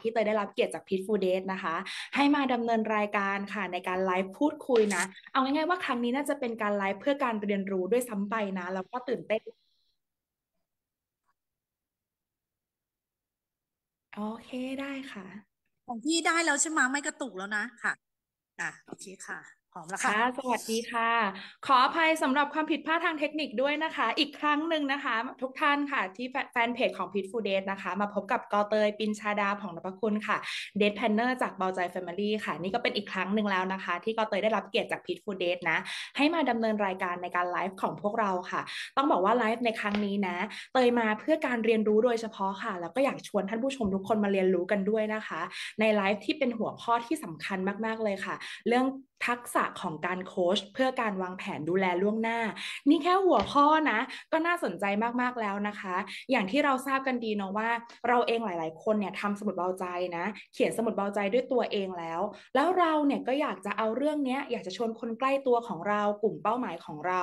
ที่เตยได้รับเกียรติจากพิทฟูเดสนะคะ ให้มาดำเนินรายการค่ะ ในการไลฟ์พูดคุยนะ เอาง่ายๆว่าครั้งนี้น่าจะเป็นการไลฟ์เพื่อการเรียนรู้ด้วยซ้ำไปนะ แล้วก็ตื่นเต้น โอเคได้ค่ะของพี่ได้แล้วใช่ไหมไม่กระตุกแล้วนะค่ะ อ่ะโอเคค่ะ้อมแล้วค่ะสวัสดีค่ะ ขออภัยสำหรับความผิดพลาดทางเทคนิคด้วยนะคะ อีกครั้งหนึ่งนะคะ ทุกท่านค่ะที่แฟนเพจของพิทฟูเดสนะคะ มาพบกับกอเตยปินชาดาผ่องนภคุณค่ะเดทแพนเนอร์จากเบาใจแฟมิลี่ค่ะ นี่ก็เป็นอีกครั้งหนึ่งแล้วนะคะ ที่กอเตยได้รับเกียรติจากพิทฟูเดสนะ ให้มาดำเนินรายการในการไลฟ์ของพวกเราค่ะ ต้องบอกว่าไลฟ์ในครั้งนี้นะเตยมาเพื่อการเรียนรู้โดยเฉพาะค่ะ แล้วก็อยากชวนท่านผู้ชมทุกคนมาเรียนรู้กันด้วยนะคะ ในไลฟ์ที่เป็นหัวข้อที่สำคัญมากๆเลยค่ะ เรื่องทักษะของการโค้ชเพื่อการวางแผนดูแลล่วงหน้า นี่แค่หัวข้อนะ ก็น่าสนใจมาก ๆ แล้วนะคะ อย่างที่เราทราบกันดีเนาะว่า เราเองหลาย ๆ คน เนี่ยทำสมุดเบาใจนะ เขียนสมุดเบาใจด้วยตัวเองแล้ว แล้วเราเนี่ย ก็อยากจะเอาเรื่องนี้อยากจะชวนคนใกล้ตัวของเรากลุ่มเป้าหมายของเรา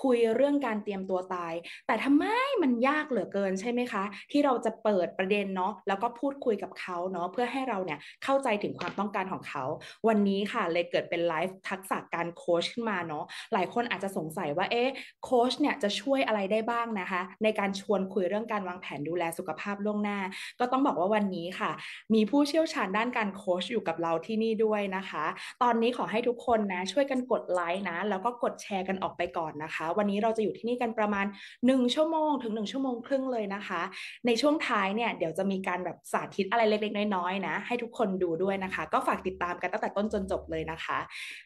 คุยเรื่องการเตรียมตัวตาย แต่ทำไมมันยากเหลือเกินใช่ไหมคะ ที่เราจะเปิดประเด็นเนาะแล้วก็พูดคุยกับเขาเนาะเพื่อให้เราเนี่ยเข้าใจถึงความต้องการของเขาวันนี้ค่ะเลยเกิดเป็นไลฟ์ทักษะการโค้ชขึ้นมาเนาะ หลายคนอาจจะสงสัยว่า เอ๊ะ โค้ชเนี่ยจะช่วยอะไรได้บ้างนะคะ ในการชวนคุยเรื่องการวางแผนดูแลสุขภาพล่วงหน้า ก็ต้องบอกว่าวันนี้ค่ะ มีผู้เชี่ยวชาญด้านการโค้ชอยู่กับเราที่นี่ด้วยนะคะ ตอนนี้ขอให้ทุกคนนะช่วยกันกดไลค์นะ แล้วก็กดแชร์กันออกไปก่อนนะคะ วันนี้เราจะอยู่ที่นี่กันประมาณ 1 ชั่วโมงถึง 1 ชั่วโมงครึ่งเลยนะคะ ในช่วงท้ายเนี่ยเดี๋ยวจะมีการแบบสาธิตอะไรเล็กๆน้อยๆนะให้ทุกคนดูด้วยนะคะ ก็ฝากติดตามกันตั้งแต่ต้นจนจบเลยนะคะ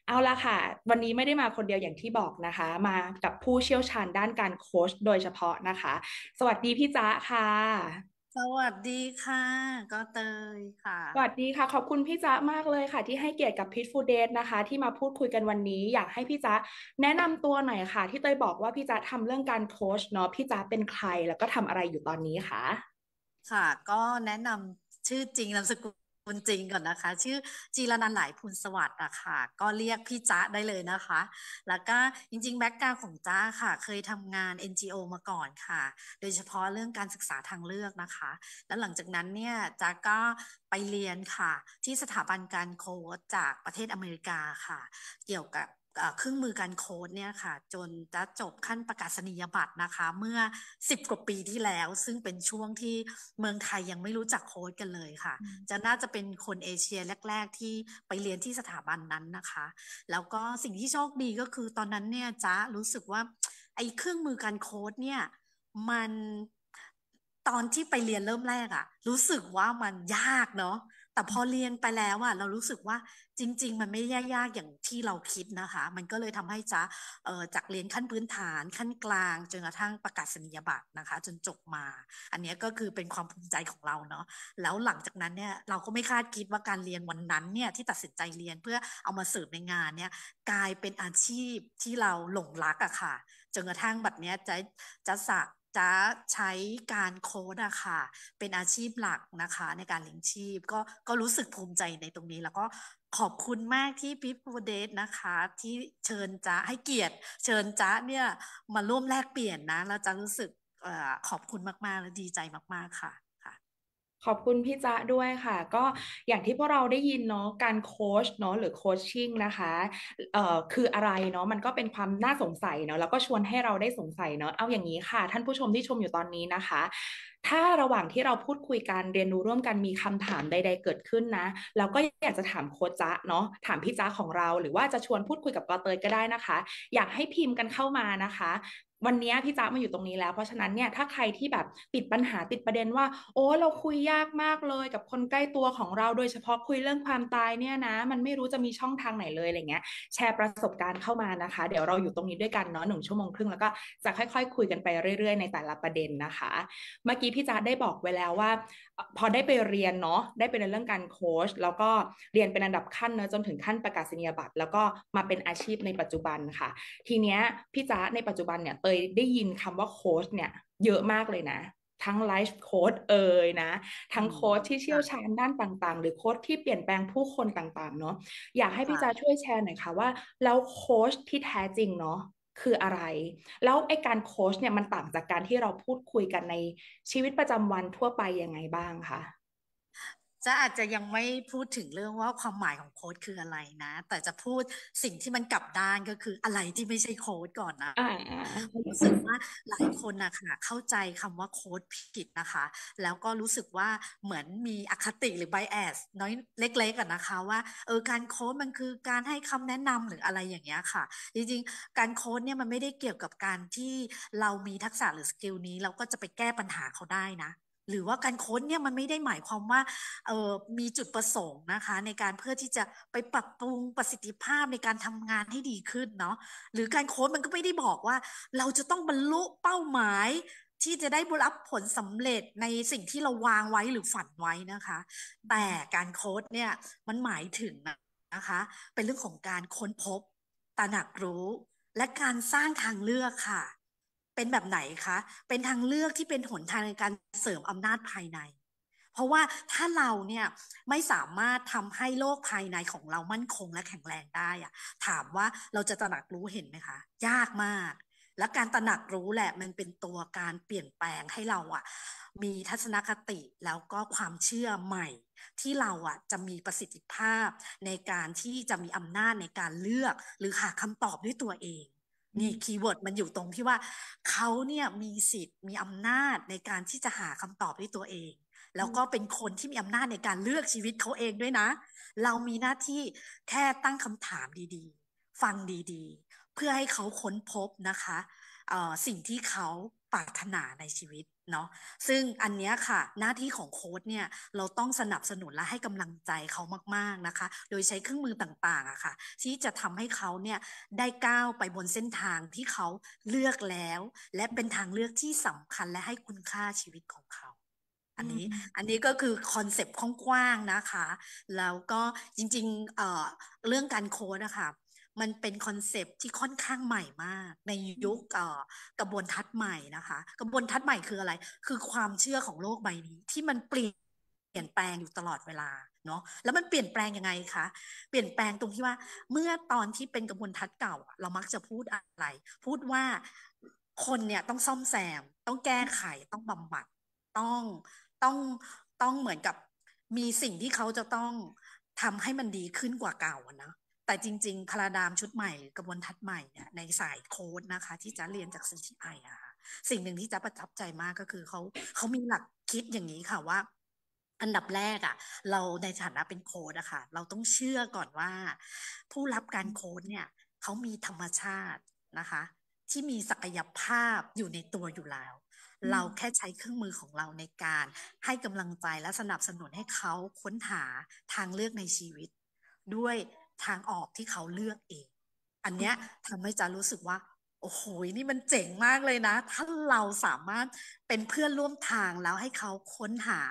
เอาละค่ะ วันนี้ไม่ได้มาคนเดียวอย่างที่บอกนะคะ มากับผู้เชี่ยวชาญด้านการโค้ชโดยเฉพาะนะคะ สวัสดีพี่จ๊ะค่ะ สวัสดีค่ะ ก็เตยค่ะ สวัสดีค่ะ ขอบคุณพี่จ๊ะมากเลยค่ะ ที่ให้เกียรติกับพิทฟูเดสนะคะ ที่มาพูดคุยกันวันนี้ อยากให้พี่จ๊ะแนะนำตัวหน่อยค่ะ ที่เตยบอกว่าพี่จ๊ะทำเรื่องการโค้ชเนาะพี่จ๊ะเป็นใคร แล้วก็ทำอะไรอยู่ตอนนี้คะค่ะ ก็แนะนำชื่อจริงนามสกุลคนจริงก่อนนะคะ ชื่อจีรนันหลายพูนสวัสดิ์อะค่ะก็เรียกพี่จ๊ะได้เลยนะคะ แล้วก็จริง ๆ แบ็กกราวของจ้าค่ะ เคยทำงาน NGO มาก่อนค่ะ โดยเฉพาะเรื่องการศึกษาทางเลือกนะคะ แล้วหลังจากนั้นเนี่ยจ้าก็ไปเรียนค่ะที่สถาบันการโค้ชจากประเทศอเมริกาค่ะ เกี่ยวกับเครื่องมือการโค้ดเนี่ยค่ะ จนจะจบขั้นประกาศนียบัตรนะคะ เมื่อ 10กว่าปีที่แล้ว ซึ่งเป็นช่วงที่เมืองไทยยังไม่รู้จักโค้ดกันเลยค่ะ จะน่าจะเป็นคนเอเชียแรกๆ ที่ไปเรียนที่สถาบันนั้นนะคะ แล้วก็สิ่งที่โชคดีก็คือตอนนั้นเนี่ยจ๊ะรู้สึกว่าไอ้เครื่องมือการโค้ดเนี่ย มันตอนที่ไปเรียนเริ่มแรกอะรู้สึกว่ามันยากเนาะแต่พอเรียนไปแล้วอะเรารู้สึกว่าจริงๆ มันไม่ยากอย่างที่เราคิดนะคะ มันก็เลยทำให้จ้าจากเรียนขั้นพื้นฐานขั้นกลางจนกระทั่งประกาศนียบัตรนะคะ จนจบมา อันนี้ก็คือเป็นความภูมิใจของเราเนาะ แล้วหลังจากนั้นเนี่ยเราก็ไม่คาดคิดว่าการเรียนวันนั้นเนี่ยที่ตัดสินใจเรียนเพื่อเอามาสืบในงานเนี่ยกลายเป็นอาชีพที่เราหลงรักอะค่ะ จนกระทั่งบัรเนี้ยจะจะสะจะใช้การโค้ดอะค่ะเป็นอาชีพหลักนะคะในการเลี้ยงชีพก็ก็รู้สึกภูมิใจในตรงนี้แล้วก็ขอบคุณมากที่พิพูเดทนะคะ ที่เชิญจ้าให้เกียรติ เชิญจ้าเนี่ยมาร่วมแลกเปลี่ยนนะแล้วจ้ารู้สึกขอบคุณมาก ๆ และดีใจมาก ๆ ค่ะขอบคุณพี่จ๊ะด้วยค่ะ ก็อย่างที่พวกเราได้ยินเนาะการโค้ชเนาะหรือโคชชิ่งนะคะเอ่อคืออะไรเนาะมันก็เป็นความน่าสงสัยเนาะแล้วก็ชวนให้เราได้สงสัยเนาะเอาอย่างนี้ค่ะ ท่านผู้ชมที่ชมอยู่ตอนนี้นะคะ ถ้าระหว่างที่เราพูดคุยกันเรียนรู้ร่วมกันมีคำถามใดๆเกิดขึ้นนะ เราก็อยากจะถามโคจ้ะเนาะถามพี่จ้าของเรา หรือว่าจะชวนพูดคุยกับกอเตยก็ได้นะคะ อยากให้พิมพ์กันเข้ามานะคะวันนี้พี่จ๊ะมาอยู่ตรงนี้แล้ว เพราะฉะนั้นเนี่ย ถ้าใครที่แบบติดปัญหาติดประเด็นว่า โอ้ เราคุยยากมากเลย กับคนใกล้ตัวของเราโดยเฉพาะคุยเรื่องความตายเนี่ยนะ มันไม่รู้จะมีช่องทางไหนเลยอะไรเงี้ยแชร์ประสบการณ์เข้ามานะคะ เดี๋ยวเราอยู่ตรงนี้ด้วยกันเนาะหนึ่งชั่วโมงครึ่งแล้วก็จะค่อย ๆคุยกันไปเรื่อยๆในแต่ละประเด็นนะคะ เมื่อกี้พี่จ๊ะได้บอกไว้แล้วว่าพอได้ไปเรียนเนาะ ได้ไปเรียนเรื่องการโค้ช แล้วก็เรียนเป็นอันดับขั้นเนาะ จนถึงขั้นประกาศนียบัตร แล้วก็มาเป็นอาชีพในปัจจุบันค่ะ ทีเนี้ยพี่จ๊ะในปัจจุบันเนี่ยเตยได้ยินคำว่าโค้ชเนี่ย เยอะมากเลยนะ ทั้งไลฟ์โค้ดเอ่ยนะ ทั้งโค้ดที่เชี่ยวชาญด้านต่าง ๆ หรือโค้ดที่เปลี่ยนแปลงผู้คนต่างๆเนาะ อยากให้พี่จาช่วยแชร์หน่อยค่ะว่าแล้วโค้ชที่แท้จริงเนาะคืออะไร แล้วไอการโค้ชเนี่ยมันต่างจากการที่เราพูดคุยกันในชีวิตประจำวันทั่วไป ยังไงบ้างคะจะอาจจะยังไม่พูดถึงเรื่องว่าความหมายของโค้ดคืออะไรนะ แต่จะพูดสิ่งที่มันกลับด้านก็คืออะไรที่ไม่ใช่โค้ดก่อนนะรู้สึกว่าหลายคนนะคะเข้าใจคำว่าโค้ดผิดนะคะ แล้วก็รู้สึกว่าเหมือนมีอคติหรือไบแอสน้อยเล็กๆกันนะคะว่าเออการโค้ดมันคือการให้คำแนะนำหรืออะไรอย่างเงี้ยค่ะ จริงๆ การโค้ดเนี่ยมันไม่ได้เกี่ยวกับการที่เรามีทักษะหรือสกิลนี้ เราก็จะไปแก้ปัญหาเขาได้นะหรือว่าการค้นเนี่ยมันไม่ได้หมายความว่า เออมีจุดประสงค์นะคะ ในการเพื่อที่จะไปปรับปรุงประสิทธิภาพในการทำงานให้ดีขึ้นเนาะ หรือการค้นมันก็ไม่ได้บอกว่า เราจะต้องบรรลุเป้าหมาย ที่จะได้บรับผลสำเร็จในสิ่งที่เราวางไว้หรือฝันไว้นะคะ แต่การโค้ดเนี่ยมันหมายถึงนะคะ เป็นเรื่องของการค้นพบตระหนักรู้ และการสร้างทางเลือกค่ะเป็นแบบไหนคะ เป็นทางเลือกที่เป็นหนทางในการเสริมอำนาจภายใน เพราะว่าถ้าเราเนี่ยไม่สามารถทำให้โลกภายในของเรามั่นคงและแข็งแรงได้อะถามว่าเราจะตระหนักรู้เห็นไหมคะ ยากมาก และการตระหนักรู้แหละ มันเป็นตัวการเปลี่ยนแปลงให้เราอะมีทัศนคติแล้วก็ความเชื่อใหม่ ที่เราอ่ะจะมีประสิทธิภาพในการที่จะมีอำนาจในการเลือกหรือหาคำตอบด้วยตัวเองนี่คีย์เวิร์ดมันอยู่ตรงที่ว่าเขาเนี่ยมีสิทธิ์มีอำนาจในการที่จะหาคำตอบด้วยตัวเอง แล้วก็เป็นคนที่มีอำนาจในการเลือกชีวิตเขาเองด้วยนะ เรามีหน้าที่แค่ตั้งคำถามดีๆ ฟังดีๆ เพื่อให้เขาค้นพบนะคะ สิ่งที่เขาปรารถนาในชีวิตเนาะซึ่งอันนี้ค่ะ หน้าที่ของโค้ดเนี่ยเราต้องสนับสนุนและให้กำลังใจเขามากๆนะคะ โดยใช้เครื่องมือต่างๆอะค่ะ ที่จะทำให้เขาเนี่ยได้ก้าวไปบนเส้นทางที่เขาเลือกแล้ว และเป็นทางเลือกที่สำคัญและให้คุณค่าชีวิตของเขา อันนี้อันนี้ก็คือคอนเซปต์กว้างๆนะคะแล้วก็จริงๆเเรื่องการโค้ดนะคะมันเป็นคอนเซปที่ค่อนข้างใหม่มาก ในยุคกระบวนทัศน์ใหม่นะคะ กระบวนทัศน์ใหม่คืออะไร คือความเชื่อของโลกใบนี้ ที่มันเปลี่ยนเปลี่ยนแปลงอยู่ตลอดเวลาเนาะแล้วมันเปลี่ยนแปลงยังไงคะเปลี่ยนแปลงตรงที่ว่า เมื่อตอนที่เป็นกระบวนทัศน์เก่า เรามักจะพูดอะไร พูดว่าคนเนี่ยต้องซ่อมแซมต้องแก้ไขต้องบำบัด ต้องต้องต้องเหมือนกับมีสิ่งที่เขาจะต้องทำให้มันดีขึ้นกว่าเก่านะแต่จริงๆพาราดามชุดใหม่หรือกระบวนทัศน์ใหม่เนี่ยในสายโค้ดนะคะ ที่จะเรียนจาก CTI อะค่ะสิ่งหนึ่งที่จะประทับใจมากก็คือเขาเขามีหลักคิดอย่างนี้ค่ะว่า อันดับแรกอะ่ะเราในฐานะเป็นโค้ดอะค่ะ เราต้องเชื่อก่อนว่า ผู้รับการโค้ดเนี่ยเขามีธรรมชาตินะคะ ที่มีศักยภาพอยู่ในตัวอยู่แล้ว เราแค่ใช้เครื่องมือของเราในการ ให้กำลังใจและสนับสนุนให้เขาค้นหาทางเลือกในชีวิตด้วยทางออกที่เขาเลือกเอง อันเนี้ยทำให้จารู้สึกว่า โอ้โห นี่มันเจ๋งมากเลยนะ ถ้าเราสามารถเป็นเพื่อนร่วมทางแล้วให้เขาค้นหา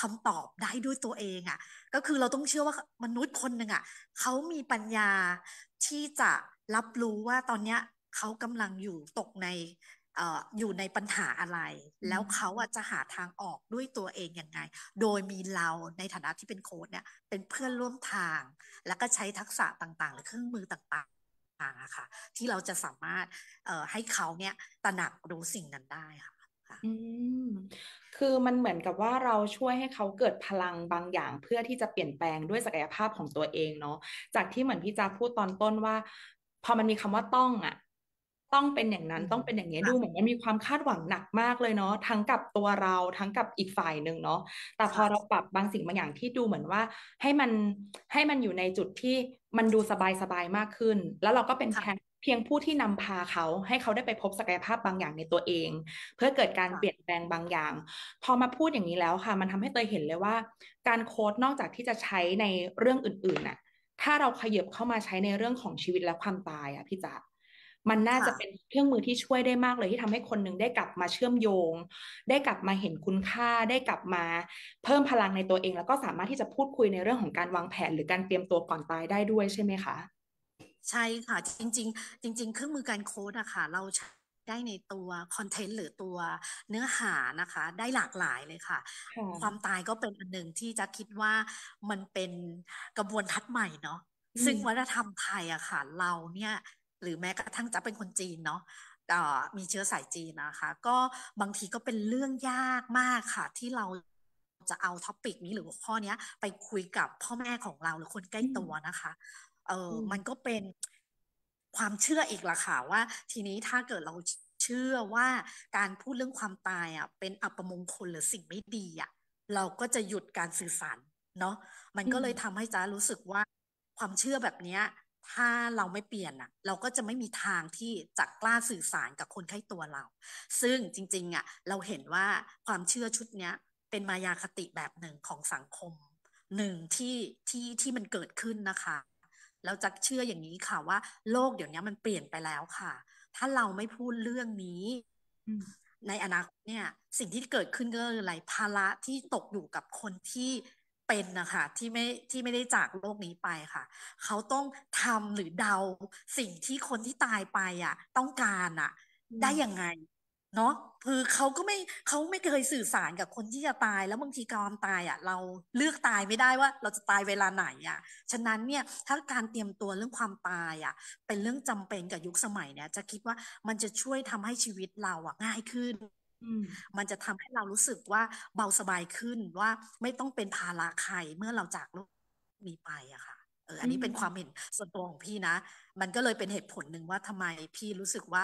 คำตอบได้ด้วยตัวเองอะ่ะ ก็คือเราต้องเชื่อว่ามนุษย์คนหนึ่งอะ่ะเขามีปัญญาที่จะรับรู้ว่าตอนเนี้ยเขากำลังอยู่ตกในอยู่ในปัญหาอะไร แล้วเขาจะหาทางออกด้วยตัวเองอยังไง โดยมีเราในฐานะที่เป็นโค้ดเนี่ยเป็นเพื่อนร่วมทางแล้วก็ใช้ทักษะต่างๆหรือเครื่องมือต่างๆอะค่ะที่เราจะสามารถให้เขาเนี่ยตระหนักรู้สิ่งนั้นได้ค่ะอืมคือมันเหมือนกับว่าเราช่วยให้เขาเกิดพลังบางอย่าง เพื่อที่จะเปลี่ยนแปลงด้วยศักยภาพของตัวเองเนาะจากที่เหมือนพี่จาพูดตอนต้นว่า พอมันมีคำว่าต้องอะต้องเป็นอย่างนั้นต้องเป็นอย่างนี้ดูเหมือนมันมีความคาดหวังหนักมากเลยเนาะทั้งกับตัวเราทั้งกับอีกฝ่ายหนึ่งเนาะแต่พอเราปรับบางสิ่งบางอย่างที่ดูเหมือนว่าให้มันให้มันอยู่ในจุดที่มันดูสบายสบายมากขึ้น แล้วเราก็เป็นแค่เพียงผู้ที่นำพาเขา ให้เขาได้ไปพบศักยภาพบางอย่างในตัวเอง เพื่อเกิดการเปลี่ยนแปลงบางอย่าง พอมาพูดอย่างนี้แล้วค่ะ มันทำให้เตยเห็นเลยว่า การโค้ดนอกจากที่จะใช้ในเรื่องอื่นๆน่ะถ้าเราขยับเข้ามาใช้ในเรื่องของชีวิตและความตายอะพี่จ๋ามันน่าจะเป็นเครื่องมือที่ช่วยได้มากเลยที่ทำให้คนหนึ่งได้กลับมาเชื่อมโยง ได้กลับมาเห็นคุณค่า ได้กลับมาเพิ่มพลังในตัวเอง แล้วก็สามารถที่จะพูดคุยในเรื่องของการวางแผนหรือการเตรียมตัวก่อนตายได้ด้วยใช่ไหมคะ ใช่ค่ะ จริง ๆ จริง ๆ เครื่องมือการโค้ดอะค่ะ เราได้ในตัวคอนเทนต์หรือตัวเนื้อหานะคะ ได้หลากหลายเลยค่ะความตายก็เป็นอันหนึ่งที่จะคิดว่ามันเป็นกระบวนทัศน์ใหม่เนาะซึ่งวัฒนธรรมไทยอะค่ะเราเนี่ยหรือแม้กระทั่งจะเป็นคนจีนเนาะมีเชื้อสายจีนนะคะ ก็บางทีก็เป็นเรื่องยากมากค่ะ ที่เราจะเอาท็อปิกนี้หรือหัวข้อนี้ไปคุยกับพ่อแม่ของเราหรือคนใกล้ตัวนะคะเออมันก็เป็นความเชื่ออีกละค่ะว่า ทีนี้ถ้าเกิดเราเชื่อว่าการพูดเรื่องความตายอ่ะเป็นอัปมงคลหรือสิ่งไม่ดีอ่ะเราก็จะหยุดการสื่อสารเนาะมันก็เลยทำให้จ้ารู้สึกว่า ความเชื่อแบบนี้ถ้าเราไม่เปลี่ยนอะเราก็จะไม่มีทางที่จะกล้าสื่อสารกับคนไข้ตัวเรา ซึ่งจริงๆอะเราเห็นว่าความเชื่อชุดเนี้ย เป็นมายาคติแบบหนึ่งของสังคม หนึ่งที่ที่ที่มันเกิดขึ้นนะคะ เราจะเชื่ออย่างนี้ค่ะว่าโลกเดี๋ยวนี้มันเปลี่ยนไปแล้วค่ะ ถ้าเราไม่พูดเรื่องนี้ ในอนาคตเนี่ยสิ่งที่เกิดขึ้น ก็คืออะไรภาระที่ตกอยู่กับคนที่เป็นนะคะที่ไม่ที่ไม่ได้จากโลกนี้ไปค่ะ เขาต้องทำหรือเดาสิ่งที่คนที่ตายไปอ่ะต้องการอ่ะได้ยังไงเนาะคือเขาก็ไม่เขาไม่เคยสื่อสารกับคนที่จะตายแล้วบางทีการตายอ่ะเราเลือกตายไม่ได้ว่า เราจะตายเวลาไหนอ่ะฉะนั้นเนี่ย ถ้าการเตรียมตัวเรื่องความตายอ่ะเป็นเรื่องจำเป็นกับยุคสมัยเนี่ยจะคิดว่ามันจะช่วยทำให้ชีวิตเราอ่ะง่ายขึ้นมันจะทำให้เรารู้สึกว่าเบาสบายขึ้นว่าไม่ต้องเป็นภาระใครเมื่อเราจากโลกนี้ไปอะค่ะเอออันนี้เป็นความเห็นส่วนตัวของพี่นะมันก็เลยเป็นเหตุผลหนึ่งว่าทำไมพี่รู้สึกว่า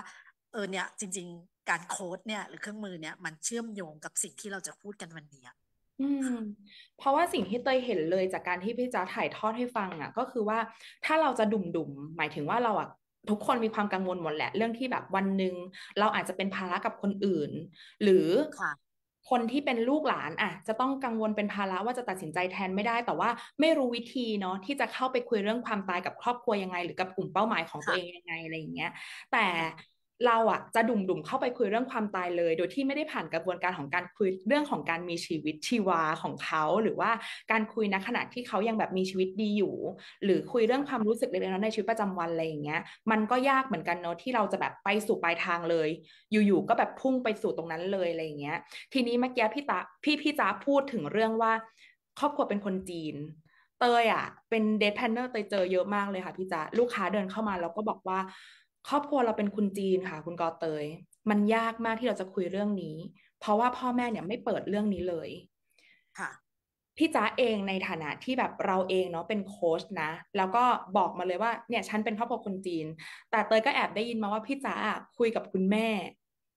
เออเนี่ยจริง ๆ การโค้ดเนี่ยหรือเครื่องมือเนี่ย มันเชื่อมโยงกับสิ่งที่เราจะพูดกันวันนี้อืมเพราะว่าสิ่งที่เตยเห็นเลยจากการที่พี่จ้าถ่ายทอดให้ฟังอ่ะ ก็คือว่าถ้าเราจะดุ่มๆหมายถึงว่าเราอ่ะทุกคนมีความกังวลหมดแหละเรื่องที่แบบวันหนึ่งเราอาจจะเป็นภาระกับคนอื่น หรือคนที่เป็นลูกหลานอ่ะจะต้องกังวลเป็นภาระว่าจะตัดสินใจแทนไม่ได้แต่ว่าไม่รู้วิธีเนาะที่จะเข้าไปคุยเรื่องความตายกับครอบครัวยังไง หรือกับกลุ่มเป้าหมายของตัวเองยังไงอะไรอย่างเงี้ยแต่เราอะจะดุ่มๆเข้าไปคุยเรื่องความตายเลย โดยที่ไม่ได้ผ่านกระบวนการของการคุยเรื่องของการมีชีวิตชีวาของเขา หรือว่าการคุยนะขณะที่เขายังแบบมีชีวิตดีอยู่ หรือคุยเรื่องความรู้สึกเล็กๆน้อยๆในชีวิตประจำวันอะไรอย่างเงี้ยมันก็ยากเหมือนกันเนาะที่เราจะแบบไปสู่ปลายทางเลย อยู่ๆ ก็แบบพุ่งไปสู่ตรงนั้นเลย อะไรอย่างเงี้ย ทีนี้เมื่อกี้พี่ตาพี่พี่จ้าพูดถึงเรื่องว่า ครอบครัวเป็นคนจีน เตยอะเป็นเดทแพนเนอร์เตยเจอเยอะมากเลยค่ะ พี่จ้าลูกค้าเดินเข้ามา แล้วก็บอกว่าครอบครัวเราเป็นคุณจีนค่ะ คุณกอเตย มันยากมากที่เราจะคุยเรื่องนี้ เพราะว่าพ่อแม่เนี่ยไม่เปิดเรื่องนี้เลยค่ะพี่จ้าเองในฐานะที่แบบเราเองเนาะเป็นโค้ชนะ แล้วก็บอกมาเลยว่า เนี่ยฉันเป็นครอบครัวคนจีน แต่เตยก็แอบได้ยินมาว่าพี่จ้าคุยกับคุณแม่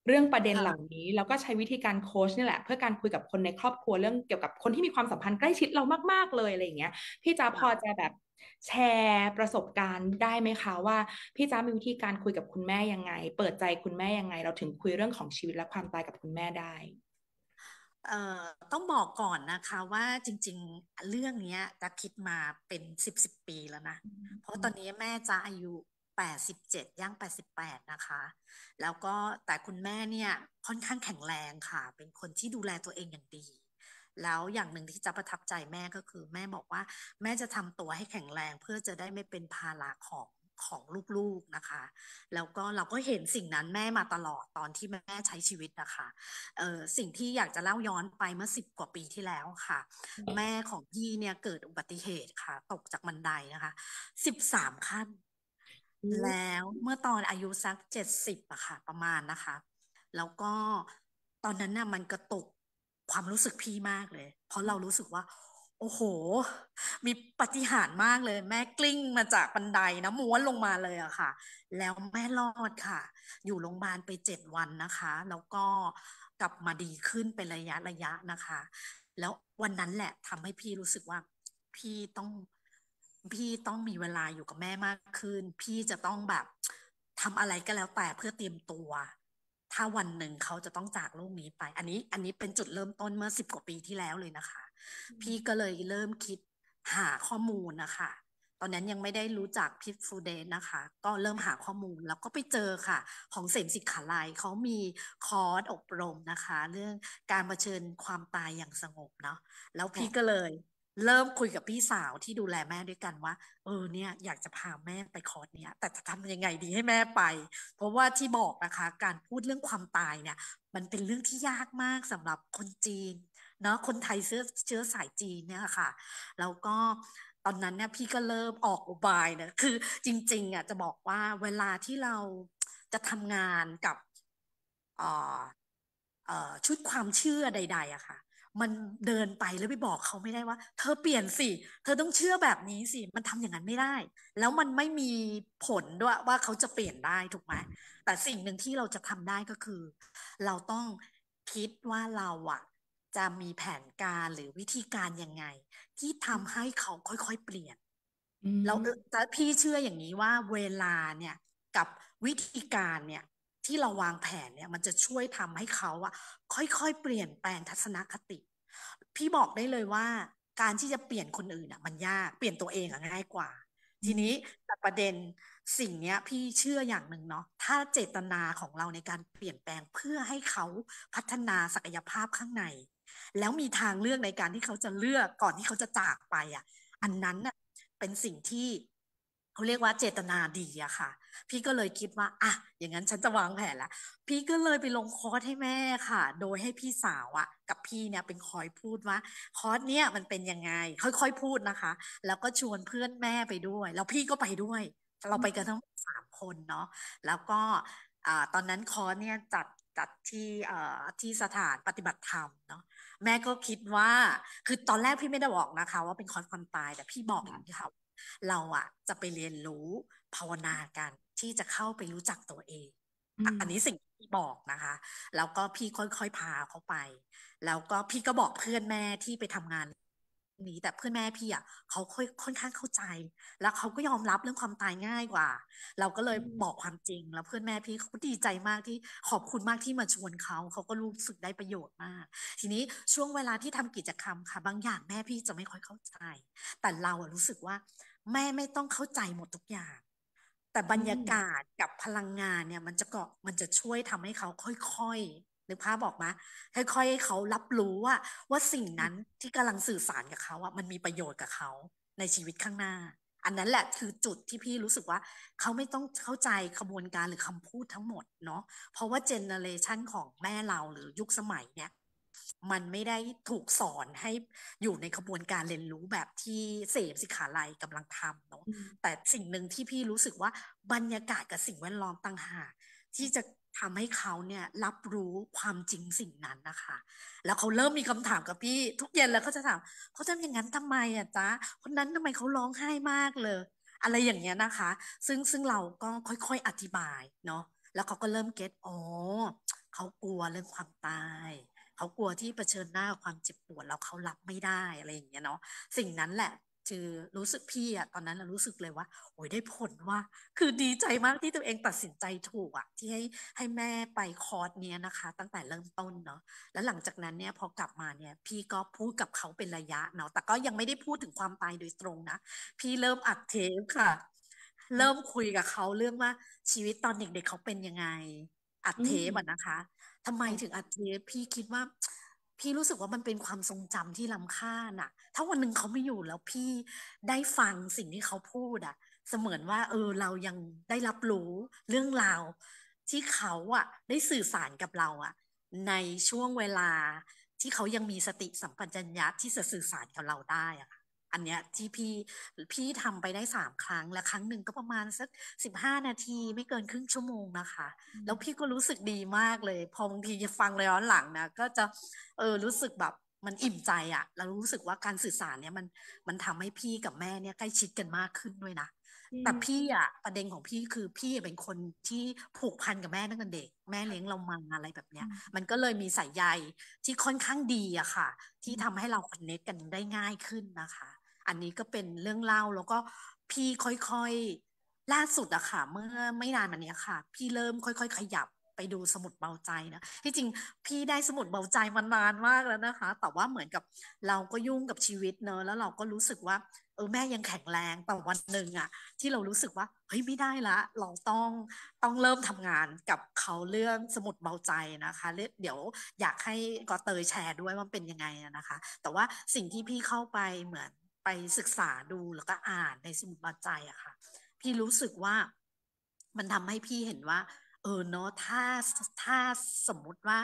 เรื่องประเด็นเหล่านี้ แล้วก็ใช้วิธีการโค้ชนี่แหละ เพื่อการคุยกับคนในครอบครัวเรื่องเกี่ยวกับคนที่มีความสัมพันธ์ใกล้ชิดเรามากๆเลยอะไรอย่างเงี้ยพี่จ้าพอจะแบบแชร์ประสบการณ์ได้ไหมคะว่า พี่จ้ามีวิธีการคุยกับคุณแม่ยังไง เปิดใจคุณแม่ยังไงเราถึงคุยเรื่องของชีวิตและความตายกับคุณแม่ได้ต้องบอกก่อนนะคะว่าจริงๆเรื่องนี้จะคิดมาเป็นสิบสิบปีแล้วนะเพราะตอนนี้แม่จะอายุแปดสิบเจ็ดย่างแปดสิบแปดนะคะ แล้วก็แต่คุณแม่เนี่ยค่อนข้างแข็งแรงค่ะ เป็นคนที่ดูแลตัวเองอย่างดีแล้วอย่างหนึ่งที่จะประทับใจแม่ก็คือ แม่บอกว่า แม่จะทำตัวให้แข็งแรงเพื่อจะได้ไม่เป็นภาระของของลูกๆนะคะ แล้วก็เราก็เห็นสิ่งนั้นแม่มาตลอดตอนที่แม่ใช้ชีวิตนะคะเออสิ่งที่อยากจะเล่าย้อนไปเมื่อสิบกว่าปีที่แล้วค่ะ แม่ของยี่เนี่ยเกิดอุบัติเหตุค่ะ ตกจากบันไดนะคะสิบสามขั้น แล้วเมื่อตอนอายุสักเจ็ดสิบอะค่ะ ประมาณนะคะ แล้วก็ตอนนั้นน่ะมันกระตุกความรู้สึกพี่มากเลย เพราะเรารู้สึกว่า โอ้โห มีปฏิหารมากเลย แม่กลิ้งมาจากบันไดนะม้วนลงมาเลยอะค่ะ แล้วแม่รอดค่ะ อยู่โรงพยาบาลไปเจ็ดวันนะคะ แล้วก็กลับมาดีขึ้นเป็นระยะระยะนะคะ แล้ววันนั้นแหละทำให้พี่รู้สึกว่า พี่ต้องพี่ต้องมีเวลาอยู่กับแม่มากขึ้น พี่จะต้องแบบทำอะไรก็แล้วแต่เพื่อเตรียมตัวถ้าวันหนึ่งเขาจะต้องจากโลกนี้ไป อันนี้ อันนี้เป็นจุดเริ่มต้นเมื่อสิบกว่าปีที่แล้วเลยนะคะ พี่ก็เลยเริ่มคิดหาข้อมูลนะคะ ตอนนั้นยังไม่ได้รู้จักพิษฟูเดนนะคะ ก็เริ่มหาข้อมูลแล้วก็ไปเจอค่ะ ของเสมสิกขาลายเขามีคอร์สอบรมนะคะเรื่องการรเผชิญความตายอย่างสงบเนาะแล้วพี่ก็เลยเริ่มคุยกับพี่สาวที่ดูแลแม่ด้วยกันว่า เออเนี่ยอยากจะพาแม่ไปคอร์สเนี่ย แต่จะทำยังไงดีให้แม่ไป เพราะว่าที่บอกนะคะ การพูดเรื่องความตายเนี่ย มันเป็นเรื่องที่ยากมากสำหรับคนจีน เนาะ คนไทยเชื้อเชื้อสายจีนเนี่ยค่ะ แล้วก็ตอนนั้นเนี่ยพี่ก็เริ่มออกอุบายนะคือ จริงๆอ่ะจะบอกว่าเวลาที่เราจะทำงานกับชุดความเชื่อใด ๆอะค่ะมันเดินไปแล้วไปบอกเขาไม่ได้ว่า เธอเปลี่ยนสิเธอต้องเชื่อแบบนี้สิมันทำอย่างนั้นไม่ได้ แล้วมันไม่มีผลด้วยว่าเขาจะเปลี่ยนได้ถูกไหมแต่สิ่งหนึ่งที่เราจะทำได้ก็คือเราต้องคิดว่าเราอะจะมีแผนการหรือวิธีการยังไงที่ทำให้เขาค่อยๆเปลี่ยนแล้แต่พี่เชื่ออย่างนี้ว่าเวลาเนี่ยกับวิธีการเนี่ยที่เราวางแผนเนี่ยมันจะช่วยทำให้เขาอะค่อยๆเปลี่ยนแปลงทัศนคติ พี่บอกได้เลยว่าการที่จะเปลี่ยนคนอื่นอะมันยากเปลี่ยนตัวเองอะง่ายกว่า ทีนี้แต่ประเด็นสิ่งเนี้ยพี่เชื่ออย่างหนึ่งเนาะถ้าเจตนาของเราในการเปลี่ยนแปลงเพื่อให้เขาพัฒนาศักยภาพข้างใน แล้วมีทางเลือกในการที่เขาจะเลือกก่อนที่เขาจะจากไปอะ่ะอันนั้นน่ะเป็นสิ่งที่เขาเรียกว่าเจตนาดีอะค่ะ พี่ก็เลยคิดว่าอ่ะอย่างนั้นฉันจะวางแผนละพี่ก็เลยไปลงคอร์สให้แม่ค่ะ โดยให้พี่สาวอะกับพี่เนี่ยเป็นคอยพูดว่าคอร์สเนี่ยมันเป็นยังไงค่อยๆพูดนะคะ แล้วก็ชวนเพื่อนแม่ไปด้วยแล้วพี่ก็ไปด้วยเราไปกันทั้งสามคนเนาะแล้วก็ตอนนั้นคอร์สเนี่ยจัดจัดที่ที่สถานปฏิบัติธรรมเนาะแม่ก็คิดว่าคือตอนแรกพี่ไม่ได้บอกนะคะ ว่าเป็นคอร์สความตายแต่พี่บอกองค่ะเราอะจะไปเรียนรู้ภาวนากันที่จะเข้าไปรู้จักตัวเอง อันนี้สิ่งที่บอกนะคะ แล้วก็พี่ค่อยๆพาเขาไป แล้วก็พี่ก็บอกเพื่อนแม่ที่ไปทำงานนี้แต่เพื่อนแม่พี่อ่ะเขาค่อยค่อนข้างเข้าใจ แล้วเขาก็ยอมรับเรื่องความตายง่ายกว่า เราก็เลยบอกความจริง แล้วเพื่อนแม่พี่เขาดีใจมากที่ขอบคุณมากที่มาชวนเขา เขาก็รู้สึกได้ประโยชน์มาก ทีนี้ช่วงเวลาที่ทำกิจกรรมค่ะ บางอย่างแม่พี่จะไม่ค่อยเข้าใจ แต่เราอ่ะรู้สึกว่า แม่ไม่ต้องเข้าใจหมดทุกอย่าง แต่บรรยากาศกับพลังงานเนี่ยมันจะเกาะมันจะช่วยทำให้เขาค่อยนึกภาพออกมา ค่อยๆให้เขารับรู้ว่า ว่าสิ่งนั้นที่กำลังสื่อสารกับเขาอะมันมีประโยชน์กับเขาในชีวิตข้างหน้า อันนั้นแหละคือจุดที่พี่รู้สึกว่า เขาไม่ต้องเข้าใจขบวนการหรือคำพูดทั้งหมด เนาะเพราะว่าเจเนอเรชันของแม่เราหรือยุคสมัยเนี่ยมันไม่ได้ถูกสอนให้อยู่ในขบวนการเรียนรู้แบบที่เสพสิขาลัยกำลังทำเนาะแต่สิ่งหนึ่งที่พี่รู้สึกว่าบรรยากาศกับสิ่งแวดล้อมต่างหากที่จะทำให้เขาเนี่ยรับรู้ความจริงสิ่งนั้นนะคะ แล้วเขาเริ่มมีคำถามกับพี่ทุกเย็นแล้วก็จะถามเขาทำอย่างนั้นทำไมอ่ะจ๊ะคนนั้นทำไมเขาร้องไห้มากเลย อะไรอย่างเงี้ยนะคะ ซึ่งซึ่งเราก็ค่อยๆอธิบายเนาะแล้วเขาก็เริ่มเก็ตอ๋อเขากลัวเรื่องความตายเขากลัวที่เผชิญหน้าความเจ็บปวดแล้วเขารับไม่ได้อะไรอย่างเงี้ยเนาะสิ่งนั้นแหละคือรู้สึกพี่อะตอนนั้นรู้สึกเลยว่าโอ้ยได้ผลว่า คือดีใจมากที่ตัวเองตัดสินใจถูกอะที่ให้ให้แม่ไปคอร์สเนี้ยนะคะ ตั้งแต่เริ่มต้นเนาะแล้วหลังจากนั้นเนี่ยพอกลับมาเนี่ย พี่ก็พูดกับเขาเป็นระยะเนาะแต่ก็ยังไม่ได้พูดถึงความตายโดยตรงนะพี่เริ่มอัดเทปค่ะ เริ่มคุยกับ เขาเรื่องว่าชีวิตตอนเด็กๆเขาเป็นยังไง อัดเทปอะนะคะ ทำไมถึงอัดเทปพี่คิดว่าพี่รู้สึกว่ามันเป็นความทรงจำที่ล้าค่าน่ะถ้าวันหนึ่งเขาไม่อยู่แล้วพี่ได้ฟังสิ่งที่เขาพูดอะเสมือนว่าเออเรายังได้รับรู้เรื่องราวที่เขาอะได้สื่อสารกับเราอะในช่วงเวลา ที่เขายังมีสติสัมปชัญญะที่จะสื่อสารกับเราได้อะค่ะอันเนี้ยที่พี่พี่ทำไปได้สามครั้ง และครั้งหนึ่งก็ประมาณสักสิบห้านาทีไม่เกินครึ่งชั่วโมงนะคะ แล้วพี่ก็รู้สึกดีมากเลย พอบางทีฟังเลยย้อนหลังนะก็จะเออรู้สึกแบบมันอิ่มใจอะเรารู้สึกว่าการสื่อสารเนี้ยมันมันทำให้พี่กับแม่เนี้ยใกล้ชิดกันมากขึ้นด้วยนะแต่พี่อะประเด็นของพี่คือพี่เป็นคนที่ผูกพันกับแม่ตั้งแต่เด็กแม่เลี้ยงเรามาอะไรแบบเนี้ยมันก็เลยมีสายใยที่ค่อนข้างดีอะค่ะ ที่ทำให้เราคอนเน็กกันได้ง่ายขึ้นนะคะอันนี้ก็เป็นเรื่องเล่าแล้วก็พี่ค่อยๆล่าสุดอะค่ะเมื่อไม่นานมานี้ค่ะ พี่เริ่มค่อย ๆ ขยับไปดูสมุดเบาใจนะที่จริงพี่ได้สมุดเบาใจมานานมากแล้วนะคะ แต่ว่าเหมือนกับเราก็ยุ่งกับชีวิตเนอะแล้วเราก็รู้สึกว่าเออแม่ยังแข็งแรงแต่วันหนึ่งอะที่เรารู้สึกว่าเฮ้ยไม่ได้ละ เราต้องต้องเริ่มทำงานกับเขาเรื่องสมุดเบาใจนะคะเดี๋ยวอยากให้กอเตยแชร์ด้วยว่าเป็นยังไงนะคะ แต่ว่าสิ่งที่พี่เข้าไปเหมือนไปศึกษาดูแล้วก็อ่านในสมุดบันรใจอะค่ะ พี่รู้สึกว่ามันทำให้พี่เห็นว่าเออเนาะถ้าถ้าสมมติว่า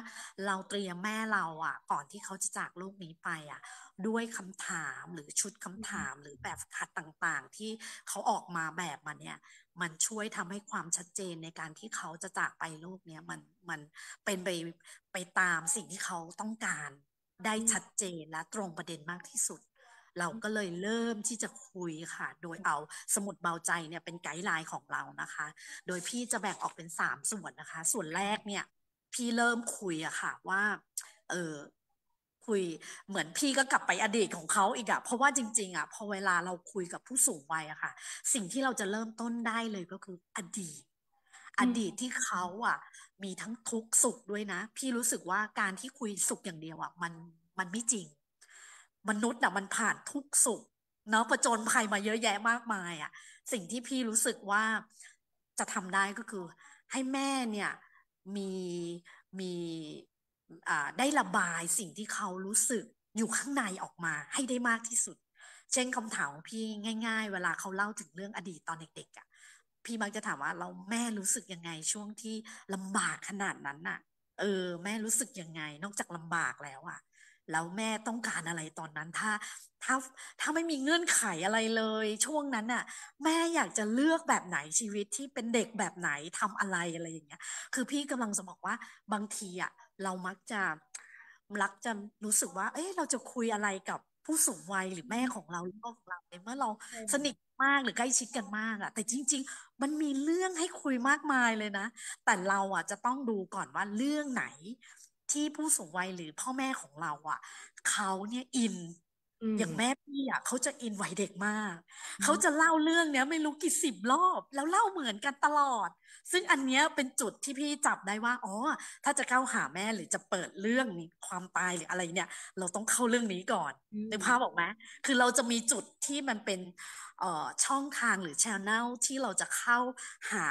เราเตรียมแม่เราอะก่อนที่เขาจะจากโลกนี้ไปอะด้วยคำถามหรือชุดคำถามหรือแบบคัดต่างๆ ที่เขาออกมาแบบมันเนี่ย มันช่วยทำให้ความชัดเจนในการที่เขาจะจากไปโลกเนี้ยมันมันเป็นไปไปตามสิ่งที่เขาต้องการได้ชัดเจนและตรงประเด็นมากที่สุดเราก็เลยเริ่มที่จะคุยค่ะ โดยเอาสมุดเบาใจเนี่ยเป็นไกด์ไลน์ของเรานะคะ โดยพี่จะแบ่งออกเป็นสามส่วนนะคะ ส่วนแรกเนี่ย พี่เริ่มคุยอะค่ะ ว่า เออคุยเหมือนพี่ก็กลับไปอดีตของเขาอีกอะ เพราะว่าจริงๆอะพอเวลาเราคุยกับผู้สูงวัยอะค่ะ สิ่งที่เราจะเริ่มต้นได้เลยก็คืออดีตอดีตที่เขาอะมีทั้งทุกข์สุขด้วยนะพี่รู้สึกว่าการที่คุยสุขอย่างเดียวอะมันมันไม่จริงมนุษย์น่ะมันผ่านทุกสุขเนาะประจนภัยมาเยอะแยะมากมาย อ่ะ สิ่งที่พี่รู้สึกว่า จะทำได้ก็คือ ให้แม่เนี่ยมีมีได้ระบายสิ่งที่เขารู้สึกอยู่ข้างในออกมาให้ได้มากที่สุด เช่นคำถามพี่ง่าย ๆ เวลาเขาเล่าถึงเรื่องอดีตตอนเด็ก ๆอะ่ะ พี่มักจะถามว่าเราแม่รู้สึกยังไง ช่วงที่ลำบากขนาดนั้นน่ะ เออ แม่รู้สึกยังไง นอกจากลำบากแล้วอะ่ะแล้วแม่ต้องการอะไรตอนนั้นถ้าถ้าถ้าไม่มีเงื่อนไขอะไรเลย ช่วงนั้นน่ะแม่อยากจะเลือกแบบไหนชีวิตที่เป็นเด็กแบบไหนทำอะไรอะไรอย่างเงี้ยคือพี่กำลังจะบอกว่าบางทีอ่ะเรามักจะรักจะรู้สึกว่า เอ้ยเราจะคุยอะไรกับผู้สูงวัยหรือแม่ของเราหรือพ่อของเราเมื่อเราสนิทมากหรือใกล้ชิดกันมากอ่ะ แต่จริง ๆ มันมีเรื่องให้คุยมากมายเลยนะ แต่เราอ่ะจะต้องดูก่อนว่าเรื่องไหนที่ผู้สูงวัยหรือพ่อแม่ของเราอะ่ะ เขาเนี่ยอินอย่างแม่พี่อ่ะเขาจะอินวัยเด็กมาก เขาจะเล่าเรื่องเนี้ยไม่รู้กี่สิบรอบ แล้วเล่าเหมือนกันตลอด ซึ่งอันเนี้ยเป็นจุดที่พี่จับได้ว่าอ๋อ ถ้าจะเข้าหาแม่หรือจะเปิดเรื่องนี้ความตายหรืออะไรเนี่ย เราต้องเข้าเรื่องนี้ก่อนนึกภาพออกไหมคือเราจะมีจุดที่มันเป็นช่องทางหรือชแนลที่เราจะเข้าหา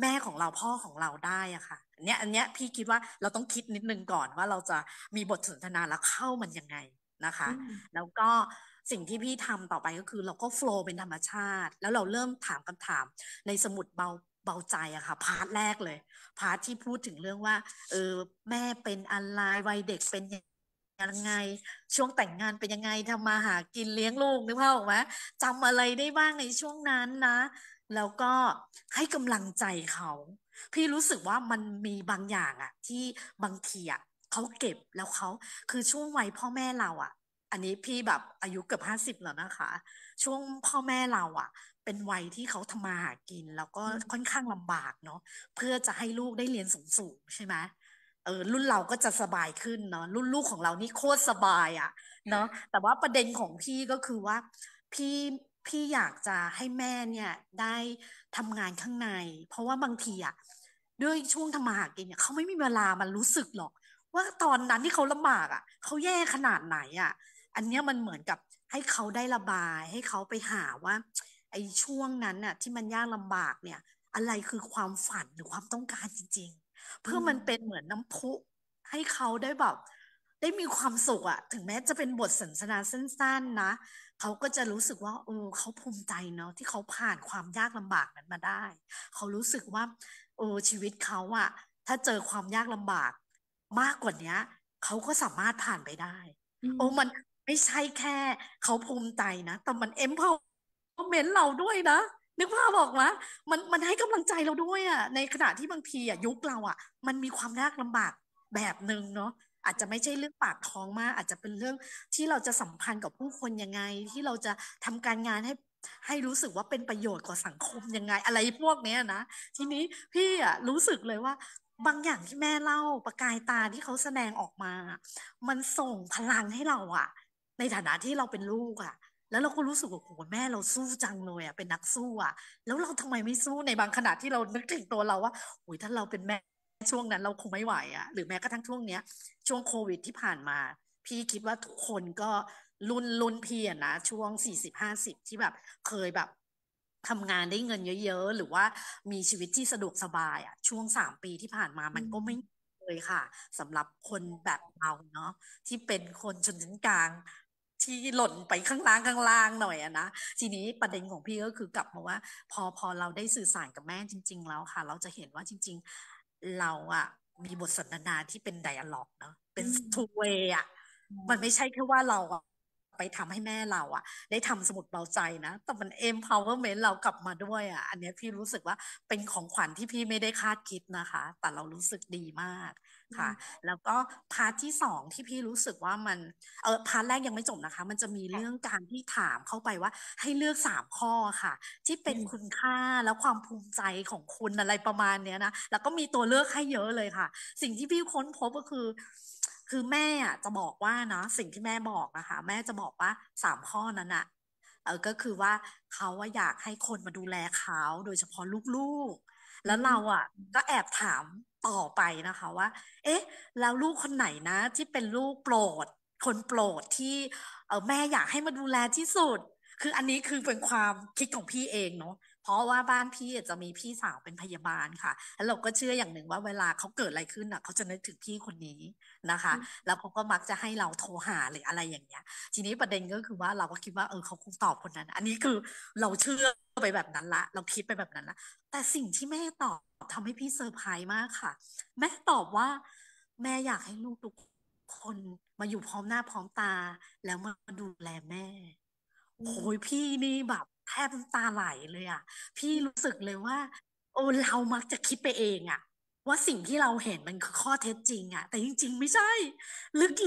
แม่ของเราพ่อของเราได้อะค่ะอันเนี้ยอันเนี้ยพี่คิดว่าเราต้องคิดนิดนึงก่อนว่าเราจะมีบทสนทนาแล้วเข้ามันยังไงนะคะแล้วก็สิ่งที่พี่ทำต่อไปก็คือ เราก็โฟล์เป็นธรรมชาติ แล้วเราเริ่มถามคำถามในสมุดเบาเบาใจอะค่ะ พาร์ทแรกเลย พาร์ทที่พูดถึงเรื่องว่า เออแม่เป็นอะไรวัยเด็กเป็นยังไง ช่วงแต่งงานเป็นยังไงทำมาหากินเลี้ยงลูกนึกภาพออกไหมจำอะไรได้บ้างในช่วงนั้นนะ แล้วก็ให้กำลังใจเขา พี่รู้สึกว่ามันมีบางอย่างอะที่บางทีอะเขาเก็บแล้วเขาคือช่วงวัยพ่อแม่เราอะ่ะ อันนี้พี่แบบอายุเกือบห้าสิบแล้วนะคะ ช่วงพ่อแม่เราอะ่ะ เป็นวัยที่เขาทำมาหากินแล้วก็ค่อนข้างลำบากเนาะเพื่อจะให้ลูกได้เรียนสูงสูงใช่ไหมเออรุ่นเราก็จะสบายขึ้นเนาะรุ่นลูกของเรานี่โคตรสบายอะ่ะเนาะแต่ว่าประเด็นของพี่ก็คือว่า พี่พี่อยากจะให้แม่เนี่ยได้ทำงานข้างใน เพราะว่าบางทีอะด้วยช่วงทำมาหากินเนี่ยเขาไม่มีเวลามันรู้สึกหรอกว่าตอนนั้นที่เขาลำบากอะ่ะเขาแย่ขนาดไหนอะ่ะอันเนี้ยมันเหมือนกับให้เขาได้ระบาย ให้เขาไปหาว่าไอ้ช่วงนั้นน่ะที่มันยากลำบากเนี่ย อะไรคือความฝันหรือความต้องการจริง ๆ เพื่อมันเป็นเหมือนน้ำพุ ให้เขาได้แบบได้มีความสุขอะถึงแม้จะเป็นบทสนทนาสั้นๆนะเขาก็จะรู้สึกว่าเออเขาภูมิใจเนาะที่เขาผ่านความยากลำบากนั้นมาได้เขารู้สึกว่าโอ้ชีวิตเขาอะถ้าเจอความยากลำบากมากกว่านี้เขาก็สามารถผ่านไปได้ โอ้มันไม่ใช่แค่ เขาภูมิใจนะแต่มันเอ็มเพลเมนเราด้วยนะ นึกภาพบอกมะมันมันให้กำลังใจเราด้วยอะ่ะ ในขณะที่บางทีอ่ะยุคเราอ่ะมันมีความยากลำบากแบบหนึ่งเนาะอาจจะไม่ใช่เรื่องปากท้องมาก อาจจะเป็นเรื่องที่เราจะสัมพันธ์กับผู้คนยังไง ที่เราจะทำการงานให้ให้รู้สึกว่าเป็นประโยชน์กับสังคมยังไง อะไรพวกเนี้ยนะทีนี้พี่อ่ะรู้สึกเลยว่าบางอย่างที่แม่เล่าประกายตาที่เขาแสดงออกมา มันส่งพลังให้เราอะในฐานะที่เราเป็นลูกอะแล้วเราก็รู้สึกว่าโอ้แม่เราสู้จังเลยอะเป็นนักสู้อะแล้วเราทำไมไม่สู้ในบางขณะที่เรานึกถึงตัวเราว่าโอยถ้าเราเป็นแม่ช่วงนั้นเราคงไม่ไหวอะหรือแม้กระทั่งช่วงเนี้ยช่วงโควิดที่ผ่านมา พี่คิดว่าทุกคนก็รุนรุนนพี่อะนะช่วงสี่สิบห้าสิบที่แบบเคยแบบทำงานได้เงินเยอะๆ หรือว่ามีชีวิตที่สะดวกสบายอะช่วงสามปีที่ผ่านมามันก็ไม่เลยค่ะสำหรับคนแบบเราเนาะที่เป็นคนชนชั้นกลางที่หล่นไปข้างล่างข้างล่างหน่อยอะนะ ทีนี้ประเด็นของพี่ก็คือกลับมาว่า พอพอเราได้สื่อสารกับแม่จริง ๆ แล้วค่ะ เราจะเห็นว่าจริงๆ เราอะมีบทสนทนาที่เป็นไดอะล็อกเนาะเป็นทูเวย์อะมันไม่ใช่แค่ว่าเราอะไปทำให้แม่เราอะได้ทำสมุดเบาใจนะแต่มันเอ็มพาวเวอร์เมนเรากลับมาด้วยอะอันนี้พี่รู้สึกว่าเป็นของขวัญที่พี่ไม่ได้คาดคิดนะคะ แต่เรารู้สึกดีมากค่ะ แล้วก็พาร์ทที่สองที่พี่รู้สึกว่ามัน เออพาร์ทแรกยังไม่จบนะคะ มันจะมีเรื่องการที่ถามเข้าไปว่า ให้เลือกสามข้อค่ะ ที่เป็นคุณค่าแล้วความภูมิใจของคุณอะไรประมาณเนี้ยนะแล้วก็มีตัวเลือกให้เยอะเลยค่ะ สิ่งที่พี่ค้นพบก็คือคือแม่อะจะบอกว่าเนาะสิ่งที่แม่บอกนะคะ แม่จะบอกว่าสามข้อนั้นอะเออก็คือว่าเขาว่าอยากให้คนมาดูแลเขา โดยเฉพาะลูกๆ แล้วเราอ่ะก็แอบถามต่อไปนะคะว่าเอ๊ะแล้วลูกคนไหนนะ ที่เป็นลูกโปรด คนโปรดที่เออแม่อยากให้มาดูแลที่สุด คืออันนี้คือเป็นความคิดของพี่เองเนาะเพราะว่าบ้านพี่จะมีพี่สาวเป็นพยาบาลค่ะ แล้วเราก็เชื่ออย่างหนึ่งว่า เวลาเขาเกิดอะไรขึ้นอ่ะเขาจะนึกถึงพี่คนนี้นะคะ แล้วเขาก็มักจะให้เราโทรหาหรืออะไรอย่างเงี้ย ทีนี้ประเด็นก็คือว่าเราก็คิดว่าเออเขาคงตอบคนนั้น อันนี้คือเราเชื่อไปแบบนั้นละ เราคิดไปแบบนั้นละ แต่สิ่งที่แม่ตอบทำให้พี่เซอร์ไพรส์มากค่ะ แม่ตอบว่า แม่อยากให้ลูกทุกคนมาอยู่พร้อมหน้าพร้อมตา แล้วมาดูแลแม่ โอ้ยพี่นี่แบบแทบน้ำตาไหลเลยอะ่ะ พี่รู้สึกเลยว่า โอ้เรามักจะคิดไปเองอะ่ะ ว่าสิ่งที่เราเห็นมันคือข้อเท็จจริงอะ่ะ แต่จริงๆไม่ใช่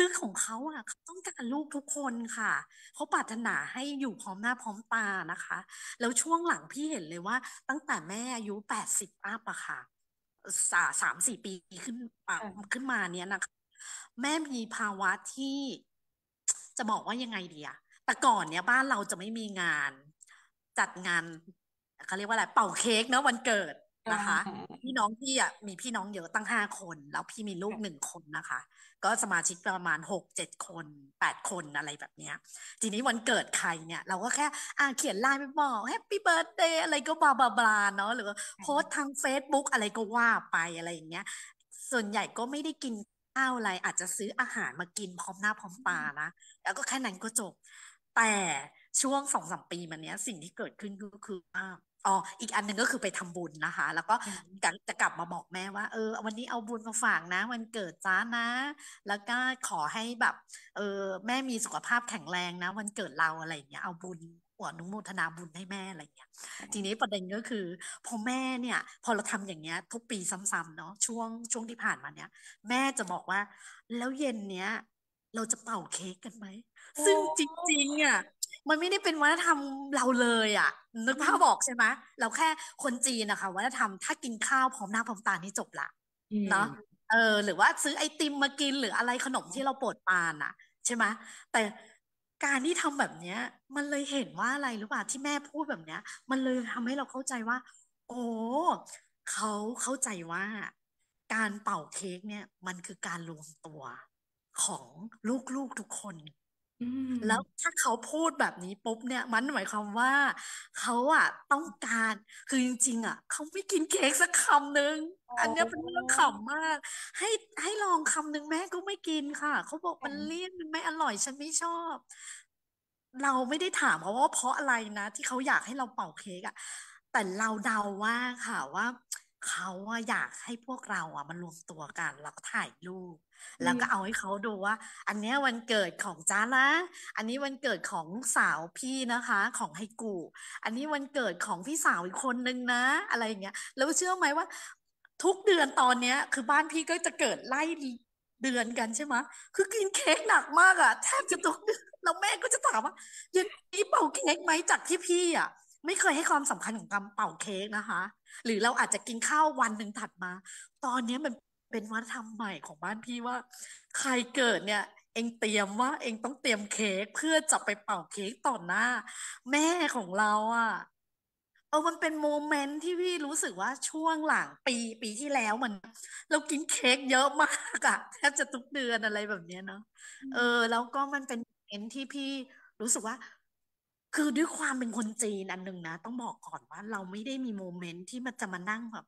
ลึกๆของเขาอะ่ะเขาต้องการลูกทุกคนค่ะเขาปรารถนาให้อยู่พร้อมหน้าพร้อมตานะคะ แล้วช่วงหลังพี่เห็นเลยว่า ตั้งแต่แม่อายุแปดสิบอัพอะค่ะ สาสามสี่ปีขึ้นขึ้นมาเนี้ยนะคะแม่มีภาวะที่จะบอกว่ายังไงดีอะแต่ก่อนเนี้ยบ้านเราจะไม่มีงานจัดงานเขาเรียกว่าอะไร เป่าเค้กเนาะวันเกิดนะคะ พี่น้องพี่อ่ะมีพี่น้องเยอะตั้งห้าคนแล้วพี่มีลูกหนึ่งคนนะคะ ก็สมาชิกประมาณหกเจ็ดคนแปดคนอะไรแบบเนี้ย ทีนี้วันเกิดใครเนี่ย เราก็แค่อ่าเขียนไลน์ไปบอกแฮปปี้เบิร์ดเดย์อะไรก็บาบลาบลาเนาะหรือโพสทางเฟซบุ๊กอะไรก็ว่าไปอะไรอย่างเงี้ย ส่วนใหญ่ก็ไม่ได้กินข้าวอะไรอาจจะซื้ออาหารมากินพร้อมหน้าพร้อมตานะ แล้วก็แค่นั้นก็จบแต่ช่วงสองสามปีมาเนี้ย สิ่งที่เกิดขึ้นก็คือว่าอ๋ออีกอันหนึ่งก็คือไปทำบุญนะคะ แล้วก็จะกลับมาบอกแม่ว่า เออวันนี้เอาบุญมาฝากนะวันเกิดจ้านะ แล้วก็ขอให้แบบเออแม่มีสุขภาพแข็งแรงนะวันเกิดเราอะไรอย่างเงี้ยเอาบุญอวดนุโมทนาบุญให้แม่อะไรอย่างเงี้ยทีนี้ประเด็นก็คือพอแม่เนี่ย พอเราทำอย่างเงี้ยทุกปีซ้ำ ๆเนาะช่วงช่วงที่ผ่านมาเนี้ยแม่จะบอกว่าแล้วเย็นเนี้ย เราจะเป่าเค้กกันไหมซึ่งจริงๆอ่ะมันไม่ได้เป็นวัฒนธรรมเราเลย อ่ะนึกภาพบอกใช่ไหม เราแค่คนจีนนะคะวัฒนธรรมถ้ากินข้าวพร้อมหน้าพร้อมตานี่จบละ เนาะ เออ หรือว่าซื้อไอติมมากินหรืออะไรขนมที่เราโปรดปานอ่ะ ใช่ไหมแต่การที่ทำแบบเนี้ยมันเลยเห็นว่าอะไรหรือเปล่าที่แม่พูดแบบเนี้ย มันเลยทำให้เราเข้าใจว่า โอ้เขาเข้าใจว่าการเป่าเค้กเนี่ย มันคือการรวมตัวของลูกๆทุกคนอืมแล้วถ้าเขาพูดแบบนี้ปุ๊บเนี่ยมันหมายความว่าเขาอะต้องการคือจริง ๆอะเขาไม่กินเค้กสักคำหนึ่งอ๋ออันเนี้ยเป็นเรื่องขำมาก ให้ให้ลองคำหนึ่งแม่ก็ไม่กินค่ะ เขาบอกมันเลี่ยนมันไม่อร่อยฉันไม่ชอบ เราไม่ได้ถามเขาว่าเพราะอะไรนะ ที่เขาอยากให้เราเป่าเค้กอะแต่เราเดาว่าค่ะว่าเขาอะอยากให้พวกเราอะมารวมตัวกันแล้วก็ถ่ายรูปแล้วก็เอาให้เขาดูว่า อันเนี้ยวันเกิดของจ้านะ อันนี้วันเกิดของสาวพี่นะคะ ของไฮกูอันนี้วันเกิดของพี่สาวอีกคนนึงนะ อะไรอย่างเงี้ยแล้วเชื่อไหมว่าทุกเดือนตอนเนี้ยคือบ้านพี่ก็จะเกิดไล่เดือนกันใช่ไหมคือกินเค้กหนักมากอะแทบจะทุกเดือนแล้วแม่ก็จะถามว่ายังนี้เป่าเค้กไหมจากที่พี่อะไม่เคยให้ความสำคัญของการเป่าเค้กนะคะ หรือเราอาจจะกินข้าววันหนึ่งถัดมา ตอนนี้มันเป็นวัฒนธรรมใหม่ของบ้านพี่ว่า ใครเกิดเนี่ย เองเตรียมว่าเองต้องเตรียมเค้กเพื่อจะไปเป่าเค้กต่อหน้า แม่ของเราอ่ะเออมันเป็นโมเมนต์ที่พี่รู้สึกว่าช่วงหลังปีปีที่แล้วมันเรากินเค้กเยอะมากอะแทบจะทุกเดือนอะไรแบบเนี้ยเนาะเออ แล้วก็มันเป็นโมเมนต์ที่พี่รู้สึกว่า คือด้วยความเป็นคนจีนอันหนึ่งนะต้องบอกก่อนว่าเราไม่ได้มีโมเมนต์ที่มันจะมานั่งแบบ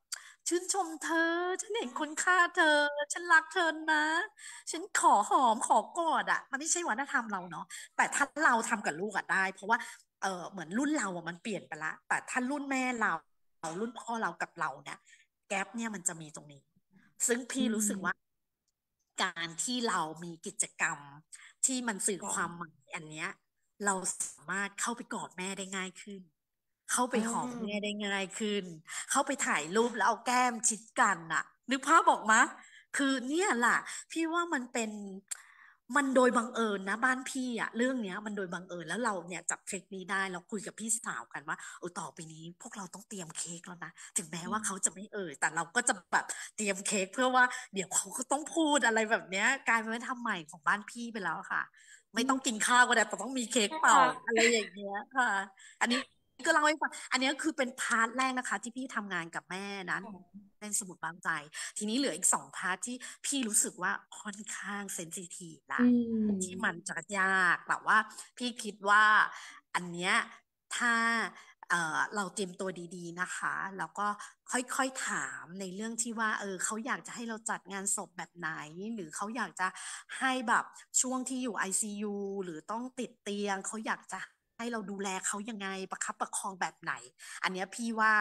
ชื่นชมเธอ ฉันเห็นคุณค่าเธอ ฉันรักเธอนะ ฉันขอหอม ขอ กอดอ่ะ มันไม่ใช่วัฒนธรรมเราเนาะ แต่ถ้าเราทำกับลูกอะได้ เพราะว่า เออเหมือนรุ่นเราอ่ะมันเปลี่ยนไปละ แต่ถ้ารุ่นแม่เรารุ่นพ่อเรากับเราเนี่ยแกลบเนี่ยมันจะมีตรงนี้ ซึ่งพี่รู้สึกว่า การที่เรามีกิจกรรม ที่มันสื่อความหมายอันเนี้ย เราสามารถเข้าไปกอดแม่ได้ง่ายขึ้นเข้าไปหอมแม่ได้ง่ายขึ้น เข้าไปถ่ายรูปแล้วเอาแก้มชิดกันน่ะ นึกภาพบอกมะ คือเนี่ยล่ะ พี่ว่ามันเป็น มันโดยบังเอิญนะ บ้านพี่อะเรื่องเนี้ย มันโดยบังเอิญแล้วเราเนี่ยจับเ้กนี้ได้เราคุยกับพี่สาวกันว่า เออต่อไปนี้พวกเราต้องเตรียมเค้กแล้วนะ ถึงแม้ว่าเขาจะไม่เอ่ย แต่เราก็จะแบบเตรียมเค้กเพื่อว่าเดี๋ยวเขาก็ต้องพูดอะไรแบบเนี้ยกลายเป็นว่าทใหม่ของบ้านพี่ไปแล้วค่ะ ไม่ต้องกินข้าวก็ได้แต่ต้องมีเค้กเป่า อะไรอย่างเงี้ย ค่ะ อันนี้ก็เล่าให้ฟังอันนี้คือเป็นพาร์ทแรกนะคะ ที่พี่ทำงานกับแม่นะเป็นสมุดบางใจ ทีนี้เหลืออีกสองพาร์ทที่พี่รู้สึกว่าค่อนข้างเซนซิทีฟละที่มันจะยากแบบว่า พี่คิดว่าอันเนี้ยถ้าเราเตรียมตัวดีๆนะคะแล้วก็ค่อยๆถามในเรื่องที่ว่า เออเขาอยากจะให้เราจัดงานศพแบบไหน หรือเขาอยากจะให้แบบช่วงที่อยู่ ICU หรือต้องติดเตียง เขาอยากจะให้เราดูแลเขายังไงประคับประคองแบบไหน อันนี้พี่ว่า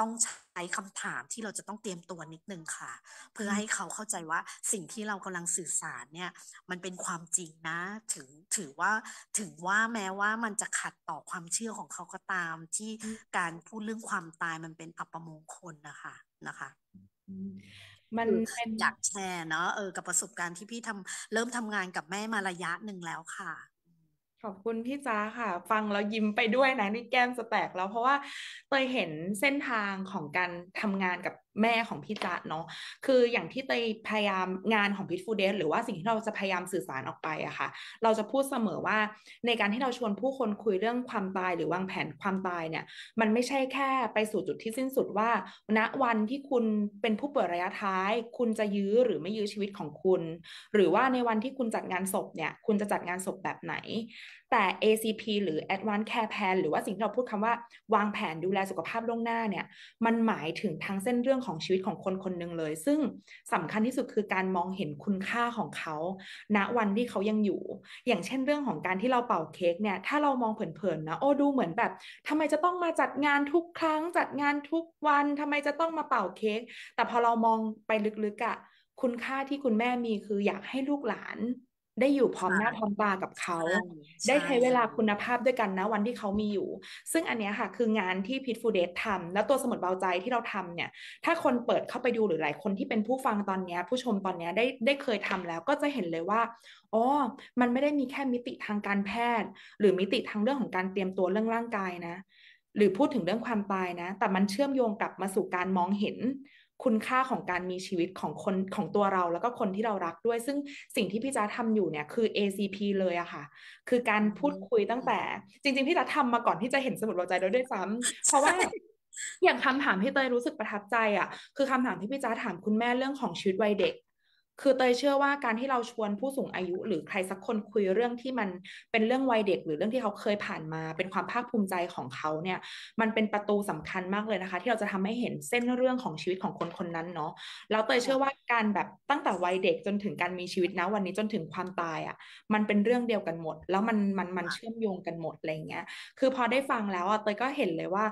ต้องใช้คำถามที่เราจะต้องเตรียมตัวนิดนึงค่ะ เพื่อให้เขาเข้าใจว่าสิ่งที่เรากำลังสื่อสารเนี่ย มันเป็นความจริงนะ ถึงถือว่าถึงว่าแม้ว่ามันจะขัดต่อความเชื่อของเขาก็ตาม ที่การพูดเรื่องความตายมันเป็นอัปมงคลนะคะนะคะ มันเป็นอยากแชร์เนาะเออกับประสบการณ์ที่พี่ทำเริ่มทำงานกับแม่มาระยะหนึ่งแล้วค่ะขอบคุณพี่จ้าค่ะ ฟังแล้วยิ้มไปด้วยนะ นี่แก้มจะแตกแล้ว เพราะว่าเตยเห็นเส้นทางของการทำงานกับแม่ของพี่จ๊ะเนาะคืออย่างที่เตยพยายามงานของพิทฟูเดสหรือว่าสิ่งที่เราจะพยายามสื่อสารออกไปอะคะ่ะเราจะพูดเสมอว่าในการที่เราชวนผู้คนคุยเรื่องความตาย หรือวางแผนความตายเนี่ย มันไม่ใช่แค่ไปสู่จุดที่สิ้นสุดว่าณนะวันที่คุณเป็นผู้ป่วยระยะท้าย คุณจะยื้อหรือไม่ยื้อชีวิตของคุณ หรือว่าในวันที่คุณจัดงานศพเนี่ย คุณจะจัดงานศพแบบไหนแต่ ACP หรือ Advanced Care Plan หรือว่าสิ่งที่เราพูดคำว่า วางแผนดูแลสุขภาพล่วงหน้าเนี่ย มันหมายถึงทางเส้นเรื่องของชีวิตของคนคนหนึ่งเลย ซึ่งสำคัญที่สุดคือการมองเห็นคุณค่าของเขา ณวันที่เขายังอยู่ อย่างเช่นเรื่องของการที่เราเป่าเค้กเนี่ย ถ้าเรามองเผินๆนะ โอ้ดูเหมือนแบบทำไมจะต้องมาจัดงานทุกครั้ง จัดงานทุกวันทำไมจะต้องมาเป่าเค้กแต่พอเรามองไปลึกๆอะ่ะคุณค่าที่คุณแม่มีคืออยากให้ลูกหลานได้อยู่พร้อมหน้าพร้อมตากับเขา ได้ใช้เวลาคุณภาพด้วยกันนะ วันที่เขามีอยู่ ซึ่งอันนี้ค่ะคืองานที่พิทฟูเดตทำแล้วตัวสมุดเบาใจที่เราทำเนี่ย ถ้าคนเปิดเข้าไปดูหรือหลายคนที่เป็นผู้ฟังตอนนี้ ผู้ชมตอนนี้ได้ได้เคยทำแล้ว ก็จะเห็นเลยว่า อ๋อ มันไม่ได้มีแค่มิติทางการแพทย์ หรือมิติทางเรื่องของการเตรียมตัวเรื่องร่างกายนะ หรือพูดถึงเรื่องความตายนะ แต่มันเชื่อมโยงกลับมาสู่การมองเห็นคุณค่าของการมีชีวิตของคนของตัวเราแล้วก็คนที่เรารักด้วย ซึ่งสิ่งที่พี่จ้าทำอยู่เนี่ยคือ ACP เลยอะค่ะ คือการพูดคุยตั้งแต่ จริงๆพี่จ้าทำมาก่อนที่จะเห็นสมุดหัวใจเราด้วยซ้ำเพราะว่า อย่างคำถามที่เตยรู้สึกประทับใจอะ่ะ คือคำถามที่พี่จ้าถามคุณแม่เรื่องของชีวิตวัยเด็กคือเตยเชื่อว่าการที่เราชวนผู้สูงอายุ หรือใครสักคนคุยเรื่องที่มันเป็นเรื่องวัยเด็กหรือเรื่องที่เขาเคยผ่านมา เป็นความภาคภูมิใจของเขาเนี่ยมันเป็นประตูสำคัญมากเลยนะคะที่เราจะทำให้เห็นเส้นเรื่องของชีวิตของคนคนนั้นเนาะแล้วเตยเชื่อว่าการแบบตั้งแต่วัยเด็กจนถึงการมีชีวิตนะวันนี้จนถึงความตายอะ่ะมันเป็นเรื่องเดียวกันหมด แล้วมันมันมันเชื่อมโยงกันหมดอะไรเงี้ยคือพอได้ฟังแล้วอ่ะเตยก็เห็นเลยว่า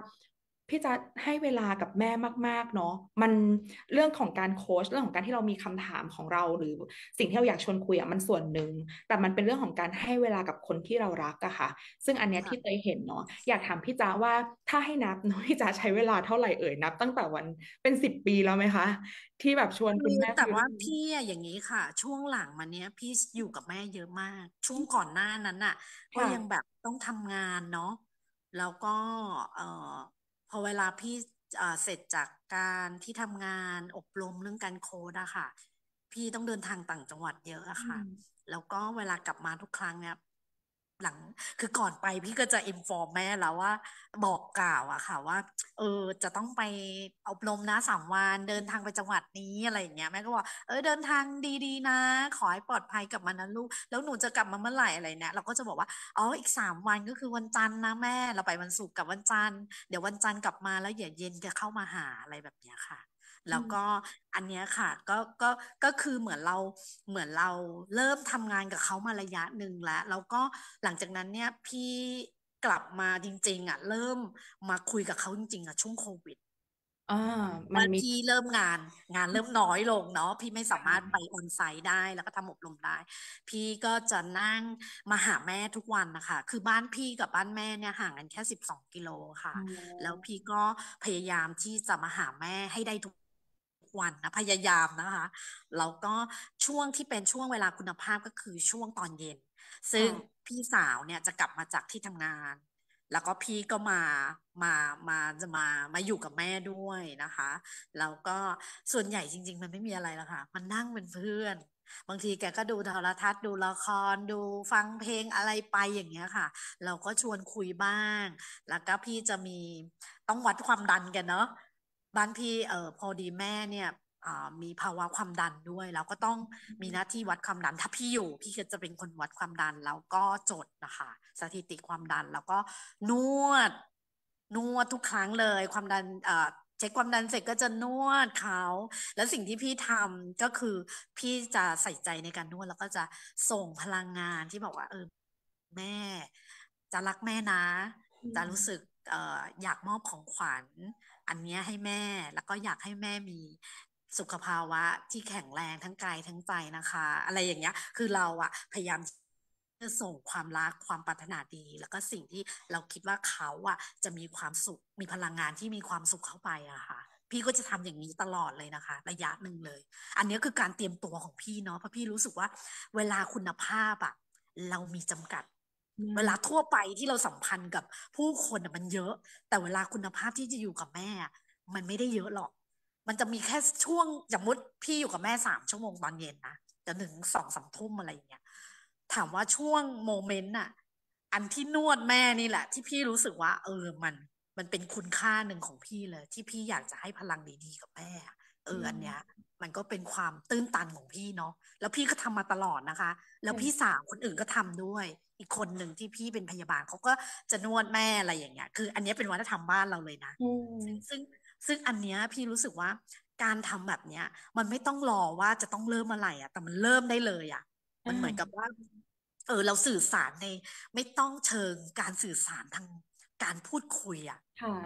พี่จัดให้เวลากับแม่มาก ๆ เนาะมันเรื่องของการโค้ชเรื่องของการที่เรามีคำถามของเราหรือสิ่งที่เราอยากชวนคุยอะมันส่วนหนึ่งแต่มันเป็นเรื่องของการให้เวลากับคนที่เรารักอะค่ะ ซึ่งอันเนี้ยที่เตยเห็นเนาะอยากถามพี่จ้าว่าถ้าให้นับเนาะพี่จ้าใช้เวลาเท่าไหร่เอ่ยนับตั้งแต่วันเป็นสิบปีแล้วไหมคะที่แบบชวนคุณแม่แต่ว่าพี่อะอย่างนี้ค่ะ ช่วงหลังมาเนี้ย พี่อยู่กับแม่เยอะมาก ช่วงก่อนหน้านั้นอะก็ยังแบบต้องทำงานเนาะแล้วก็เออพอเวลาพี่เสร็จจากการที่ทำงานอบรมเรื่องการโค้ดอะค่ะ พี่ต้องเดินทางต่างจังหวัดเยอะอะค่ะ แล้วก็เวลากลับมาทุกครั้งเนี่ยหลังคือก่อนไปพี่ก็จะอินฟอร์มแม่แล้วว่าบอกกล่าวอะค่ะว่าเออจะต้องไปอบรมนะสามวันเดินทางไปจังหวัดนี้อะไรอย่างเงี้ยแม่ก็บอกเออเดินทางดีๆ นะ ขอให้ปลอดภัยกลับมานะลูก แล้วหนูจะกลับมาเมื่อไหร่อะไรเนี่ยเราก็จะบอกว่าอ๋ออีกสามวันก็คือวันจันทร์นะแม่เราไปวันศุกร์กับวันจันทร์เดี๋ยววันจันทร์กลับมาแล้วเย่ายเย็นจะเข้ามาหาอะไรแบบเนี้ยค่ะแล้วก็อันเนี้ยค่ะก็ก็ก็คือเหมือนเราเหมือนเราเริ่มทำงานกับเขามาระยะหนึ่งแล้วแล้วก็หลังจากนั้นเนี่ยพี่กลับมาจริงๆ อ่ะ เริ่มมาคุยกับเขาจริงๆ อ่ะช่วงโควิดอ่ามันมีพี่เริ่มงานงานเริ่มน้อยลงเนาะพี่ไม่สามารถไปออนไซต์ได้แล้วก็ทำอบรมได้ พี่ก็จะนั่งมาหาแม่ทุกวันนะคะคือบ้านพี่กับบ้านแม่เนี่ยห่างกันแค่สิบสองกิโลค่ะ แล้วพี่ก็พยายามที่จะมาหาแม่ให้ได้ทุกวันนะพยายามนะคะ แล้วก็ช่วงที่เป็นช่วงเวลาคุณภาพก็คือช่วงตอนเย็น ซึ่งพี่สาวเนี่ยจะกลับมาจากที่ทำงาน แล้วก็พี่ก็มามามาจะมามาอยู่กับแม่ด้วยนะคะ แล้วก็ส่วนใหญ่จริง ๆมันไม่มีอะไรแล้วค่ะ มันนั่งเป็นเพื่อน บางทีแกก็ดูโทรทัศน์ดูละครดูฟังเพลงอะไรไปอย่างเงี้ยค่ะ เราก็ชวนคุยบ้าง แล้วก็พี่จะมีต้องวัดความดันกันเนาะบางทีเออพอดีแม่เนี่ยมีภาวะความดันด้วย แล้วก็ต้องมีหน้าที่วัดความดัน ถ้าพี่อยู่พี่ก็จะเป็นคนวัดความดัน แล้วก็จดนะคะสถิติความดัน แล้วก็นวด นวดทุกครั้งเลย ความดันเช็คความดันเสร็จก็จะนวดเขา แล้วสิ่งที่พี่ทำก็คือพี่จะใส่ใจในการนวดแล้วก็จะส่งพลังงานที่บอกว่า เออแม่จะรักแม่นะจะรู้สึกอยากมอบของขวัญอันนี้ให้แม่แล้วก็อยากให้แม่มีสุขภาวะที่แข็งแรงทั้งกายทั้งใจนะคะ อะไรอย่างเงี้ยคือเราอะพยายามจะส่งความรักความปรารถนาดี แล้วก็สิ่งที่เราคิดว่าเขาอะจะมีความสุขมีพลังงานที่มีความสุขเข้าไปอะค่ะพี่ก็จะทำอย่างนี้ตลอดเลยนะคะ ระยะหนึ่งเลย อันนี้คือการเตรียมตัวของพี่เนาะเพราะพี่รู้สึกว่า เวลาคุณภาพอะเรามีจำกัดเวลาทั่วไปที่เราสัมพันธ์กับผู้คนมันเยอะ แต่เวลาคุณภาพที่จะอยู่กับแม่มันไม่ได้เยอะหรอก มันจะมีแค่ช่วงอย่างมุดพี่อยู่กับแม่สามชั่วโมงตอนเย็นนะจะถึงสองสามทุ่มอะไรอย่างเงี้ยถามว่าช่วงโมเมนต์อะอันที่นวดแม่นี่แหละที่พี่รู้สึกว่าเออมัน มันเป็นคุณค่าหนึ่งของพี่เลย ที่พี่อยากจะให้พลังดีๆกับแม่เอออันเนี้ย มันก็เป็นความตื้นตันของพี่เนาะแล้วพี่ก็ทำมาตลอดนะคะ แล้วพี่สาวคนอื่นก็ทำด้วยีกคนหนึ่งที่พี่เป็นพยาบาลเขาก็จะนวดแม่อะไรอย่างเงี้ย คือ อันนี้เป็นวัฒนธรรมบ้านเราเลยนะซึ่งซึ่งซึ่งอันเนี้ยพี่รู้สึกว่าการทำแบบเนี้ย มันไม่ต้องรอว่าจะต้องเริ่มอะไรอะ่ะ แต่มันเริ่มได้เลยอะ่ะ มันเหมือนกับว่า เออ เราสื่อสารใน ไม่ต้องเชิงการสื่อสารทาง การพูดคุยอะ่ะ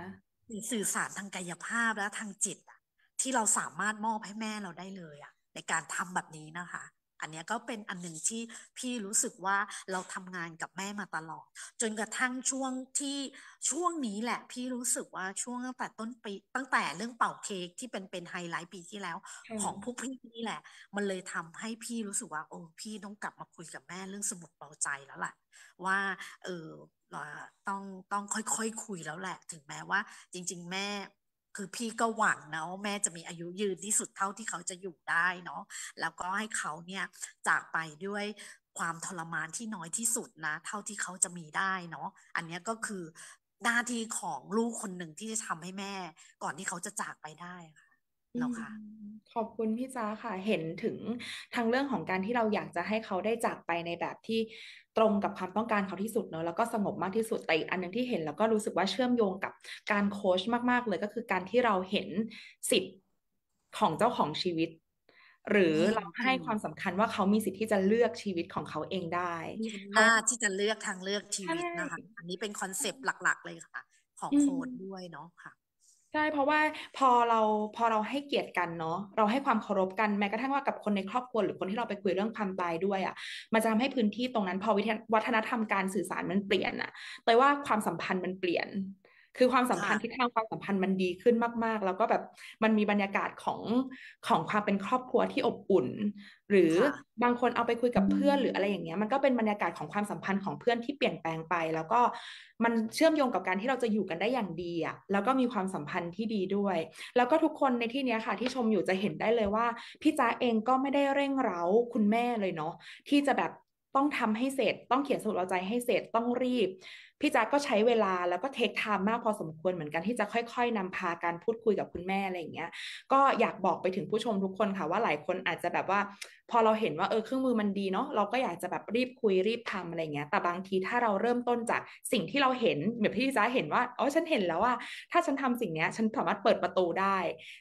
สื่อสารทางกายภาพและทางจิตอ่ะ ที่เราสามารถมอบให้แม่เราได้เลยอะ่ะ ในการทำแบบนี้นะคะอันนี้ก็เป็นอันหนึ่งที่พี่รู้สึกว่าเราทำงานกับแม่มาตลอด จนกระทั่งช่วงที่ช่วงนี้แหละ พี่รู้สึกว่าช่วงตั้งแต่ต้นปีตั้งแต่เรื่องเป่าเค้กที่เป็นเป็นไฮไลท์ปีที่แล้วของพวกพี่นี่แหละ มันเลยทำให้พี่รู้สึกว่าโอ้พี่ต้องกลับมาคุยกับแม่เรื่องสมุดเบาใจแล้วแหละว่าเออต้องต้องค่อยๆคคุยแล้วแหละถึงแม้ว่าจริงๆแม่คือพี่ก็หวังนะว่าแม่จะมีอายุยืนที่สุดเท่าที่เขาจะอยู่ได้เนาะแล้วก็ให้เขาเนี่ยจากไปด้วยความทรมานที่น้อยที่สุดนะ เท่าที่เขาจะมีได้เนาะอันนี้ก็คือหน้าที่ของลูกคนหนึ่งที่จะทำให้แม่ ก่อนที่เขาจะจากไปได้ค่ะเนาะค่ะขอบคุณพี่จ้าค่ะเห็นถึงทางเรื่องของการที่เราอยากจะให้เขาได้จากไปในแบบที่ตรงกับความต้องการเขาที่สุดเนอะแล้วก็สงบมากที่สุด แต่อีกอันนึงที่เห็นแล้วก็รู้สึกว่าเชื่อมโยงกับการโค้ชมาก ๆเลยก็คือ การที่เราเห็นสิทธิ์ของเจ้าของชีวิต หรือเราให้ความสำคัญว่าเขามีสิทธิ์ที่จะเลือกชีวิตของเขาเองได้หน้าที่จะเลือกทางเลือกชีวิตนะคะอันนี้เป็นคอนเซปต์หลักๆ เลยค่ะ ของโค้ชด้วยเนาะค่ะช่เพราะว่าพอเราพอเราให้เกียรติกันเนาะเราให้ความเคารพกันแม้กระทั่งว่ากับคนในครอบครัวหรือคนที่เราไปคุยเรื่องความตายด้วยอะ่ะมันจะทำให้พื้นที่ตรงนั้น พอวัฒนธรรมการสื่อสารมันเปลี่ยนอะ่ะแต่ว่าความสัมพันธ์มันเปลี่ยนคือความสัมพันธ์ที่ทางความสัมพันธ์มันดีขึ้นมาก ๆ แล้วก็แบบมันมีบรรยากาศของของความเป็นครอบครัวที่อบอุ่น หรือบางคนเอาไปคุยกับเพื่อนหรืออะไรอย่างเงี้ยมันก็เป็นบรรยากาศของความสัมพันธ์ของเพื่อนที่เปลี่ยนแปลงไป แล้วก็มันเชื่อมโยงกับการที่เราจะอยู่กันได้อย่างดีอ่ะแล้วก็มีความสัมพันธ์ที่ดีด้วย แล้วก็ทุกคนในที่นี้ค่ะ ที่ชมอยู่จะเห็นได้เลยว่าพี่จ้าเองก็ไม่ได้เร่งเร้าคุณแม่เลยเนาะที่จะแบบต้องทำให้เสร็จต้องเขียนสมุดเาใจให้เสร็จต้องรีบพี่จ๊าก็ใช้เวลาแล้วก็เทคไทม์มากพอสมควรเหมือนกันที่จะค่อย ๆ นำพาการพูดคุยกับคุณแม่อะไรอย่างเงี้ย ก็อยากบอกไปถึงผู้ชมทุกคนค่ะว่าหลายคนอาจจะแบบว่าพอเราเห็นว่าเออเครื่องมือมันดีเนาะเราก็อยากจะแบบรีบคุยรีบทำอะไรเงี้ย แต่บางทีถ้าเราเริ่มต้นจากสิ่งที่เราเห็นแบบที่จ๊าเห็นว่าอ๋อฉันเห็นแล้วว่าถ้าฉันทำสิ่งเนี้ย ฉันสามารถเปิดประตูได้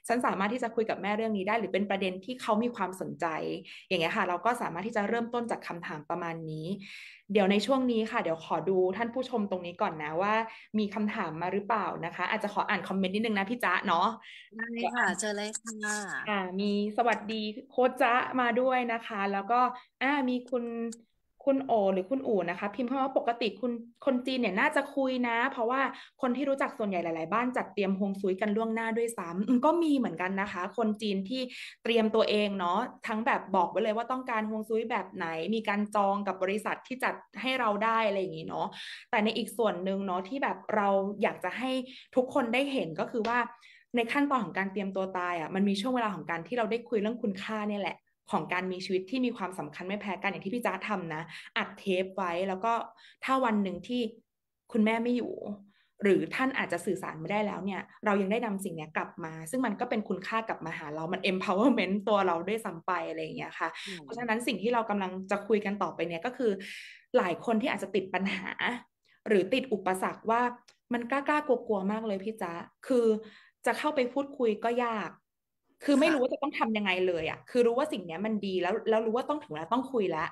ฉันสามารถที่จะคุยกับแม่เรื่องนี้ได้ หรือเป็นประเด็นที่เขามีความสนใจ อย่างเงี้ยค่ะ เราก็สามารถที่จะเริ่มต้นจากคำถามประมาณนี้เดี๋ยวในช่วงนี้ค่ะ เดี๋ยวขอดูท่านผู้ชมตรงนี้ก่อนนะ ว่ามีคำถามมาหรือเปล่านะคะ อาจจะขออ่านคอมเมนต์นิดนึงนะพี่จ๊ะเนาะได้ค่ะเจอเลยค่ะอ่ามีสวัสดีโค้ชจ๊ะมาด้วยนะคะ แล้วก็อ่ามีคุณคุณโอหรือคุณอู่นะคะพิมพ์เข้ามาปกติคุณคนจีนเนี่ยน่าจะคุยนะ เพราะว่าคนที่รู้จักส่วนใหญ่หลาย ๆ บ้านจัดเตรียมฮงซุยกันล่วงหน้าด้วยซ้ำก็มีเหมือนกันนะคะ คนจีนที่เตรียมตัวเองเนาะทั้งแบบบอกไว้เลยว่าต้องการฮงซุยแบบไหนมีการจองกับบริษัทที่จัดให้เราได้อะไรอย่างนี้เนาะแต่ในอีกส่วนหนึ่งเนาะที่แบบเราอยากจะให้ทุกคนได้เห็นก็คือว่าในขั้นตอนของการเตรียมตัวตายอะ่ะมันมีช่วงเวลาของการที่เราได้คุยเรื่องคุณค่าเนี่ยแหละของการมีชีวิตที่มีความสำคัญไม่แพ้กันอย่างที่พี่จ้าทำนะ อัดเทปไว้แล้วก็ถ้าวันหนึ่งที่คุณแม่ไม่อยู่ หรือท่านอาจจะสื่อสารไม่ได้แล้วเนี่ย เรายังได้นำสิ่งนี้กลับมา ซึ่งมันก็เป็นคุณค่ากลับมาหาเรามัน empowerment ตัวเราด้วยซ้ำไปอะไรอย่างเงี้ยค่ะเพราะฉะนั้นสิ่งที่เรากำลังจะคุยกันต่อไปเนี่ยก็คือ หลายคนที่อาจจะติดปัญหา หรือติดอุปสรรคว่า มันกล้ากล้ากลัวกลัวมากเลยพี่จ้าคือจะเข้าไปพูดคุยก็ยากคือไม่รู้ว่าจะต้องทำยังไงเลยอะ่ะ คือรู้ว่าสิ่งเนี้ยมันดีแล้วแล้วรู้ว่าต้องถึงแล้วต้องคุยแล้ว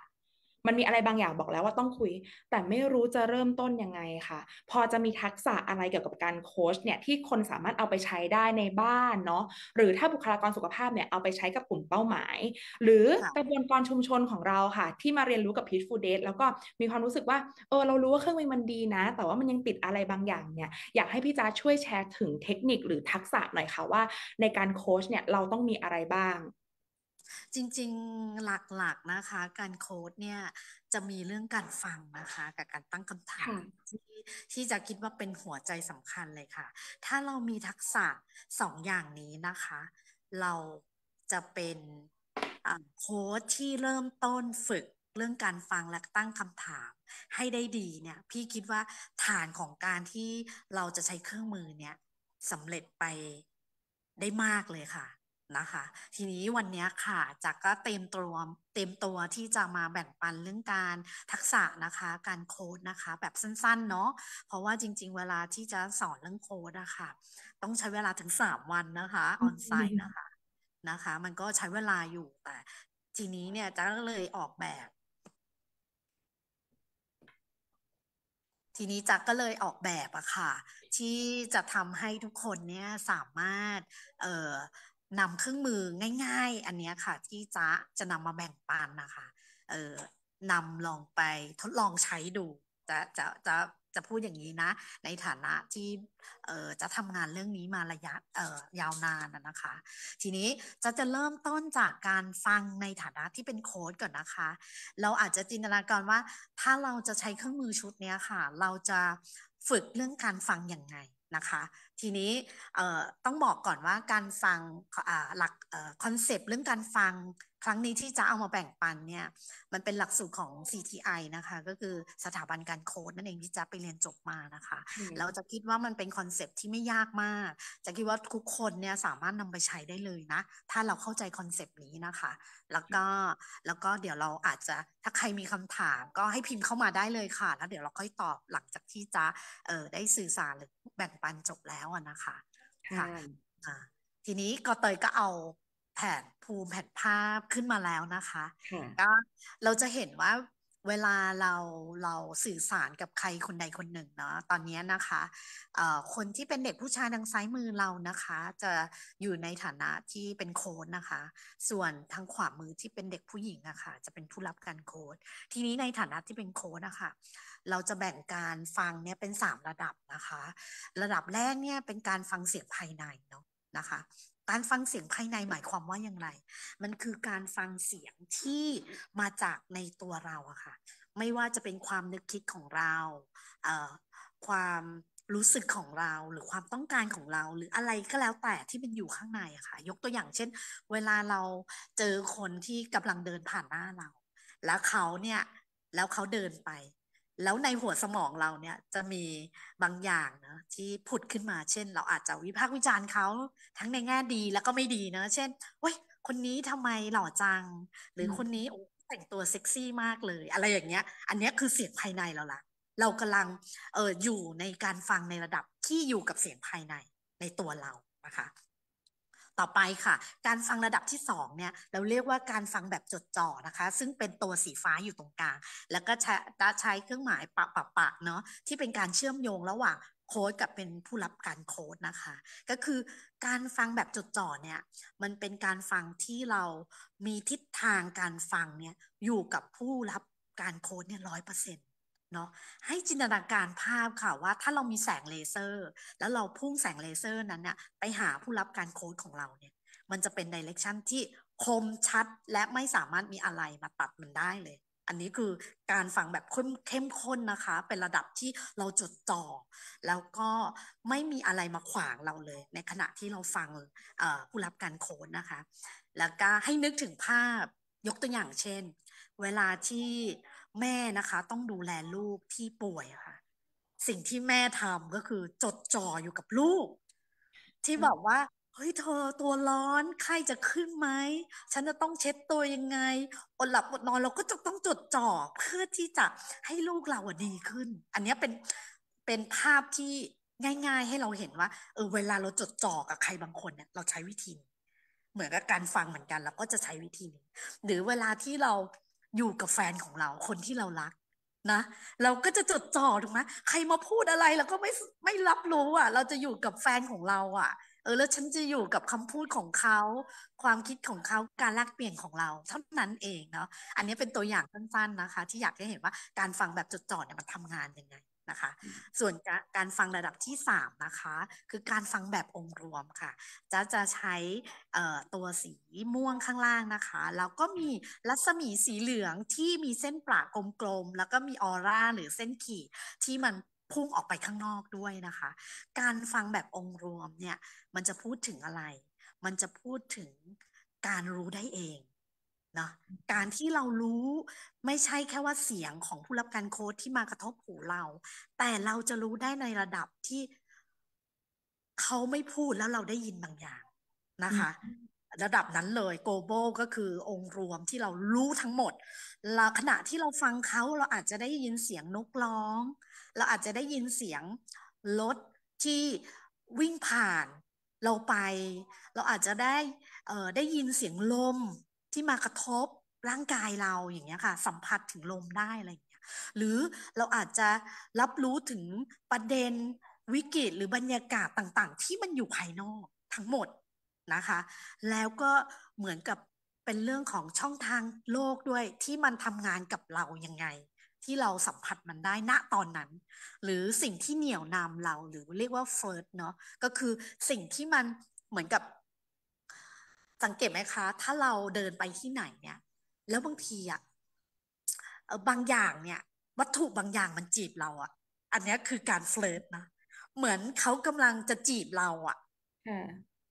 มันมีอะไรบางอย่างบอกแล้วว่าต้องคุย แต่ไม่รู้จะเริ่มต้นยังไงค่ะ พอจะมีทักษะอะไรเกี่ยวกับการโค้ชเนี่ยที่คนสามารถเอาไปใช้ได้ในบ้านเนาะหรือถ้าบุคลากรสุขภาพเนี่ยเอาไปใช้กับกลุ่มเป้าหมายหรือกระบวนการชุมชนของเราค่ะที่มาเรียนรู้กับพีชฟูเดสแล้วก็มีความรู้สึกว่าเออเรารู้ว่าเครื่องมือมันดีนะ แต่ว่ามันยังติดอะไรบางอย่างเนี่ยอยากให้พี่จ้าช่วยแชร์ถึงเทคนิคหรือทักษะหน่อยค่ะว่า ในการโค้ชเนี่ยเราต้องมีอะไรบ้างจริงๆ หลักๆ นะคะ การโค้ดเนี่ยจะมีเรื่องการฟังนะคะ กับการตั้งคำถามที่ที่จะคิดว่าเป็นหัวใจสำคัญเลยค่ะ ถ้าเรามีทักษะสองอย่างนี้นะคะ เราจะเป็นโค้ดที่เริ่มต้นฝึกเรื่องการฟังและตั้งคำถามให้ได้ดีเนี่ย พี่คิดว่าฐานของการที่เราจะใช้เครื่องมือเนี่ยสำเร็จไปได้มากเลยค่ะนะคะทีนี้วันนี้ค่ะจักก็เต็มตัวเต็มตัวที่จะมาแบ่งปันเรื่องการทักษะนะคะ การโค้ดนะคะ แบบสั้นๆ เนาะเพราะว่าจริง ๆ เวลาที่จะสอนเรื่องโค้ดนะคะต้องใช้เวลาถึงสามวันนะคะ ออนไลน์นะคะนะคะ มันก็ใช้เวลาอยู่แต่ ทีนี้เนี่ยจักก็เลยออกแบบ ทีนี้จักก็เลยออกแบบอะค่ะ ที่จะทำให้ทุกคนเนี่ยสามารถเออนำเครื่องมือง่ายๆ อันนี้ค่ะที่จะจะนำมาแบ่งปันนะคะเออนำลองไปทดลองใช้ดู จะจะจะจะพูดอย่างนี้นะ ในฐานะที่เออจะทำงานเรื่องนี้มาระยะเออยาวนานนะคะ ทีนี้จะจะเริ่มต้นจากการฟังในฐานะที่เป็นโค้ดก่อนนะคะ เราอาจจะจินตนาการว่าถ้าเราจะใช้เครื่องมือชุดนี้ค่ะ เราจะฝึกเรื่องการฟังอย่างไงนะคะทีนี้ต้องบอกก่อนว่าการฟังหลักคอนเซปต์เรื่องการฟังครั้งนี้ที่จะเอามาแบ่งปันเนี่ยมันเป็นหลักสูตรของ CTI นะคะก็คือสถาบันการโค้ดนั่นเองที่จะไปเรียนจบมานะคะ เราจะคิดว่ามันเป็นคอนเซปต์ที่ไม่ยากมาก จะคิดว่าทุกคนเนี่ยสามารถนำไปใช้ได้เลยนะถ้าเราเข้าใจคอนเซปต์นี้นะคะ แล้วก็แล้วก็เดี๋ยวเราอาจจะถ้าใครมีคำถาม ก็ให้พิมพ์เข้ามาได้เลยค่ะ แล้วเดี๋ยวเราค่อยตอบหลังจากที่จะได้สื่อสารหรือแบ่งปันจบแล้วแล้วนะคะ ค่ะ ทีนี้ก็เตยก็เอาแผนภูมิแผนภาพขึ้นมาแล้วนะคะ ก็เราจะเห็นว่าเวลาเราเราสื่อสารกับใครคนใดคนหนึ่งเนาะ ตอนนี้นะคะคนที่เป็นเด็กผู้ชายทางซ้ายมือเรานะคะ จะอยู่ในฐานะที่เป็นโค้ดนะคะ ส่วนทางขวามือที่เป็นเด็กผู้หญิงอะคะ่ะจะเป็นผู้รับการโค้ดทีนี้ในฐานะที่เป็นโค้ดนะคะเราจะแบ่งการฟังเนี่ยเป็น 3 ระดับนะคะ ระดับแรกเนี่ยเป็นการฟังเสียงภายในเนาะนะคะ การฟังเสียงภายในหมายความว่าอย่างไร มันคือการฟังเสียงที่มาจากในตัวเราอะค่ะ ไม่ว่าจะเป็นความนึกคิดของเรา เอ่อ ความรู้สึกของเรา หรือความต้องการของเรา หรืออะไรก็แล้วแต่ที่มันอยู่ข้างในอะค่ะ ยกตัวอย่างเช่น เวลาเราเจอคนที่กำลังเดินผ่านหน้าเรา แล้วเขาเนี่ย แล้วเขาเดินไปแล้วในหัวสมองเราเนี่ยจะมีบางอย่างนะที่ผุดขึ้นมาเช่นเราอาจจะวิพากษ์วิจารณ์เขาทั้งในแง่ดีแล้วก็ไม่ดีนะเช่นเว้ย คนนี้ทำไมหล่อจัง หรือคนนี้โอ้แต่งตัวเซ็กซี่มากเลยอะไรอย่างเงี้ย อันนี้คือเสียงภายในเราละเรากำลังเอออยู่ในการฟังในระดับที่อยู่กับเสียงภายในในตัวเรานะคะต่อไปค่ะ การฟังระดับที่2เนี่ยเราเรียกว่าการฟังแบบจดจ่อนะคะซึ่งเป็นตัวสีฟ้าอยู่ตรงกลาง แล้วก็ใช้ใช้เครื่องหมายปะปะปะเนาะที่เป็นการเชื่อมโยงระหว่างโค้ดกับเป็นผู้รับการโค้ดนะคะ ก็คือการฟังแบบจดจ่อเนี่ยมันเป็นการฟังที่เรามีทิศทางการฟังเนี่ยอยู่กับผู้รับการโค้ดเนี่ยร้อยเปอร์เซ็นต์เนาะให้จินตนาการภาพค่ะว่า ถ้าเรามีแสงเลเซอร์แล้วเราพุ่งแสงเลเซอร์นั้นเนี่ยไปหาผู้รับการโค้ดของเราเนี่ยมันจะเป็นดิเรกชันที่คมชัดและไม่สามารถมีอะไรมาตัดมันได้เลย อันนี้คือการฟังแบบเข้มข้ข้นนะคะ เป็นระดับที่เราจดจ่อ แล้วก็ไม่มีอะไรมาขวางเราเลย ในขณะที่เราฟังผู้รับการโค้ดนะคะ แล้วก็ให้นึกถึงภาพยกตัวอย่างเช่น เวลาที่แม่นะคะต้องดูแลลูกที่ป่วยค่ะ สิ่งที่แม่ทำก็คือ จดจ่ออยู่กับลูก ที่บอกว่าเฮ้ยเธอตัวร้อนไข้จะขึ้นไหม ฉันจะต้องเช็ดตัวยังไงอดหลับอดนอนเราก็จะต้องจดจ่อเพื่อที่จะให้ลูกเราดีขึ้น อันนี้เป็นเป็นภาพที่ง่ายๆให้เราเห็นว่า เออเวลาเราจดจ่อกับใครบางคนเนี่ยเราใช้วิธีเหมือนกับการฟังเหมือนกันเราก็จะใช้วิธีนี้หรือเวลาที่เราอยู่กับแฟนของเราคนที่เรารักนะ เราก็จะจดจ่อถูกไหมใครมาพูดอะไรเราก็ไม่ไม่รับรู้อ่ะ เราจะอยู่กับแฟนของเราอ่ะ เออ แล้วฉันจะอยู่กับคำพูดของเขาความคิดของเขาการแลกเปลี่ยนของเราเท่านั้นเองเนาะอันนี้เป็นตัวอย่างสั้นๆนะคะ ที่อยากให้เห็นว่าการฟังแบบจดจ่อเนี่ยมันทำงานยังไงนะคะส่วนการฟังระดับที่3นะคะคือการฟังแบบองค์รวมค่ะจะจะใช้ตัวสีม่วงข้างล่างนะคะแล้วก็มีรัศมีสีเหลืองที่มีเส้นปลากลมๆแล้วก็มีออร่าหรือเส้นขีดที่มันพุ่งออกไปข้างนอกด้วยนะคะ การฟังแบบองค์รวมเนี่ยมันจะพูดถึงอะไร มันจะพูดถึงการรู้ได้เองนะการที่เรารู้ไม่ใช่แค่ว่าเสียงของผู้รับการโค้ดที่มากระทบหูเรา แต่เราจะรู้ได้ในระดับที่ เขาไม่พูดแล้วเราได้ยินบางอย่างนะคะระดับนั้นเลย global ก็คือองค์รวมที่เรารู้ทั้งหมดเราขณะที่เราฟังเขาเราอาจจะได้ยินเสียงนกร้อง เราอาจจะได้ยินเสียงรถที่วิ่งผ่านเราไป เราอาจจะได้ได้ยินเสียงลมที่มากระทบร่างกายเราอย่างเงี้ยค่ะ สัมผัสถึงลมได้อะไรอย่างเงี้ยหรือเราอาจจะรับรู้ถึงประเด็นวิกฤตหรือบรรยากาศต่างๆ ที่มันอยู่ภายนอกทั้งหมดนะคะ แล้วก็เหมือนกับเป็นเรื่องของช่องทางโลกด้วยที่มันทำงานกับเรายังไงที่เราสัมผัสมันได้ณตอนนั้น หรือสิ่งที่เหนี่ยวนำเราหรือเรียกว่าเฟิร์สเนาะก็คือสิ่งที่มันเหมือนกับสังเกตไหมคะ ถ้าเราเดินไปที่ไหนเนี่ยแล้วบางทีอะบางอย่างเนี่ยวัตถุบางอย่างมันจีบเราอะอันนี้คือการเฟลท์ตนะเหมือนเขากำลังจะจีบเราอะ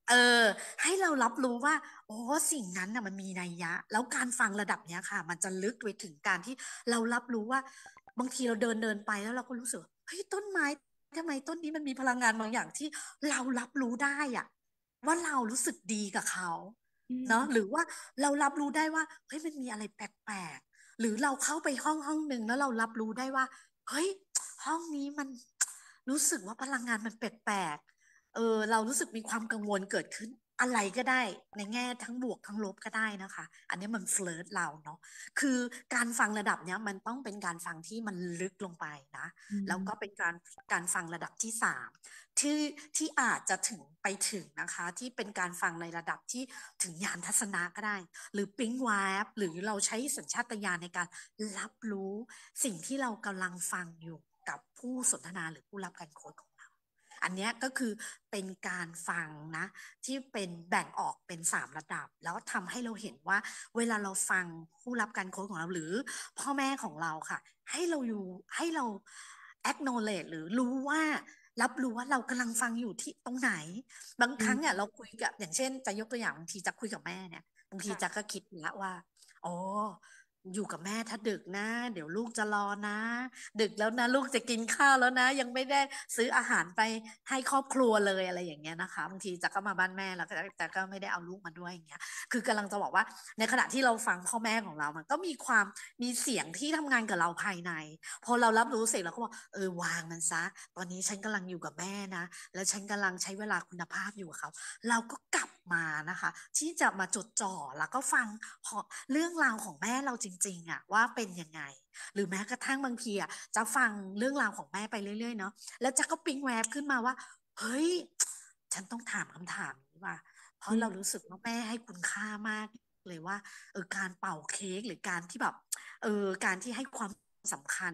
เออให้เรารับรู้ว่าโอ้สิ่งนั้นน่ะมันมีในยยะ แล้วการฟังระดับเนี้ยค่ะ มันจะลึกไปถึงการที่เรารับรู้ว่า บางทีเราเดินเดินไปแล้วเราก็รู้สึกเฮ้ยต้นไม้ทำไมต้นนี้มันมีพลังงานบางอย่างที่เรารับรู้ได้อะว่าเรารู้สึกดีกับเขาเนาะหรือว่าเรารับรู้ได้ว่าเฮ้ยมันมีอะไรแปลกๆหรือเราเข้าไปห้องห้องหนึ่งแล้วเรารับรู้ได้ว่าเฮ้ยห้องนี้มันรู้สึกว่าพลังงานมันแปลกๆเออเรารู้สึกมีความกังวลเกิดขึ้นอะไรก็ได้ ในแง่ทั้งบวกทั้งลบก็ได้นะคะ อันนี้มันเฟลด์เราเนาะคือการฟังระดับเนี้ย มันต้องเป็นการฟังที่มันลึกลงไปนะแล้วก็เป็นการการฟังระดับที่สามที่ที่อาจจะถึงไปถึงนะคะที่เป็นการฟังในระดับที่ถึงยานทัศนะก็ได้ หรือปิ้งวาฟหรือเราใช้สัญชาตญาณในการรับรู้สิ่งที่เรากำลังฟังอยู่กับผู้สนทนาหรือผู้รับการโค้ดของเรา อันนี้ก็คือเป็นการฟังนะที่เป็นแบ่งออกเป็น 3 ระดับ แล้วทำให้เราเห็นว่าเวลาเราฟังผู้รับการโค้ดของเราหรือพ่อแม่ของเราค่ะ ให้เราอยู่ให้เรา acknowledge หรือรู้ว่ารับรู้ว่าเรากำลังฟังอยู่ที่ตรงไหน บางครั้งเนี่ยเราคุยกับ อย่างเช่นจะยกตัวอย่างบางทีจะคุยกับแม่เนี่ยบางทีจะก็คิดละว่าอ๋ออยู่กับแม่ถ้าดึกนะเดี๋ยวลูกจะรอนะดึกแล้วนะลูกจะกินข้าวแล้วนะ ยังไม่ได้ซื้ออาหารไปให้ครอบครัวเลยอะไรอย่างเงี้ยนะคะบางทีจะก็มาบ้านแม่แล้วแต่ก็ไม่ได้เอาลูกมาด้วยอย่างเงี้ยคือกำลังจะบอกว่า ในขณะที่เราฟังพ่อแม่ของเรามัน ก็มีความมีเสียงที่ทำงานกับเราภายในพอเรารับรู้เสร็จเราก็บอกเออวางมันซะ ตอนนี้ฉันกำลังอยู่กับแม่นะ แล้วฉันกำลังใช้เวลาคุณภาพอยู่กับเขาเราก็กลับมานะคะที่จะมาจดจ่อ แล้วก็ฟังเรื่องราวของแม่เราจริงๆอะว่าเป็นยังไง หรือแม้กระทั่งบางทีอะจะฟังเรื่องราวของแม่ไปเรื่อยๆเนาะแล้วจะก็ปิ๊งแวบขึ้นมาว่าเฮ้ยฉันต้องถามคำถามนี้ว่าเพราะเรารู้สึกว่าแม่ให้คุณค่ามากเลยว่าเออการเป่าเค้กหรือการที่แบบเออการที่ให้ความสำคัญ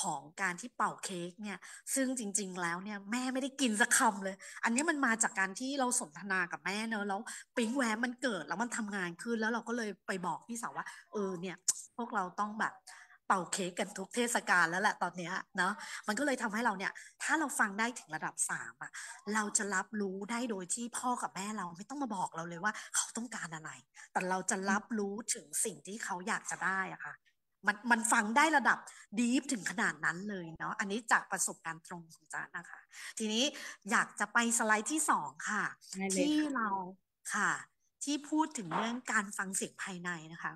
ของการที่เป่าเค้กเนี่ย ซึ่งจริงๆ แล้วเนี่ยแม่ไม่ได้กินสักคำเลย อันนี้มันมาจากการที่เราสนทนากับแม่เนอะแล้วปิ๊งแหวนมันเกิดแล้วมันทำงานขึ้น แล้วเราก็เลยไปบอกพี่สาวว่า เออเนี่ย พวกเราต้องแบบเป่าเค้กกันทุกเทศกาลแล้วแหละตอนเนี้ยเนาะ มันก็เลยทำให้เราเนี่ย ถ้าเราฟังได้ถึงระดับสามอะเราจะรับรู้ได้โดยที่พ่อกับแม่เราไม่ต้องมาบอกเราเลยว่าเขาต้องการอะไร แต่เราจะรับรู้ถึงสิ่งที่เขาอยากจะได้อะค่ะมันมันฟังได้ระดับดีฟถึงขนาดนั้นเลยเนาะอันนี้จากประสบการณ์ตรงของจ๊ะนะคะ ทีนี้อยากจะไปสไลด์ที่สองค่ะที่เราค่ะ ที่พูดถึงเรื่องการฟังเสียงภายในนะคะ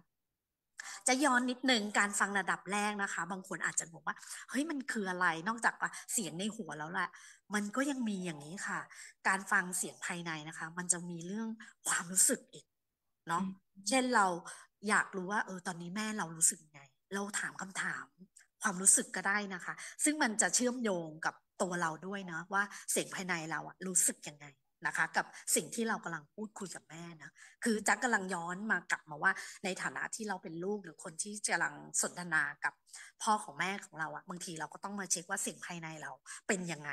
จะย้อนนิดนึงการฟังระดับแรกนะคะ บางคนอาจจะบอกว่าเฮ้ยมันคืออะไรนอกจากเสียงในหัวแล้วแหละมันก็ยังมีอย่างนี้ค่ะ การฟังเสียงภายในนะคะ มันจะมีเรื่องความรู้สึกอีกเนาะเช่นเราอยากรู้ว่าเออตอนนี้แม่เรารู้สึกไงเราถามคำถาม ความรู้สึกก็ได้นะคะ ซึ่งมันจะเชื่อมโยงกับตัวเราด้วยเนาะว่าเสียงภายในเราอะรู้สึกยังไงนะคะ กับสิ่งที่เรากำลังพูดคุยกับแม่นะคือจักกาลังย้อนมากลับมาว่า ในฐานะที่เราเป็นลูกหรือคนที่กำลังสนทนากับ พ่อของแม่ของเราอะบางทีเราก็ต้องมาเช็คว่าเสียงภายในเราเป็นยังไง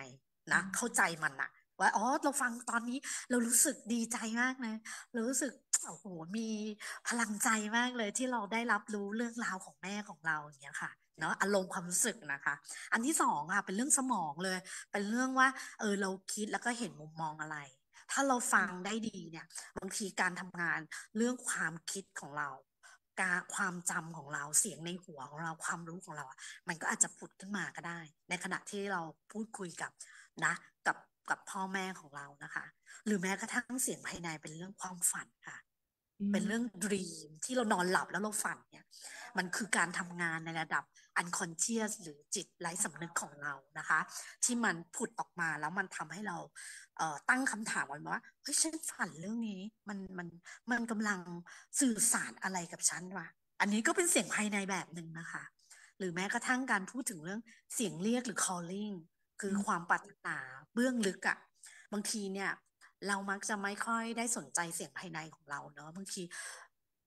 นะเข้าใจมันอะว่าอ๋อเราฟังตอนนี้เรารู้สึกดีใจมากนะเรารู้สึกโอ้โหมีพลังใจมากเลยที่เราได้รับรู้เรื่องราวของแม่ของเราอย่างเงี้ยค่ะ เนาะ อารมณ์ความรู้สึกนะคะ อันที่สองค่ะ เป็นเรื่องสมองเลย เป็นเรื่องว่า เออ เราคิดแล้วก็เห็นมุมมองอะไร ถ้าเราฟังได้ดีเนี่ย บางทีการทำงานเรื่องความคิดของเรา การความจำของเราเสียงในหัวของเราความรู้ของเราอ่ะมันก็อาจจะผุดขึ้นมาก็ได้ ในขณะที่เราพูดคุยกับนะ กับกับพ่อแม่ของเรานะคะ หรือแม้กระทั่งเสียงภายในเป็นเรื่องความฝันค่ะเป็นเรื่องดรีมที่เรานอนหลับแล้วเราฝันเนี่ยมันคือการทำงานในระดับอันคอนเชียสหรือจิตไร้สำนึกของเรานะคะ ที่มันผุดออกมาแล้วมันทำให้เราเตั้งคำถามว่า เฮ้ยฉันฝันเรื่องนี้มันมันมันกำลังสื่อสารอะไรกับฉันวะอันนี้ก็เป็นเสียงภายในแบบหนึ่งนะคะ หรือแม้กระทั่งการพูดถึงเรื่องเสียงเรียกหรือ calling คือความปรารถนาเบื้องลึกอะบางทีเนี่ยเรามักจะไม่ค่อยได้สนใจเสียงภายในของเราเนาะบางที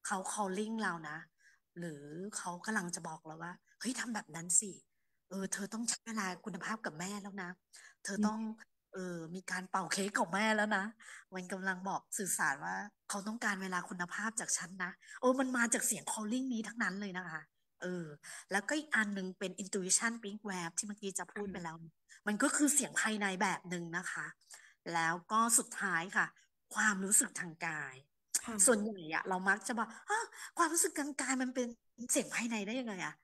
เขา calling เรานะหรือเขากำลังจะบอกเราว่าเฮ้ยทำแบบนั้นสิเออ เธอต้องใช้เวลาคุณภาพกับแม่แล้วนะเธอต้องเออมีการเป่าเค้กของแม่แล้วนะมันกำลังบอกสื่อสารว่าเขาต้องการเวลาคุณภาพจากฉันนะโอ้มันมาจากเสียง calling นี้ทั้งนั้นเลยนะคะเออ แล้วก็อีกอันหนึ่งเป็น intuition pink web ที่เมื่อกี้จะพูดไปแล้ว มันก็คือเสียงภายในแบบหนึ่งนะคะแล้วก็สุดท้ายค่ะ ความรู้สึกทางกาย ส่วนใหญ่อะเรามักจะบอกความรู้สึกทางกายมันเป็นเสียงภายในได้ยังไงอะ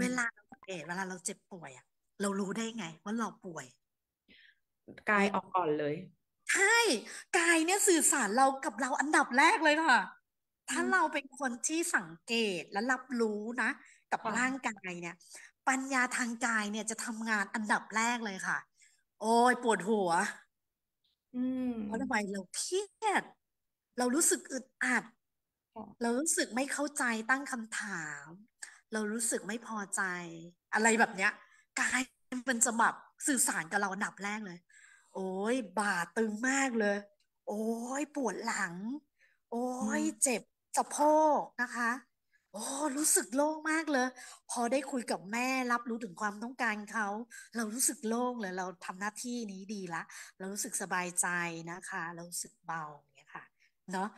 เวลาเเอเวลาเราเจ็บป่วยอะเรารู้ได้ไง ว่าเราป่วย กายออกก่อนเลยใช่กายเนี่ยสื่อสารเรากับเราอันดับแรกเลยค่ะ ถ้าเราเป็นคนที่สังเกตและรับรู้นะกับร่างกายเนี่ย ปัญญาทางกายเนี่ยจะทำงานอันดับแรกเลยค่ะ โอ้ยปวดหัวเพราะทำไมเราเครียด เรารู้สึกอึดอัดเรารู้สึกไม่เข้าใจตั้งคำถาม เรารู้สึกไม่พอใจ อะไรแบบเนี้ยกายมันจะแบบสื่อสารกับเราหนับแรกเลย โอ้ยบ่าตึงมากเลย โอ้ยปวดหลัง โอ้ยเจ็บสะโพกนะคะโอ้รู้สึกโล่งมากเลย พอได้คุยกับแม่รับรู้ถึงความต้องการเขาเรารู้สึกโล่งเลยเราทำหน้าที่นี้ดีละ เรารู้สึกสบายใจนะคะ เรารู้สึกเบาเนี่ยค่ะเนาะ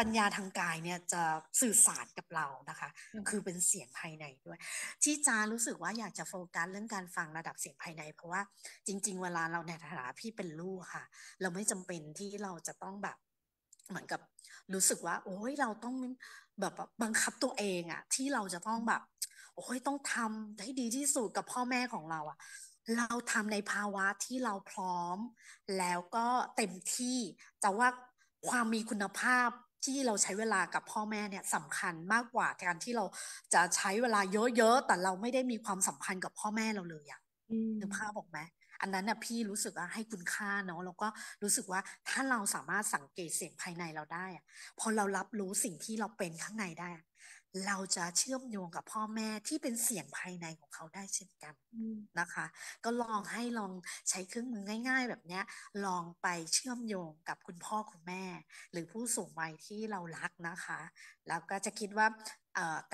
ปัญญาทางกายเนี่ยจะสื่อสารกับเรานะคะคือเป็นเสียงภายในด้วยที่จารู้สึกว่าอยากจะโฟกัสเรื่องการฟังระดับเสียงภายในเพราะว่าจริงๆเวลาเราในฐานะพี่เป็นลูกค่ะ เราไม่จำเป็นที่เราจะต้องแบบ เหมือนกับ รู้สึกว่า โอ้ยเราต้องแบบบังคับตัวเองอะที่เราจะต้องแบบโอ้ยต้องทำให้ดีที่สุดกับพ่อแม่ของเราอะเราทำในภาวะที่เราพร้อม แล้วก็เต็มที่แต่ว่าความมีคุณภาพที่เราใช้เวลากับพ่อแม่เนี่ยสำคัญมากกว่าการที่เราจะใช้เวลาเยอะๆแต่เราไม่ได้มีความสัมพันธ์กับพ่อแม่เราเลยอย่างนึกภาพบอกไหมอันนั้นน่ะพี่รู้สึกว่าให้คุณค่าเนาะแล้วก็รู้สึกว่าถ้าเราสามารถสังเกตเสียงภายในเราได้พอเรารับรู้สิ่งที่เราเป็นข้างในได้ เราจะเชื่อมโยงกับพ่อแม่ที่เป็นเสียงภายในของเขาได้เช่นกันนะคะ ก็ลองให้ลองใช้เครื่องมือง่าย ๆ แบบนี้ลองไปเชื่อมโยงกับคุณพ่อคุณแม่ หรือผู้สูงวัยที่เรารักนะคะ แล้วก็จะคิดว่า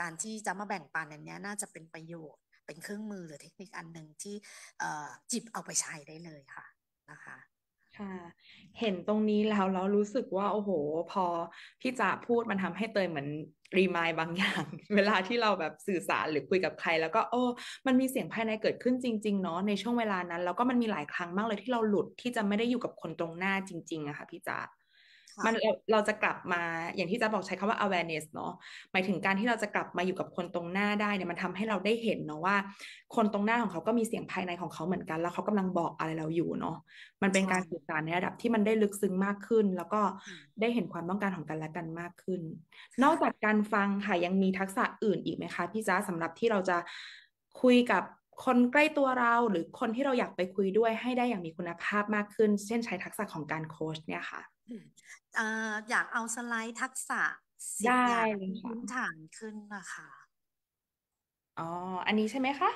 การที่จะมาแบ่งปันอันนี้น่าจะเป็นประโยชน์เป็นเครื่องมือหรือ เทคนิคอันหนึ่งที่จิบเอาไปใช้ได้เลยค่ะนะคะ ค่ะ เห็นตรงนี้แล้วเรารู้สึกว่าโอ้โห พอพี่จ่าพูดมันทำให้เตยเหมือนรีมายบางอย่าง เวลาที่เราแบบสื่อสารหรือคุยกับใคร แล้วก็โอ้มันมีเสียงภายในเกิดขึ้นจริงๆเนาะในช่วงเวลานั้น แล้วก็มันมีหลายครั้งมากเลยที่เราหลุดที่จะไม่ได้อยู่กับคนตรงหน้าจริงๆอะค่ะ พี่จ่ามันเราเราจะกลับมาอย่างที่จะบอกใช้คำว่า awareness เนาะหมายถึงการที่เราจะกลับมาอยู่กับคนตรงหน้าได้เนี่ยมันทำให้เราได้เห็นเนาะว่าคนตรงหน้าของเขาก็มีเสียงภายในของเขาเหมือนกัน แล้วเขากำลังบอกอะไรเราอยู่เนาะมันเป็นการสื่อสารในระดับที่มันได้ลึกซึ้งมากขึ้น แล้วก็ได้เห็นความต้องการของกันและกันมากขึ้น นอกจากการฟังค่ะยังมีทักษะอื่นอีกไหมคะพี่จ้าสำาหรับที่เราจะคุยกับคนใกล้ตัวเรา หรือคนที่เราอยากไปคุยด้วยให้ได้อย่างมีคุณภาพมากขึ้นเช่นใช้ทักษะของการโค้ชเนี่ยค่ะอยากเอาสไลด์ทักษะสิบอย่างพื้นฐานขึ้นนะคะอ๋อ อันนี้ใช่ไหมคะ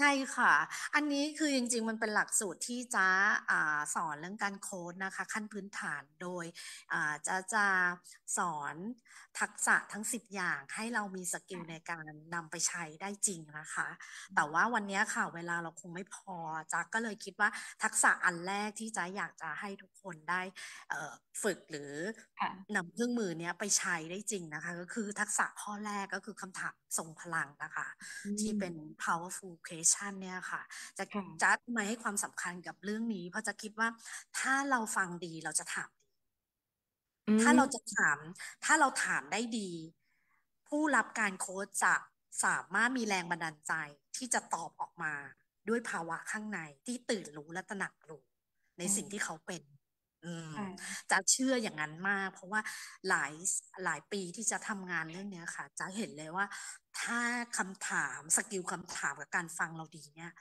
ใช่ค่ะ อันนี้คือจริง ๆ มันเป็นหลักสูตรที่จะอาสอนเรื่องการโค้ดนะคะขั้นพื้นฐาน โดยจะจะสอนทักษะทั้ง10อย่างให้เรามีสกิลในการนำไปใช้ได้จริงนะคะ แต่ว่าวันนี้ค่ะเวลาเราคงไม่พอจ๊ะก็เลยคิดว่าทักษะอันแรกที่จ้ะอยากจะให้ทุกคนได้ฝึกหรือนำเครื่องมือนี้ไปใช้ได้จริงนะคะก็คือทักษะข้อแรกก็คือคำถามทรงพลังนะคะที่เป็น powerful q u e s ชันเนี่ยค่ะ จะจัดมาให้ความสำคัญกับเรื่องนี้ เพราะจะคิดว่า ถ้าเราฟังดีเราจะถามดี ถ้าเราจะถาม ถ้าเราถามได้ดี ผู้รับการโค้ชจะสามารถมีแรงบันดาลใจที่จะตอบออกมาด้วยภาวะข้างในที่ตื่นรู้และตระหนักรู้ในสิ่งที่เขาเป็นอืมจะเชื่ออย่างนั้นมาก เพราะว่าหลายหลายปีที่จะทำงานเรื่องนี้ค่ะ จะเห็นเลยว่า ถ้าคำถาม สกิลคำถามกับการฟังเราดีเนี่ย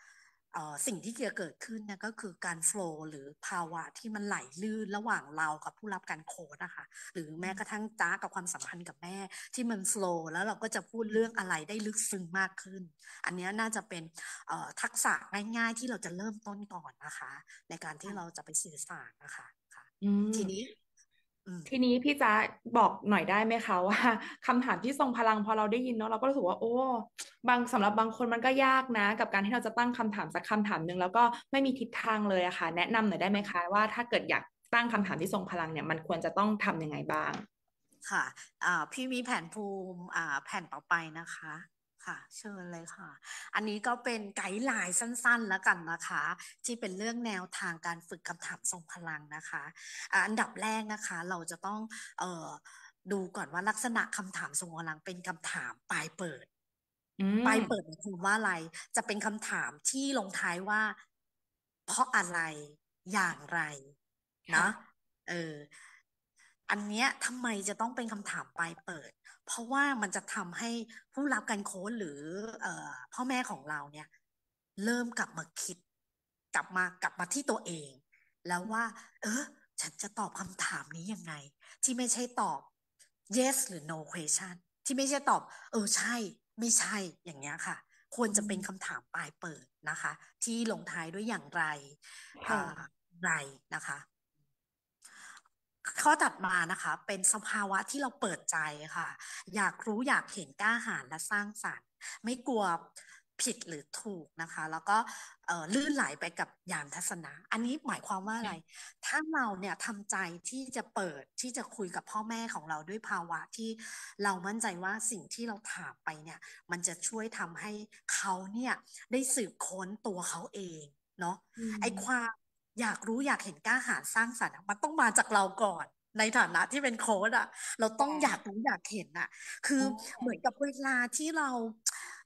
สิ่งที่เกเกิดขึ้นนะก็คือการโฟล์หรือภาวะที่มันไหลลื่นระหว่างเรากับผู้รับการโค้ดนะคะหรือแม้กระทั่งจ้ากับความสัมพันธ์กับแม่ที่มันโฟล์แล้วเราก็จะพูดเรื่องอะไรได้ลึกซึ้งมากขึ้น อันนี้น่าจะเป็นทักษะง่ายๆ ที่เราจะเริ่มต้นก่อนนะคะ ในการที่เราจะไปสื่อสารนะคะทีนี้ทีนี้พี่จ๊ะบอกหน่อยได้ไหมคะว่า คำถามที่ทรงพลังพอเราได้ยินเนาะเราก็รู้สึกว่าโอ้บางสำหรับบางคนมันก็ยากนะกับการที่เราจะตั้งคำถามสักคาถามหนึ่งแล้วก็ไม่มีทิศทางเลยอะคะ่ะแนะนำหน่อยได้ไหมคะว่าถ้าเกิดอยากตั้งคำถามที่ทรงพลังเนี่ยมันควรจะต้องทํำยังไงบ้าง ค่ะพี่มีแผนภูมิแผ่นต่อไปนะคะค่ะเชิญเลยค่ะ อันนี้ก็เป็นไกด์ไลน์สั้นๆแล้วกันนะคะ ที่เป็นเรื่องแนวทางการฝึกคำถามทรงพลังนะคะอันดับแรกนะคะเราจะต้อง เออดูก่อนว่าลักษณะคำถามทรงพลังเป็นคำถามปลายเปิดปลายเปิดหมายคือว่าอะไร จะเป็นคำถามที่ลงท้ายว่า เพราะอะไรอย่างไรนะเออ อันเนี้ยทำไมจะต้องเป็นคำถามปลายเปิดเพราะว่ามันจะทำให้ผู้รับการโค้ชหรือเอพ่อแม่ของเราเนี่ย เริ่มกลับมาคิด กลับมากลับมาที่ตัวเอง แล้วว่า เออฉันจะตอบคำถามนี้ยังไง ที่ไม่ใช่ตอบ yes หรือ no question ที่ไม่ใช่ตอบ เออ ใช่ ไม่ใช่อย่างเงี้ยค่ะ ควรจะเป็นคำถามปลายเปิดนะคะ ที่ลงท้ายด้วยอย่างไรอะไรนะคะข้อตัดมานะคะ เป็นสภาวะที่เราเปิดใจค่ะ อยากรู้อยากเห็นกล้าหาญและสร้างสารรค์ ไม่กลัวผิดหรือถูกนะคะ แล้วก็ลื่นไหลไปกับยานทัศนะอันนี้หมายความว่าอะไร ถ้าเราเนี่ยทำใจที่จะเปิดที่จะคุยกับพ่อแม่ของเราด้วยภาวะที่เรามั่นใจว่าสิ่งที่เราถามไปเนี่ยมันจะช่วยทำให้เขาเนี่ยได้สืบค้นตัวเขาเองเนาะไอความอยากรู้อยากเห็นกล้าหาญสร้างสรรค์มันต้องมาจากเราก่อนในฐานะที่เป็นโค้ดอะเราต้องอยากรู้อยากเห็นอะคือเหมือนกับเวลาที่เรา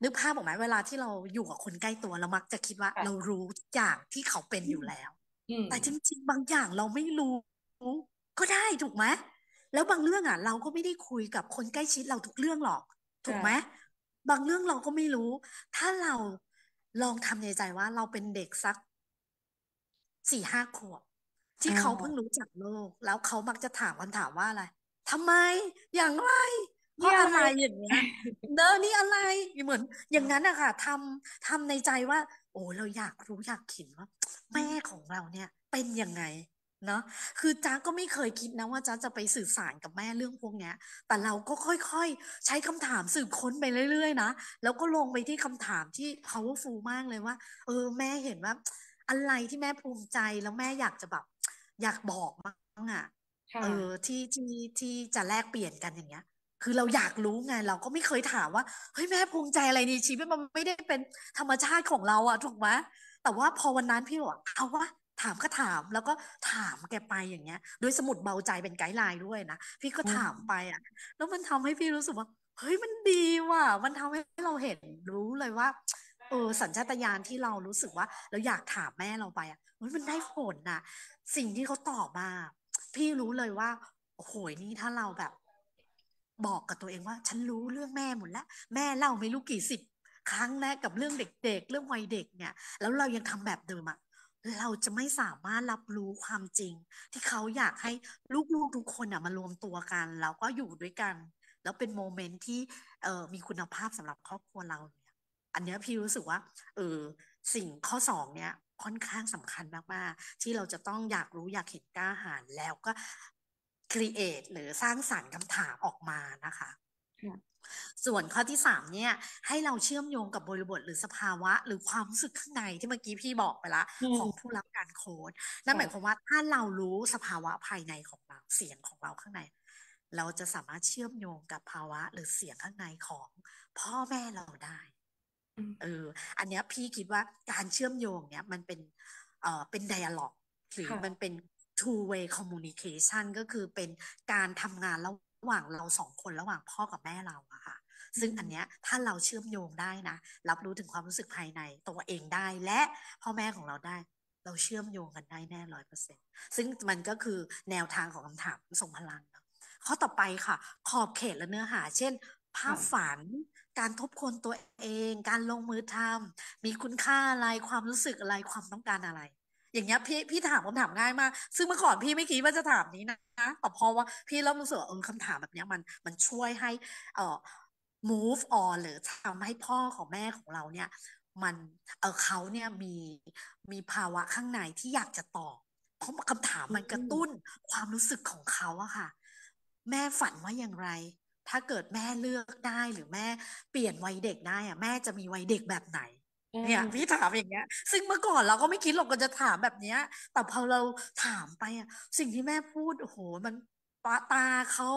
นึกภาพออกไหมเวลาที่เราอยู่กับคนใกล้ตัวเรามักจะคิดว่า เรารู้อย่างที่เขาเป็นอยู่แล้วแต่จริงๆบางอย่างเราไม่รู้ก็ได้ถูกไหมแล้วบางเรื่องอ่ะ เราก็ไม่ได้คุยกับคนใกล้ชิดเราทุกเรื่องหรอกถูกไหมบางเรื่องเราก็ไม่รู้ ถ้าเราลองทำในใจว่าเราเป็นเด็กสักสี่ห้าขวบ ที่เขาเพิ่งรู้จักโลก แล้วเขามักจะถามคำถามว่าอะไรทำไม อย่างไรเพราะอะไรอย่างเงี้ยเดอนี่อะไรเหมือน อย่างนั้นอะค่ะทำทำในใจว่า โอ้เราอยากรู้อยากเห็นว่า แม่ของเราเนี่ย เป็นยังไงเนาะคือจ้าก็ไม่เคยคิดนะว่าจ้าจะไปสื่อสารกับแม่เรื่องพวกเนี้ย แต่เราก็ค่อยๆใช้คำถามสืบค้นไปเรื่อย ๆ นะแล้วก็ลงไปที่คำถามที่ powerful มากเลยว่า เออแม่เห็นว่าอะไรที่แม่ภูมิใจแล้วแม่อยากจะแบบอยากบอกมั้งอ่ะเออที่ที่ที่จะแลกเปลี่ยนกันอย่างเงี้ย คือเราอยากรู้ไง เราก็ไม่เคยถามว่า เฮ้ยแม่ภูมิใจอะไรนี่ชีวิตมันไม่ได้เป็นธรรมชาติของเราอะถูกไหมแต่ว่าพอวันนั้นพี่บอกเอาวะถามก็ถามแล้วก็ถามแกไปอย่างเงี้ย โดยสมุดเบาใจเป็นไกด์ไลน์ด้วยนะพี่ก็ถามไปอ่ะ แล้วมันทำให้พี่รู้สึกว่า เฮ้ยมันดีว่ะมันทำให้เราเห็นรู้เลยว่าเออสัญชาตญาณที่เรารู้สึกว่า เราอยากถามแม่เราไปอ่ะ มันได้ผลน่ะสิ่งที่เขาตอบมาพี่รู้เลยว่าโอ้โหนี่ถ้าเราแบบ บอกกับตัวเองว่า ฉันรู้เรื่องแม่หมดแล้วแม่เล่าไม่รู้กี่สิบครั้งแล้วกับเรื่องเด็กๆ เรื่องวัยเด็กเนี่ยแล้วเรายังทำแบบเดิมอ่ะเราจะไม่สามารถรับรู้ความจริง ที่เขาอยากให้ลูกๆทุกคนอ่ะมารวมตัวกัน แล้วก็อยู่ด้วยกัน แล้วเป็นโมเมนต์ที่มีคุณภาพสำหรับครอบครัวเราอันนี้พี่รู้สึกว่าเออสิ่งข้อสองเนี้ยค่อนข้างสำคัญมากๆที่เราจะต้องอยากรู้อยากเห็นกล้าหาญแล้วก็ครีเอทหรือสร้างสารรค์คำถามออกมานะคะส่วนข้อที่สามเนี่ยให้เราเชื่อมโยงกับบริบทหรือสภาวะ หรือความรู้สึกข้างในที่เมื่อกี้พี่บอกไปละของผู้รับการโค้ดนั่นหมายความว่าถ้าเรารู้สภาวะภายในของเราเสียงของเราข้างใน เราจะสามารถเชื่อมโยงกับภาวะ หรือเสียงข้างในของพ่อแม่เราได้เอออันเนี้ยพี่คิดว่าการเชื่อมโยงเนี้ยมันเป็น เอ่อ เป็น dialog หรือมันเป็น two way communication ก็คือเป็นการทำงานระหว่างเราสองคนระหว่างพ่อกับแม่เราอะค่ะ ซึ่งอันเนี้ยถ้าเราเชื่อมโยงได้นะรับรู้ถึงความรู้สึกภายในตัวเองได้และพ่อแม่ของเราได้ เราเชื่อมโยงกันได้แน่ร้อยเปอร์เซ็นซึ่งมันก็คือแนวทางของคำถามส่งพลังข้อต่อไปค่ะ ขอบเขตและเนื้อหา เช่น ภาพฝันการทบทวนตัวเอง การลงมือทำมีคุณค่าอะไร ความรู้สึกอะไร ความต้องการอะไร อย่างเงี้ยพี่พี่ถามคำถามง่ายมาก ซึ่งเมื่อก่อนพี่ไม่คิดว่าจะถามนี้นะแต่พอว่าพี่เริ่มรู้สึกเออคำถามแบบเนี้ยมัน มันช่วยให้เอ่อ move on หรือทำให้พ่อของแม่ของเราเนี่ย มันเออเขาเนี่ยมีมีภาวะข้างในที่อยากจะตอบเพราะคำถามมันกระตุ้นความรู้สึกของเขาอะค่ะ แม่ฝันว่าอย่างไรถ้าเกิดแม่เลือกได้หรือแม่เปลี่ยนวัยเด็กได้อะแม่จะมีวัยเด็กแบบไหนเนี่ยพี่ถามอย่างเงี้ยซึ่งเมื่อก่อนเราก็ไม่คิดหรอกก็จะถามแบบเนี้ย แต่พอเราถามไปอ่ะสิ่งที่แม่พูดโอ้โห มันปาตาเขา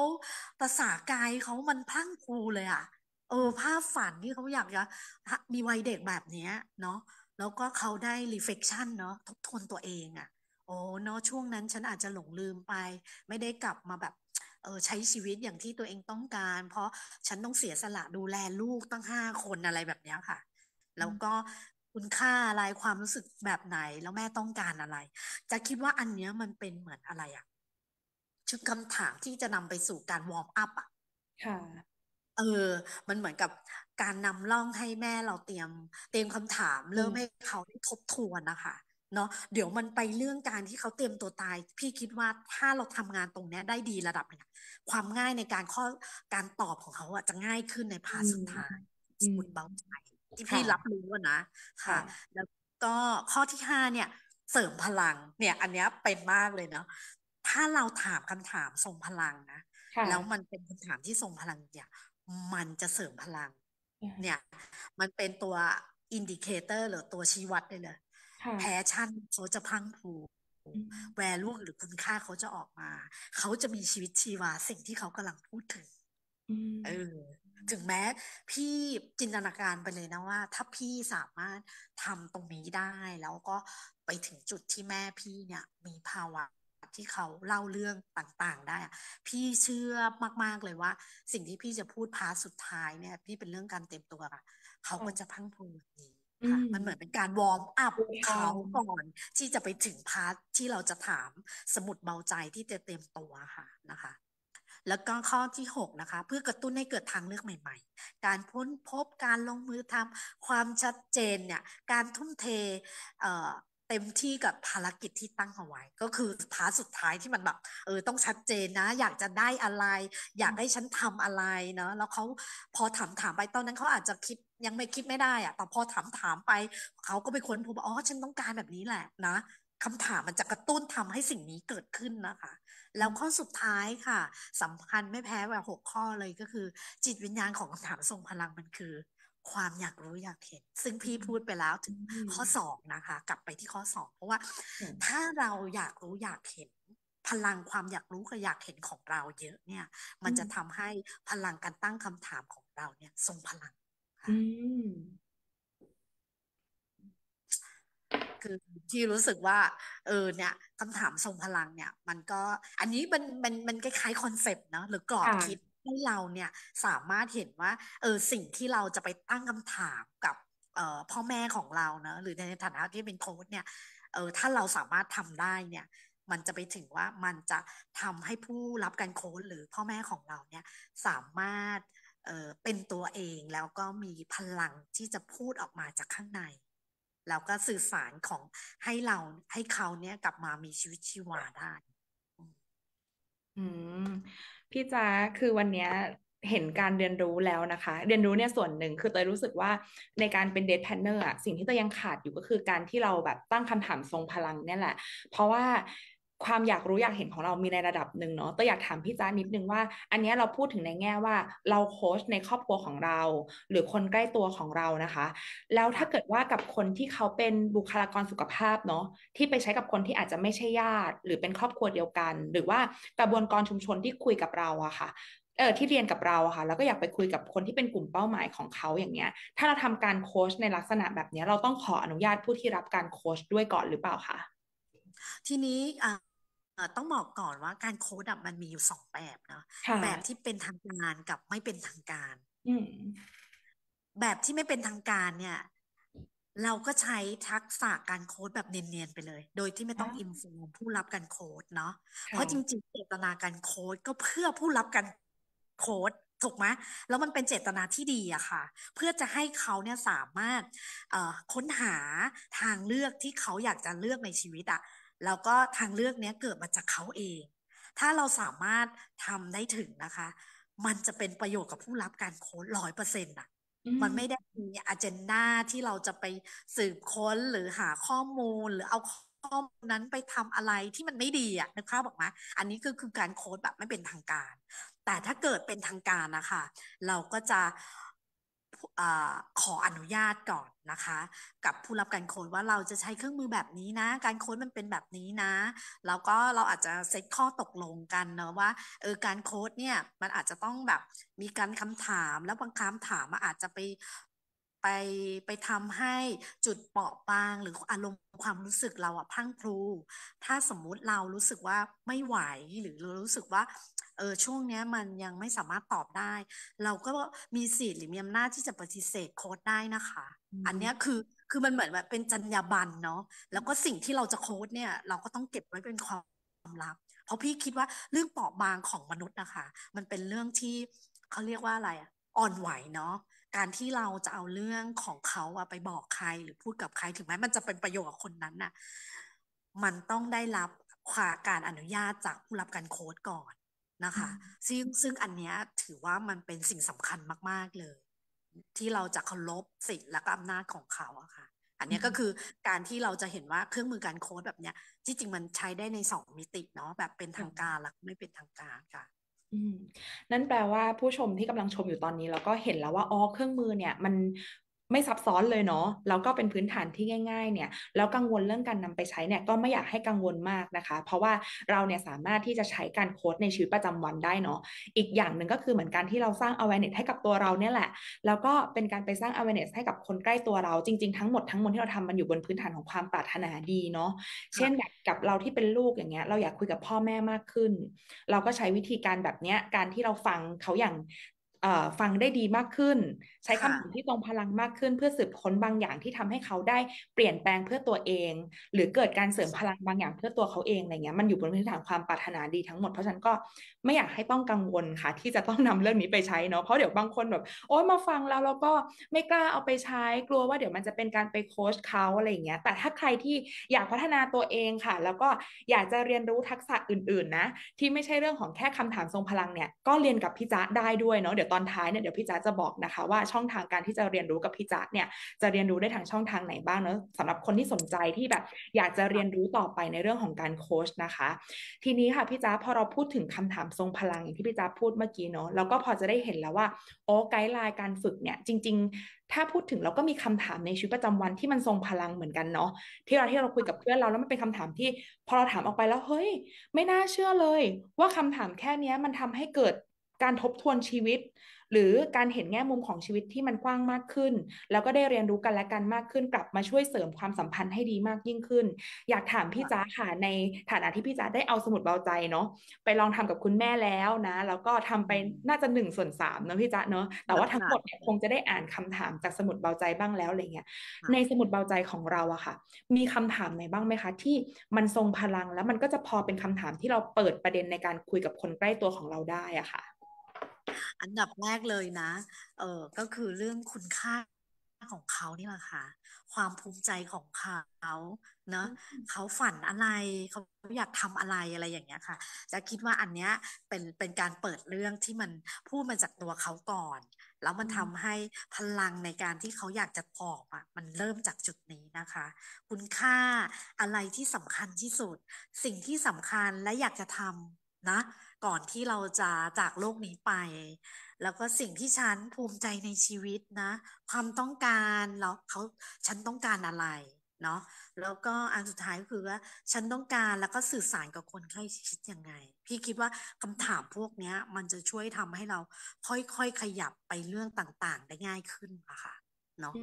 ภาษากายเขามันพังคูเลยอ่ะเออ ภาพฝันที่เขาอยากจะมีวัยเด็กแบบเนี้ยเนาะแล้วก็เขาได้ reflection เนาะทบทวนตัวเองอ่ะโอ้เนาะช่วงนั้นฉันอาจจะหลงลืมไป ไม่ได้กลับมาแบบเออใช้ชีวิตอย่างที่ตัวเองต้องการ เพราะฉันต้องเสียสละดูแลลูกตั้งห้าคนอะไรแบบนี้ค่ะแล้วก็คุณค่าอะไร ความรู้สึกแบบไหน แล้วแม่ต้องการอะไร จะคิดว่าอันเนี้ยมันเป็นเหมือนอะไรอะชุดคำถามที่จะนำไปสู่การวอร์มอัพอะค่ะเออ มันเหมือนกับการนำล่องให้แม่เราเตรียม เตรียมคำถาม เริ่มให้เขาได้ทบทวนนะคะเนาะเดี๋ยวมันไปเรื่องการที่เขาเตรียมตัวตาย พี่คิดว่าถ้าเราทำงานตรงนี้ได้ดีระดับนึงความง่ายในการข้อการตอบของเขาอะจะง่ายขึ้นในภาสุดท้ายสมุดเบาใจที่พี่รับรู้นะ ค่ะ แล้วก็ข้อที่ห้าเนี่ยเสริมพลังเนี่ยอันนี้เป็นมากเลยเนาะถ้าเราถามคำถามทรงพลังนะแล้วมันเป็นคำถามที่ทรงพลังเนี่ย มันจะเสริมพลังเนี่ยมันเป็นตัวอินดิเคเตอร์หรือตัวชี้วัดเลยเลยแพชชั่นเขาจะพังผูแวลูหรือคุณค่าเขาจะออกมา เขาจะมีชีวิตชีวาสิ่งที่เขากำลังพูดถึงเออ ถึงแม้ พี่จินตนาการไปเลยนะว่า ถ้าพี่สามารถทำตรงนี้ได้ แล้วก็ไปถึงจุดที่แม่พี่เนี่ยมีภาวะที่เขาเล่าเรื่องต่างๆ ได้พี่เชื่อมากๆเลยว่า สิ่งที่พี่จะพูดพาสุดท้ายเนี่ยพี่เป็นเรื่องการเต็มตัวอะเขาก็จะพังพูดนี้ค่ะมันเหมือนเป็นการวอร์มอัพเขาก่อนที่จะไปถึงพาร์ทที่เราจะถามสมุดเบาใจที่จะเตรียมตัวค่ะนะคะ แล้วก็ข้อที่หกนะคะ เพื่อกระตุ้นให้เกิดทางเลือกใหม่ ๆ การพ้นพบการลงมือทำความชัดเจนเนี่ยการทุ่มเทเอ่อเต็มที่กับภารกิจที่ตั้งเอาไว้ ก็คือ้าสุดท้ายที่มันแบบเออต้องชัดเจนนะ อยากจะได้อะไรอยากให้ฉันทำอะไรเนาะแล้วเขาพอถามถามไปตอนนั้นเขาอาจจะคิดยังไม่คิดไม่ได้อะแต่พอถามถามไปเขาก็ไปค้นพบอ๋อฉันต้องการแบบนี้แหละนะคำถามมันจะกระตุ้นทำให้สิ่งนี้เกิดขึ้นนะคะ แล้วข้อสุดท้ายค่ะสำคัญไม่แพ้แบบหกข้อเลยก็คือ จิตวิญญาณของคำถามทรงพลังมันคือความอยากรู้อยากเห็น ซึ่งพี่พูดไปแล้วถึงข้อสองนะคะ กลับไปที่ข้อสองเพราะว่า ถ้าเราอยากรู้อยากเห็น พลังความอยากรู้กับอยากเห็นของเราเยอะเนี่ย มันจะทำให้พลังการตั้งคำถามของเราเนี่ย ทรงพลังคือที่รู้สึกว่า เออเนี่ยคำถามทรงพลังเนี่ย มันก็ อันนี้มันมันมันคล้ายคอนเซปต์เนาะหรือกรอบคิดให้เราเนี่ยสามารถเห็นว่า เออสิ่งที่เราจะไปตั้งคำถามกับเออพ่อแม่ของเราเนะ หรือในฐานะที่เป็นโค้ชเนี่ยเออถ้าเราสามารถทำได้เนี่ย มันจะไปถึงว่ามันจะทำให้ผู้รับการโค้ชหรือพ่อแม่ของเราเนี่ย สามารถเออเป็นตัวเองแล้วก็มีพลังที่จะพูดออกมาจากข้างใน แล้วก็สื่อสารของให้เราให้เขาเนี่ยกลับมามีชีวิตชีวาได้อืมพี่จ้าคือวันนี้เห็นการเรียนรู้แล้วนะคะ เรียนรู้เนี่ยส่วนหนึ่ง คือเตยรู้สึกว่าในการเป็นเดทแพนเนอร์อะสิ่งที่เตยยังขาดอยู่ก็คือการที่เราแบบตั้งคำถามทรงพลังเนี่ยแหละ เพราะว่าความอยากรู้อยากเห็นของเรามีในระดับหนึ่งเนาะ แต่อยากถามพี่จ้านิดนึงว่า อันนี้เราพูดถึงในแง่ว่า เราโค้ชในครอบครัวของเรา หรือคนใกล้ตัวของเรานะคะ แล้วถ้าเกิดว่ากับคนที่เขาเป็นบุคลากรสุขภาพเนาะที่ไปใช้กับคนที่อาจจะไม่ใช่ญาติ หรือเป็นครอบครัวเดียวกัน หรือว่ากระบวนการชุมชนที่คุยกับเราอะค่ะ เออที่เรียนกับเราค่ะ แล้วก็อยากไปคุยกับคนที่เป็นกลุ่มเป้าหมายของเขาอย่างเงี้ย ถ้าเราทำการโค้ชในลักษณะแบบนี้เราต้องขออนุญาตผู้ที่รับการโค้ชด้วยก่อนหรือเปล่าคะทีนี้อ่าต้องบอกก่อนว่าการโค้ดมันมีอยู่สองแบบเนาะแบบที่เป็นทางการ กับไม่เป็นทางการแบบที่ไม่เป็นทางการ เนี่ย เราก็ใช้ทักษะการโค้ดแบบเนียนๆไปเลย โดยที่ไม่ต้องอินฟอร์มผู้รับการโค้ดเนาะเพราะจริง ๆ เจตนาการโค้ดก็เพื่อผู้รับการโค้ดถูกไหมแล้วมันเป็นเจตนาที่ดีอะค่ะ เพื่อจะให้เขาเนี่ยสามารถค้นหาทางเลือกที่เขาอยากจะเลือกในชีวิตอะแล้วก็ทางเลือกนี้เกิดมาจากเขาเอง ถ้าเราสามารถทำได้ถึงนะคะ มันจะเป็นประโยชน์กับผู้รับการโค้ดร้อยเปอร์เซ็นต์อ่ะมันไม่ได้มีอเจนดาที่เราจะไปสืบค้นหรือหาข้อมูลหรือเอาข้อมูลนั้นไปทำอะไรที่มันไม่ดีอะนึกภาพออกมาอันนี้คือคือการโค้ดแบบไม่เป็นทางการ แต่ถ้าเกิดเป็นทางการนะคะ เราก็จะอขออนุญาตก่อนนะคะ กับผู้รับการโค้ดว่าเราจะใช้เครื่องมือแบบนี้นะ การโค้ดมันเป็นแบบนี้นะ แล้วก็เราอาจจะเซตข้อตกลงกันเนะว่าเออการโค้ดเนี่ยมันอาจจะต้องแบบมีการคำถามแล้วบางคำถามมอาจจะไปไปไปทำให้จุดเปราะบางหรืออารมณ์ความรู้สึกเราอะพังพลูถ้าสมมุติเรารู้สึกว่าไม่ไหวหรือรู้สึกว่าเออช่วงนี้มันยังไม่สามารถตอบได้ เราก็มีสิทธิ์หรือมีอำนาจที่จะปฏิเสธโค้ดได้นะคะ อันนี้คือคือมันเหมือนแบบเป็นจรรยาบรรณเนาะแล้วก็สิ่งที่เราจะโค้ดเนี่ย เราก็ต้องเก็บไว้เป็นความลับ เพราะพี่คิดว่าเรื่องเปราะบางของมนุษย์นะคะมันเป็นเรื่องที่เขาเรียกว่าอะไรอ่อนไหวเนาะการที่เราจะเอาเรื่องของเขาอะไปบอกใครหรือพูดกับใครถึงแม้มันจะเป็นประโยชน์กับคนนั้นน่ะมันต้องได้รับขวาการอนุญาตจากผู้รับการโค้ดก่อนนะคะซึ่งซึ่งอันเนี้ยถือว่ามันเป็นสิ่งสำคัญมากๆ เลย ที่เราจะเคารพสิทธิและก็อำนาจของเขาอะค่ะ อันนี้ก็คือ การที่เราจะเห็นว่าเครื่องมือการโค้ดแบบเนี้ยที่จริงมันใช้ได้ในสองมิติเนาะแบบเป็นทางการรลอไม่เป็นทางการค่ะนั่นแปลว่าผู้ชมที่กำลังชมอยู่ตอนนี้เราก็เห็นแล้วว่าอ๋อเครื่องมือเนี่ย มันไม่ซับซ้อนเลยเนาะแล้วก็เป็นพื้นฐานที่ง่ายๆเนี่ย แล้วกังวลเรื่องการนำไปใช้เนี่ย ก็ไม่อยากให้กังวลมากนะคะ เพราะว่าเราเนี่ย สามารถที่จะใช้การโค้ดในชีวิตประจำวันได้เนาะอีกอย่างหนึ่งก็คือเหมือนการที่เราสร้าง awareness ให้กับตัวเราเนี่ยแหละแล้วก็เป็นการไปสร้าง awareness ให้กับคนใกล้ตัวเราจริงๆทั้งหมดทั้งมวลที่เราทำมันอยู่บนพื้นฐานของความปรารถนาดีเนาะเช่นแบบกับเราที่เป็นลูกอย่างเงี้ยเราอยากคุยกับพ่อแม่มากขึ้น เราก็ใช้วิธีการแบบเนี้ยการที่เราฟังเขาอย่างฟังได้ดีมากขึ้นใช้คำพูดที่ตรงพลังมากขึ้น เพื่อสืบค้นบางอย่างที่ทำให้เขาได้เปลี่ยนแปลงเพื่อตัวเอง หรือเกิดการเสริมพลังบางอย่างเพื่อตัวเขาเองอะไรเงี้ยมันอยู่บนพื้นฐานความปรารถนาดีทั้งหมด เพราะฉันก็ไม่อยากให้ต้องกังวลค่ะ ที่จะต้องนำเรื่องนี้ไปใช้เนาะเพราะเดี๋ยวบางคนแบบโอ้ยมาฟังแล้วเราก็ไม่กล้าเอาไปใช้ กลัวว่าเดี๋ยวมันจะเป็นการไปโค้ชเขาอะไรเงี้ยแต่ถ้าใครที่อยากพัฒนาตัวเองค่ะ แล้วก็อยากจะเรียนรู้ทักษะอื่นๆนะที่ไม่ใช่เรื่องของแค่คำถามทรงพลังเนี่ยก็เรียนกับพี่จ๊ะได้ด้วยเนาะเดี๋ยวตอนท้ายเนี่ยเดี๋ยวพี่จ๊ะจะบอกนะคะว่าช่องทางการที่จะเรียนรู้กับพี่จัดเนี่ยจะเรียนรู้ได้ทางช่องทางไหนบ้างเนาะสำหรับคนที่สนใจที่แบบ อยากจะเรียนรู้ต่อไปในเรื่องของการโค้ชนะคะ ทีนี้ค่ะพี่จ้าพอเราพูดถึงคำถามทรงพลังอย่างที่พี่จ้าพูดเมื่อกี้เนาะแล้วก็พอจะได้เห็นแล้วว่าโอ้ไกด์ไลน์การฝึกเนี่ยจริง ๆ ถ้าพูดถึงเราก็มีคำถามในชีวิตประจำวันที่มันทรงพลังเหมือนกันเนาะที่เราที่เราคุยกับเพื่อนเราแล้วมันเป็นคำถามที่พอเราถามออกไปแล้วเฮ้ย ไม่น่าเชื่อเลย ว่าคำถามแค่นี้มันทำให้เกิดการทบทวนชีวิตหรือการเห็นแง่มุมของชีวิตที่มันกว้างมากขึ้น แล้วก็ได้เรียนรู้กันและกันมากขึ้นกลับมาช่วยเสริมความสัมพันธ์ให้ดีมากยิ่งขึ้น อยากถามพี่จ้าค่ะในฐานะที่พี่จ้าได้เอาสมุดเบาใจเนาะไปลองทำกับคุณแม่แล้วนะ แล้วก็ทำไปน่าจะหนึ่งส่วนสามเนาะพี่จ้าเนาะแต่ว่าทั้งหมดเนี่ยคงจะได้อ่านคำถามจากสมุดเบาใจบ้างแล้วอะไรเงี้ยในสมุดเบาใจของเราอะค่ะ มีคำถามไหนบ้างไหมคะ ที่มันทรงพลังแล้วมันก็จะพอเป็นคำถามที่เราเปิดประเด็นในการคุยกับคนใกล้ตัวของเราได้อะค่ะอันดับแรกเลยนะ เออก็คือเรื่องคุณค่า ของเขานี่แหละค่ะ ความภูมิใจของเขา เนาะเขาฝันอะไร เขาอยากทำอะไรอะไรอย่างเงี้ยค่ะ จะคิดว่าอันเนี้ยเป็นเป็นการเปิดเรื่องที่มันพูดมาจากตัวเขาก่อน แล้วมันทำให้พลังในการที่เขาอยากจะตอบอ่ะ มันเริ่มจากจุดนี้นะคะ คุณค่าอะไรที่สำคัญที่สุด สิ่งที่สำคัญและอยากจะทำนะก่อนที่เราจะจากโลกนี้ไป แล้วก็สิ่งที่ฉันภูมิใจในชีวิตนะ ความต้องการแล้วเขาฉัน ต้องการอะไรเนาะแล้วก็อันสุดท้ายคือว่า ฉันต้องการแล้วก็สื่อสารกับคนใกล้ชิดยังไง พี่คิดว่าคำถามพวกเนี้ยมันจะช่วยทำให้เราค่อยๆขยับไปเรื่องต่างๆ ได้ง่ายขึ้นนะค่ะเนาะ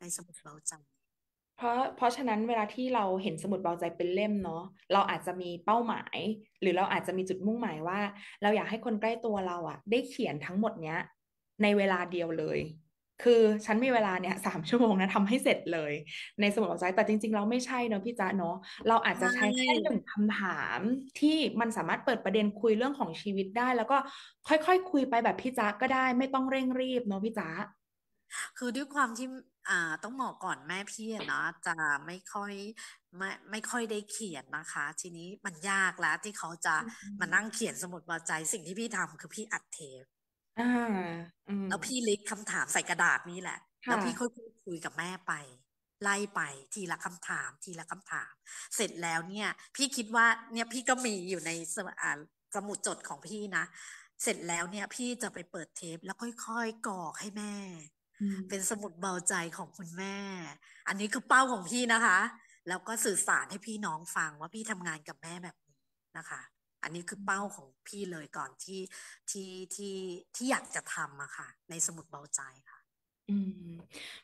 ในสมุดเราจำเพราะเพราะฉะนั้นเวลาที่เราเห็นสมุดเบาใจเป็นเล่มเนาะเราอาจจะมีเป้าหมาย หรือเราอาจจะมีจุดมุ่งหมายว่าเราอยากให้คนใกล้ตัวเราอะได้เขียนทั้งหมดเนี้ย ในเวลาเดียวเลย คือฉันมีเวลาเนี่ยสามชั่วโมงนะทำให้เสร็จเลย ในสมุดเบาใจแต่จริงๆเราไม่ใช่เนาะพี่จ๊ะเนาะเราอาจจะใช้แค่หนึ่งคำถามที่มันสามารถเปิดประเด็นคุยเรื่องของชีวิตได้ แล้วก็ค่อยๆคุยไปแบบพี่จ๊ะก็ได้ไม่ต้องเร่งรีบเนาะพี่จ๊ะคือด้วยความที่อ่าต้องบอกก่อนแม่พี่เนาะจะไม่ค่อยไม่ไม่ค่อยได้เขียนนะคะ ทีนี้มันยากแล้ว ที่เขาจะมานั่งเขียนสมุดบรรจสิ่งที่พี่ทำคือพี่อัดเทปอ่าแล้วพี่ลิขคำถามใส่กระดาษนี้แหละ แล้วพี่ค่อยคุยกับแม่ไป ไล่ไปทีละคำถามทีละคำถาม เสร็จแล้วเนี่ย พี่คิดว่าเนี่ยพี่ก็มีอยู่ในสมุดสมุดจดของพี่นะเสร็จแล้วเนี่ย พี่จะไปเปิดเทปแล้วค่อยๆกรอกให้แม่เป็นสมุดเบาใจของคุณแม่ อันนี้คือเป้าของพี่นะคะ แล้วก็สื่อสารให้พี่น้องฟังว่าพี่ทำงานกับแม่แบบนี้นะคะ อันนี้คือเป้าของพี่เลยก่อนที่ที่ที่ที่อยากจะทำอะค่ะ ในสมุดเบาใจค่ะอืม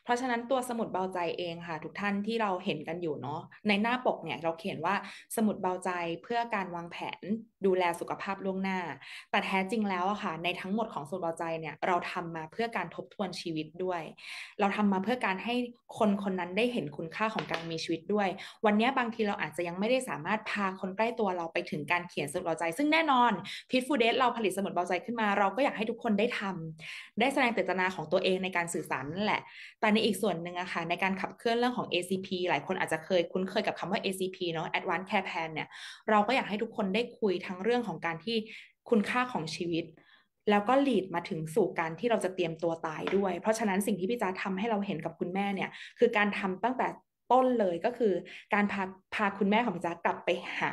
เพราะฉะนั้นตัวสมุดเบาใจเองค่ะทุกท่านที่เราเห็นกันอยู่เนาะในหน้าปกเนี่ยเราเขียนว่าสมุดเบาใจ เพื่อการวางแผนดูแลสุขภาพล่วงหน้า แต่แท้จริงแล้วอะค่ะ ในทั้งหมดของสมุดเบาใจเนี่ยเราทำมาเพื่อการทบทวนชีวิตด้วย เราทำมาเพื่อการให้คนคนนั้นได้เห็นคุณค่าของการมีชีวิตด้วย วันนี้บางทีเราอาจจะยังไม่ได้สามารถพาคนใกล้ตัวเราไปถึงการเขียนสมุดเบาใจซึ่งแน่นอนพิทฟูเดสเราผลิตสมุดเบาใจขึ้นมา เราก็อยากให้ทุกคนได้ทำ ได้แสดงเจตนาของตัวเองในการสื่อารนั่นแหละแต่ในอีกส่วนหนึ่งอะคะ่ะ ในการขับเคลื่อนเรื่องของ ACP หลายคนอาจจะเคยคุ้นเคยกับคำว่า ACP เนาะ Advanced Care Plan เนี่ย เราก็อยากให้ทุกคนได้คุยทั้งเรื่องของการที่คุณค่าของชีวิต แล้วก็หลีดมาถึงสู่การที่เราจะเตรียมตัวตายด้วย เพราะฉะนั้นสิ่งที่พี่จ้าทำให้เราเห็นกับคุณแม่เนี่ย คือการทำตั้งแต่ต้นเลยก็คือการพาพาคุณแม่ของจ๊ะกลับไปหา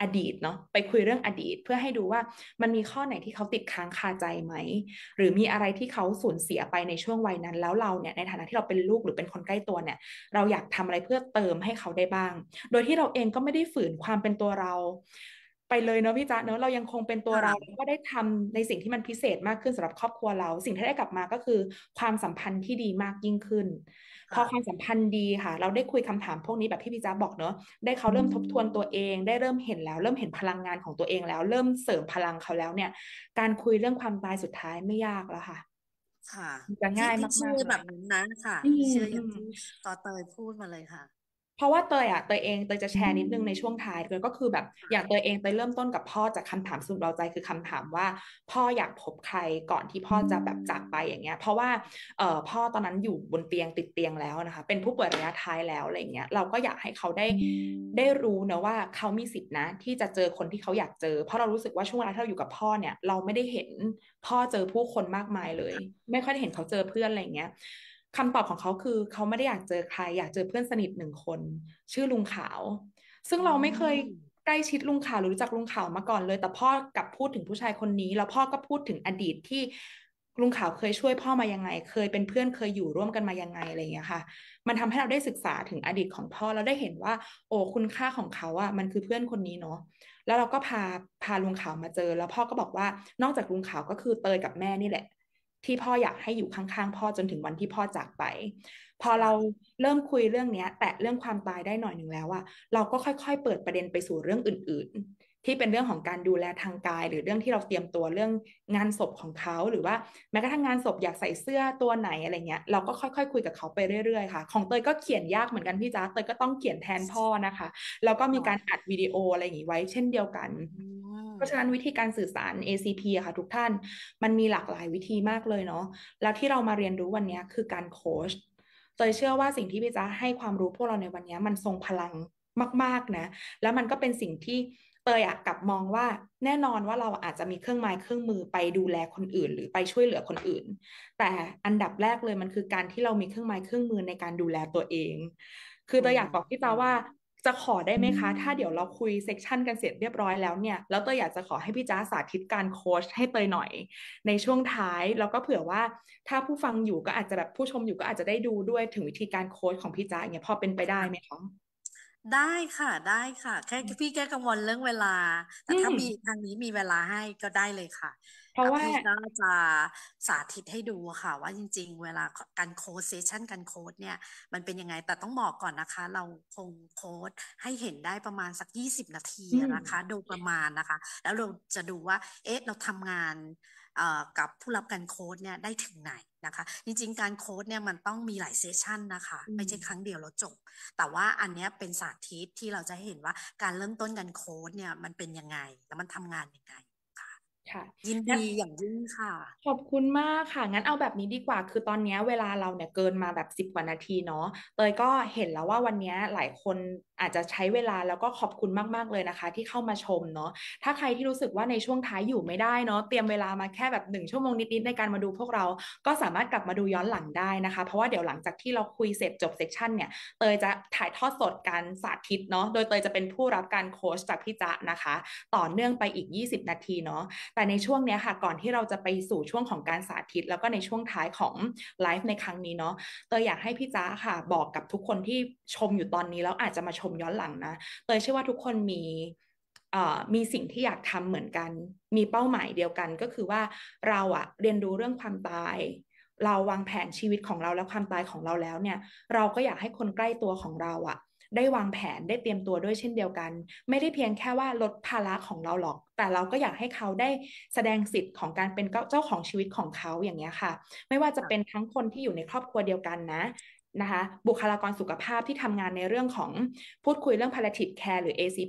อดีตเนาะไปคุยเรื่องอดีตเพื่อให้ดูว่ามันมีข้อไหนที่เขาติดค้างคาใจไหมหรือมีอะไรที่เขาสูญเสียไปในช่วงวัยนั้น แล้วเราเนี่ยในฐานะที่เราเป็นลูกหรือเป็นคนใกล้ตัวเนี่ยเราอยากทำอะไรเพื่อเติมให้เขาได้บ้าง โดยที่เราเองก็ไม่ได้ฝืน ความเป็นตัวเราไปเลยเนาะพี่จ๊ะเนาะเรายังคงเป็นตัวเราก็ได้ทำในสิ่งที่มันพิเศษมากขึ้นสำหรับครอบครัวเรา สิ่งที่ได้กลับมาก็คือความสัมพันธ์ที่ดีมากยิ่งขึ้นพอความสัมพันธ์ดีค่ะ เราได้คุยคำถามพวกนี้แบบที่พี่จ๊ะบอกเนาะได้เขาเริ่มทบทวนตัวเองได้เริ่มเห็นแล้ว เริ่มเห็นพลังงานของตัวเองแล้ว เริ่มเสริมพลังเขาแล้วเนี่ย การคุยเรื่องความตายสุดท้ายไม่ยากแล้วค่ะ ค่ะจะง่ายมากๆแบบนั้นนะค่ะเชื่ออย่างที่ต่อเตยพูดมาเลยค่ะเพราะว่าเตยอ่ะเตยเองเตยจะแชร์นิดนึงในช่วงท้ายก็คือแบบอย่างเตยเองเตยเริ่มต้นกับพ่อจากคาถามสุดเราใจคือคำถามว่า พ่ออยากพบใครก่อนที่พ่อจะแบบจากไปอย่างเงี้ยเพราะว่าเอ่อพ่อตอนนั้นอยู่บนเตียงติดเตียงแล้วนะคะเป็นผู้ป่วยระยะท้ายแล้วอะไรเงี้ยเราก็อยากให้เขาได้ได้รู้นะว่า เขามีสิทธินะ ที่จะเจอคนที่เขาอยากเจอเพราะเรารู้สึกว่าช่วงเวลาที่เราอยู่กับพ่อเนี่ยเราไม่ได้เห็นพ่อเจอผู้คนมากมายเลย ไม่ค่อยได้เห็นเขาเจอเพื่อนอะไรเงี้ยคำตอบของเขาคือเขาไม่ได้อยากเจอใคร อยากเจอเพื่อนสนิทหนึ่งคน ชื่อลุงขาว ซึ่งเราไม่เคยใกล้ชิดลุงขาว หรือรู้จักลุงขาวมาก่อนเลย แต่พ่อกับพูดถึงผู้ชายคนนี้ แล้วพ่อก็พูดถึงอดีตที่ลุงขาวเคยช่วยพ่อมายังไง เคยเป็นเพื่อนเคยอยู่ร่วมกันมายังไงอะไรอย่างเงี้ยค่ะ มันทำให้เราได้ศึกษาถึงอดีตของพ่อแล้วได้เห็นว่า โอ้คุณค่าของเขาอะมันคือเพื่อนคนนี้เนาะแล้วเราก็พาพาลุงขาวมาเจอ แล้วพ่อก็บอกว่านอกจากลุงขาวก็คือเตยกับแม่นี่แหละที่พ่ออยากให้อยู่ข้าง ๆ พ่อจนถึงวันที่พ่อจากไป พอเราเริ่มคุยเรื่องนี้แตะเรื่องความตายได้หน่อยหนึ่งแล้วอะเราก็ค่อยๆเปิดประเด็นไปสู่เรื่องอื่นๆที่เป็นเรื่องของการดูแลทางกายหรือเรื่องที่เราเตรียมตัวเรื่องงานศพของเขาหรือว่าแม้กระทั่งงานศพอยากใส่เสื้อตัวไหนอะไรเงี้ย เราก็ค่อยๆคคุยกับเขาไปเรื่อยๆค่ะของเตยก็เขียนยากเหมือนกันพี่จ้าเตยก็ต้องเขียนแทนพ่อนะคะแล้วก็มีการอัดวิดีโออะไรอย่างงี้ไว้เช่นเดียวกัน เพราะฉะนั้นวิธีการสื่อสาร ACP ค่ะ ทุกท่านมันมีหลากหลายวิธีมากเลยเนาะแล้วที่เรามาเรียนรู้วันนี้คือการโค้ชเตยเชื่อว่าสิ่งที่พี่จ้าให้ความรู้พวกเราในวันนี้มันทรงพลังมากๆนะ แล้วมันก็เป็นสิ่งที่เตยอะกลับมองว่าแน่นอนว่าเราอาจจะมีเครื่องไม้เครื่องมือไปดูแลคนอื่น หรือไปช่วยเหลือคนอื่น แต่อันดับแรกเลยมันคือการที่เรามีเครื่องไม้เครื่องมือในการดูแลตัวเอง คือเตยอยากบอกพี่ตาว่าจะขอได้ไหมคะถ้าเดี๋ยวเราคุยเซ็กชันกันเสร็จเรียบร้อยแล้วเนี่ยแล้วเตยอยากจะขอให้พี่จ้าสาธิตการโค้ชให้เตยหน่อย ในช่วงท้าย แล้วก็เผื่อว่าถ้าผู้ฟังอยู่ก็อาจจะแบบผู้ชมอยู่ก็อาจจะได้ดูด้วยถึงวิธีการโค้ชของพี่จ้าเนี่ยพอเป็นไปได้ไหมคะได้ค่ะได้ค่ะแค่พี่แก้กังวลเรื่องเวลา แต่ถ้ามีทางนี้มีเวลาให้ก็ได้เลยค่ะ เพราะว่าพี่ก็จะสาธิตให้ดูค่ะ ว่าจริงๆ เวลาการโค้ดเซสชันการโค้ดเนี่ย มันเป็นยังไงแต่ต้องบอกก่อนนะคะ เราคงโค้ดให้เห็นได้ประมาณสักยี่สิบนาทีอืมนะคะ โดยประมาณนะคะ แล้วเราจะดูว่าเอ๊ะ เราทำงานกับผู้รับการโค้ดเนี่ยได้ถึงไหนนะคะ จริงๆ การโค้ดเนี่ยมันต้องมีหลายเซสชันนะคะ ไม่ใช่ครั้งเดียวแล้วจบ แต่ว่าอันนี้เป็นสาธิตที่เราจะเห็นว่าการเริ่มต้นการโค้ดเนี่ยมันเป็นยังไง แล้วมันทำงานยังไงค่ะยินดีอย่างยิ่งค่ะ ขอบคุณมากค่ะ งั้นเอาแบบนี้ดีกว่า คือตอนนี้เวลาเราเนี่ยเกินมาแบบสิบกว่านาทีเนาะเตยก็เห็นแล้วว่าวันนี้หลายคนอาจจะใช้เวลาแล้วก็ขอบคุณมากๆเลยนะคะ ที่เข้ามาชมเนาะถ้าใครที่รู้สึกว่าในช่วงท้ายอยู่ไม่ได้เนาะเตรียมเวลามาแค่แบบหนึ่งชั่วโมงนิดๆ ในการมาดูพวกเราก็สามารถกลับมาดูย้อนหลังได้นะคะ เพราะว่าเดี๋ยวหลังจากที่เราคุยเสร็จจบเซสชันเนี่ยเตยจะถ่ายทอดสดการสาธิตเนาะโดยเตยจะเป็นผู้รับการโค้ชจากพี่จ๊ะนะคะ ต่อเนื่องไปอีก 20 นาทีเนาะแต่ในช่วงเนี้ยค่ะก่อนที่เราจะไปสู่ช่วงของการสาธิต แล้วก็ในช่วงท้ายของไลฟ์ในครั้งนี้เนาะเตยอยากให้พี่จ๊ะค่ะบอกกับทุกคนที่ชมอยู่ตอนนี้แล้วอาจจะมาชมมย้อนหลังนะเตยเชื่อว่าทุกคนมีมีสิ่งที่อยากทำเหมือนกัน มีเป้าหมายเดียวกัน ก็คือว่าเราอะเรียนรู้เรื่องความตาย เราวางแผนชีวิตของเราและความตายของเราแล้วเนี่ย เราก็อยากให้คนใกล้ตัวของเราอะได้วางแผนได้เตรียมตัวด้วยเช่นเดียวกัน ไม่ได้เพียงแค่ว่าลดภาระของเราหรอก แต่เราก็อยากให้เขาได้แสดงสิทธิ์ของการเป็นเจ้าของชีวิตของเขาอย่างเงี้ยค่ะ ไม่ว่าจะเป็นทั้งคนที่อยู่ในครอบครัวเดียวกันนะนะคะบุคลากรสุขภาพที่ทำงานในเรื่องของพูดคุยเรื่อง palliative care หรือ ACP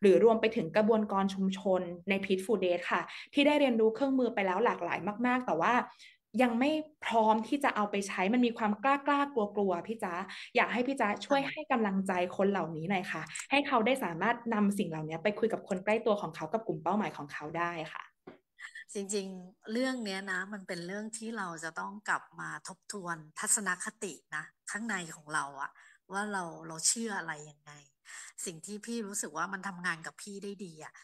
หรือรวมไปถึงกระบวนการชุมชนใน p e a t f u l d a y ค่ะ ที่ได้เรียนรู้เครื่องมือไปแล้วหลากหลายมาก ๆ แต่ว่ายังไม่พร้อมที่จะเอาไปใช้มันมีความกล้ากล้ากลัวกลัวพี่จ๊ะอยากให้พี่จ๊ะช่วยให้กำลังใจคนเหล่านี้หน่อยค่ะ ให้เขาได้สามารถนำสิ่งเหล่านี้ไปคุยกับคนใกล้ตัวของเขากับกลุ่มเป้าหมายของเขาได้ค่ะจริงๆ เรื่องเนี้ยนะมันเป็นเรื่องที่เราจะต้องกลับมาทบทวนทัศนคตินะข้างในของเราอะว่าเราเราเชื่ออะไรยังไง สิ่งที่พี่รู้สึกว่ามันทำงานกับพี่ได้ดีอะ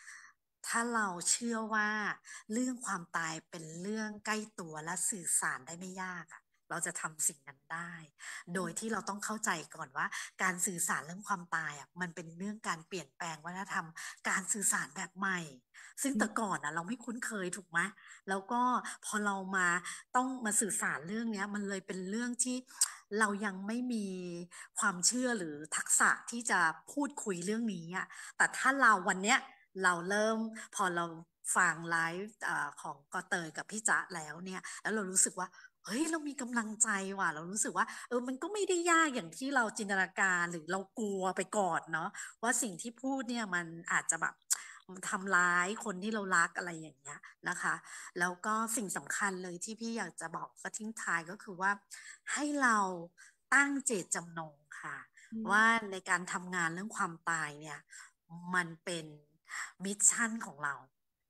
ถ้าเราเชื่อว่าเรื่องความตายเป็นเรื่องใกล้ตัวและสื่อสารได้ไม่ยากอะเราจะทำสิ่งนั้นได้ โดยที่เราต้องเข้าใจก่อนว่าการสื่อสารเรื่องความตายอ่ะมันเป็นเรื่องการเปลี่ยนแปลงวัฒนธรรม การสื่อสารแบบใหม่ซึ่งแต่ก่อนอ่ะเราไม่คุ้นเคยถูกไหมแล้วก็พอเรามาต้องมาสื่อสารเรื่องเนี้ยมันเลยเป็นเรื่องที่เรายังไม่มีความเชื่อหรือทักษะที่จะพูดคุยเรื่องนี้อ่ะ แต่ถ้าเราวันเนี้ยเราเริ่มพอเราฟังไลฟ์ของกอเตยกับพี่จ๊ะแล้วเนี่ยแล้วเรารู้สึกว่า เฮ้ย เรามีกำลังใจว่ะเรารู้สึกว่าเออมันก็ไม่ได้ยากอย่างที่เราจินตนาการหรือเรากลัวไปก่อนเนาะว่าสิ่งที่พูดเนี่ยมันอาจจะแบบทำร้ายคนที่เรารักอะไรอย่างเงี้ยนะคะ แล้วก็สิ่งสำคัญเลยที่พี่อยากจะบอกก็ทิ้งท้ายก็คือว่าให้เราตั้งเจตจำนงค่ะ ว่าในการทำงานเรื่องความตายเนี่ยมันเป็นมิชชั่นของเรา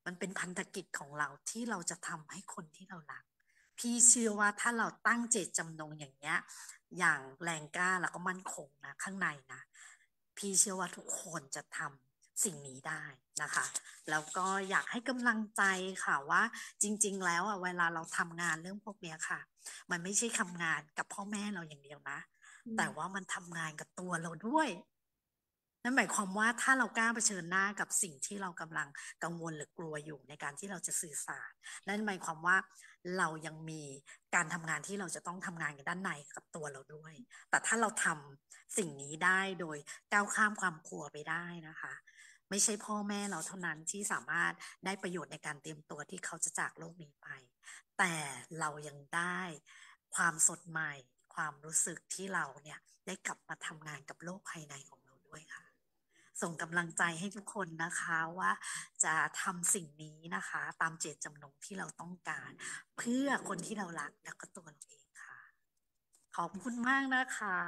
มันเป็นพันธกิจของเราที่เราจะทำให้คนที่เรารัก พี่เชื่อว่าถ้าเราตั้งเจตจำนงอย่างเงี้ยอย่างแรงกล้าแล้วก็มั่นคงนะข้างในนะ พี่เชื่อว่าทุกคนจะทำสิ่งนี้ได้นะคะแล้วก็อยากให้กำลังใจค่ะว่าจริง ๆ แล้วอ่ะเวลาเราทำงานเรื่องพวกนี้ค่ะ มันไม่ใช่ทำงานกับพ่อแม่เราอย่างเดียวนะ แต่ว่ามันทำงานกับตัวเราด้วย นั่นหมายความว่าถ้าเรากล้าเผชิญหน้ากับสิ่งที่เรากำลังกังวลหรือกลัวอยู่ในการที่เราจะสื่อสาร นั่นหมายความว่าเรายังมีการทำงานที่เราจะต้องทำงานกันด้านในกับตัวเราด้วย แต่ถ้าเราทำสิ่งนี้ได้โดยก้าวข้ามความกลัวไปได้นะคะไม่ใช่พ่อแม่เราเท่านั้นที่สามารถได้ประโยชน์ในการเตรียมตัวที่เขาจะจากโลกนี้ไป แต่เรายังได้ความสดใหม่ ความรู้สึกที่เราเนี่ยได้กลับมาทำงานกับโลกภายในของเราด้วยค่ะ ส่งกำลังใจให้ทุกคนนะคะว่าจะทำสิ่งนี้นะคะ ตามเจตจำนงที่เราต้องการ เพื่อคนที่เรารักและก็ตัวเราเองค่ะ ขอบคุณมากนะคะ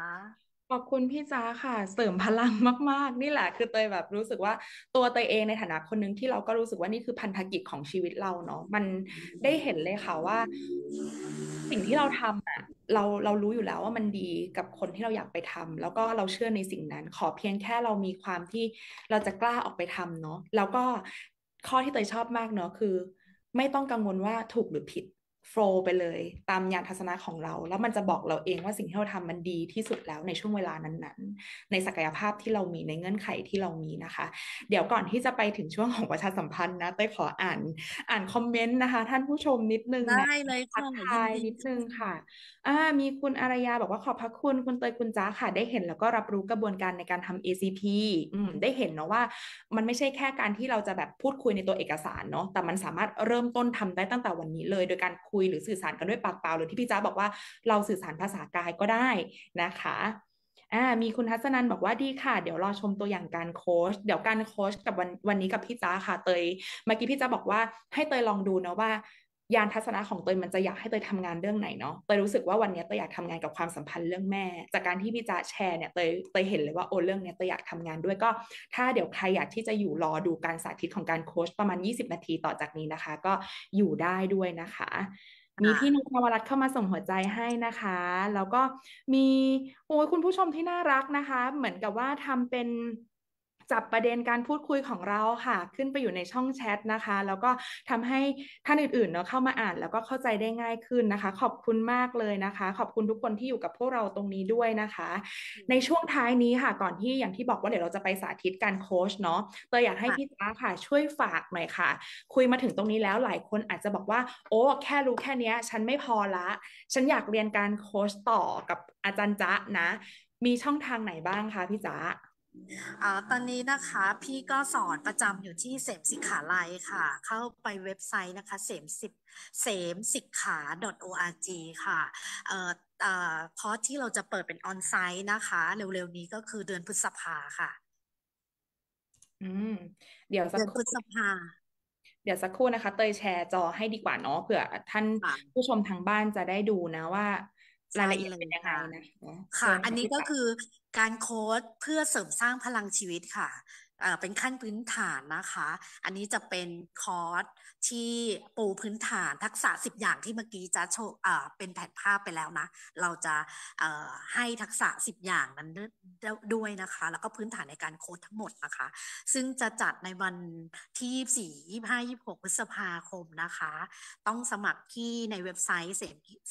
ขอบคุณพี่จ้าค่ะ เสริมพลังมากๆ นี่แหละคือเตยแบบรู้สึกว่าตัวเตยเองในฐานะคนหนึ่งที่เราก็รู้สึกว่านี่คือพันธกิจของชีวิตเราเนาะมันได้เห็นเลยค่ะว่า สิ่งที่เราทำอ่ะเราเรารู้อยู่แล้วว่ามันดีกับคนที่เราอยากไปทำ แล้วก็เราเชื่อในสิ่งนั้น ขอเพียงแค่เรามีความที่เราจะกล้าออกไปทำเนาะแล้วก็ข้อที่เตยชอบมากเนาะคือ ไม่ต้องกังวลว่าถูกหรือผิดโฟล์ไปเลยตามยานทัศนะของเราแล้วมันจะบอกเราเองว่าสิ่งที่เราทำมันดีที่สุดแล้วในช่วงเวลานั้นๆ ในศักยภาพที่เรามีในเงื่อนไขที่เรามีนะคะ เดี๋ยวก่อนที่จะไปถึงช่วงของประชาสัมพันธ์นะเต้ขออ่านอ่านคอมเมนต์นะคะ ท่านผู้ชมนิดนึงได้เลยค่ะทายนิดนึงค่ะอ่ามีคุณอารยาบอกว่าขอบพระคุณคุณเตยคุณจ้าค่ะได้เห็นแล้วก็รับรู้กระบวนการในการทำ ACP อืมได้เห็นเนาะว่ามันไม่ใช่แค่การที่เราจะแบบพูดคุยในตัวเอกสารเนาะแต่มันสามารถเริ่มต้นทำได้ตั้งแต่วันนี้ เลยโดยการคุยยหรือสื่อสารกันด้วยปากเปล่าหรือที่พี่จ้าบอกว่าเราสื่อสารภาษากายก็ได้นะคะอ่ามีคุณทัศนันบอกว่าดีค่ะ เดี๋ยวรอชมตัวอย่างการโค้ชเดี๋ยวการโค้ชกับวันวันนี้กับพี่จ้าค่ะเตย เมื่อกี้พี่จ้าบอกว่าให้เตยลองดูนะว่ายานทัศนะของเตยมันจะอยากให้เตยทำงานเรื่องไหนเนาะเตยรู้สึกว่าวันนี้เตยอยากทำงานกับความสัมพันธ์เรื่องแม่ จากการที่พี่จ่าแชร์เนี่ยเตยเตยเห็นเลยว่าโอ้เรื่องเนี้ยเตยอยากทำงานด้วยก็ถ้าเดี๋ยวใครอยากที่จะอยู่รอดูการสาธิตของการโค้ชประมาณ 20 นาทีต่อจากนี้นะคะ ก็อยู่ได้ด้วยนะคะ มีพี่นุชนวรัตเข้ามาส่งหัวใจให้นะคะแล้วก็มีโอ้ยคุณผู้ชมที่น่ารักนะคะ เหมือนกับว่าทำเป็นจับประเด็นการพูดคุยของเราค่ะ ขึ้นไปอยู่ในช่องแชทนะคะแล้วก็ทำให้ ท่านอื่นๆเนาะเข้ามาอ่าน แล้วก็เข้าใจได้ง่ายขึ้นนะคะ ขอบคุณมากเลยนะคะ ขอบคุณทุกคนที่อยู่กับพวกเราตรงนี้ด้วยนะคะ ในช่วงท้ายนี้ค่ะก่อนที่อย่างที่บอกว่าเดี๋ยวเราจะไปสาธิตการโค้ชเนาะเตยอยากให้พี่จ้าค่ะช่วยฝากหน่อยค่ะ คุยมาถึงตรงนี้แล้วหลายคนอาจจะบอกว่า โอ้แค่รู้แค่นี้ฉันไม่พอละ ฉันอยากเรียนการโค้ชต่อกับอาจารย์จ๊ะนะ มีช่องทางไหนบ้างคะพี่จ๊ะอตอนนี้นะคะ พี่ก็สอนประจำอยู่ที่เสมสิกขาลัยค่ะ เข้าไปเว็บไซต์นะคะ เสมสิเสมสิกขา .org ค่ะคอร์สที่เราจะเปิดเป็นออนไซต์นะคะ เร็วๆนี้ก็คือเดือนพฤษภาค่ะ อืมเดี๋ยวสักครู่พฤษภา เดี๋ยวสักครู่นะคะเตยแชร์จอให้ดีกว่าเนาะเผื่อท่านผู้ชมทางบ้านจะได้ดูนะว่า รายละเอียดเป็นยังไงนะค่ะ อันนี้ก็คือการโค้ดเพื่อเสริมสร้างพลังชีวิตค่ะเป็นขั้นพื้นฐานนะคะ อันนี้จะเป็นคอร์สที่ปูพื้นฐานทักษะ 10 อย่างที่เมื่อกี้จะโชว์เป็นแผนภาพไปแล้วนะ เราจะให้ทักษะ 10 อย่างนั้นด้วยนะคะ แล้วก็พื้นฐานในการโค้ดทั้งหมดนะคะ ซึ่งจะจัดในวันที่ 24 25 26 พฤษภาคมนะคะ ต้องสมัครที่ในเว็บไซต์เส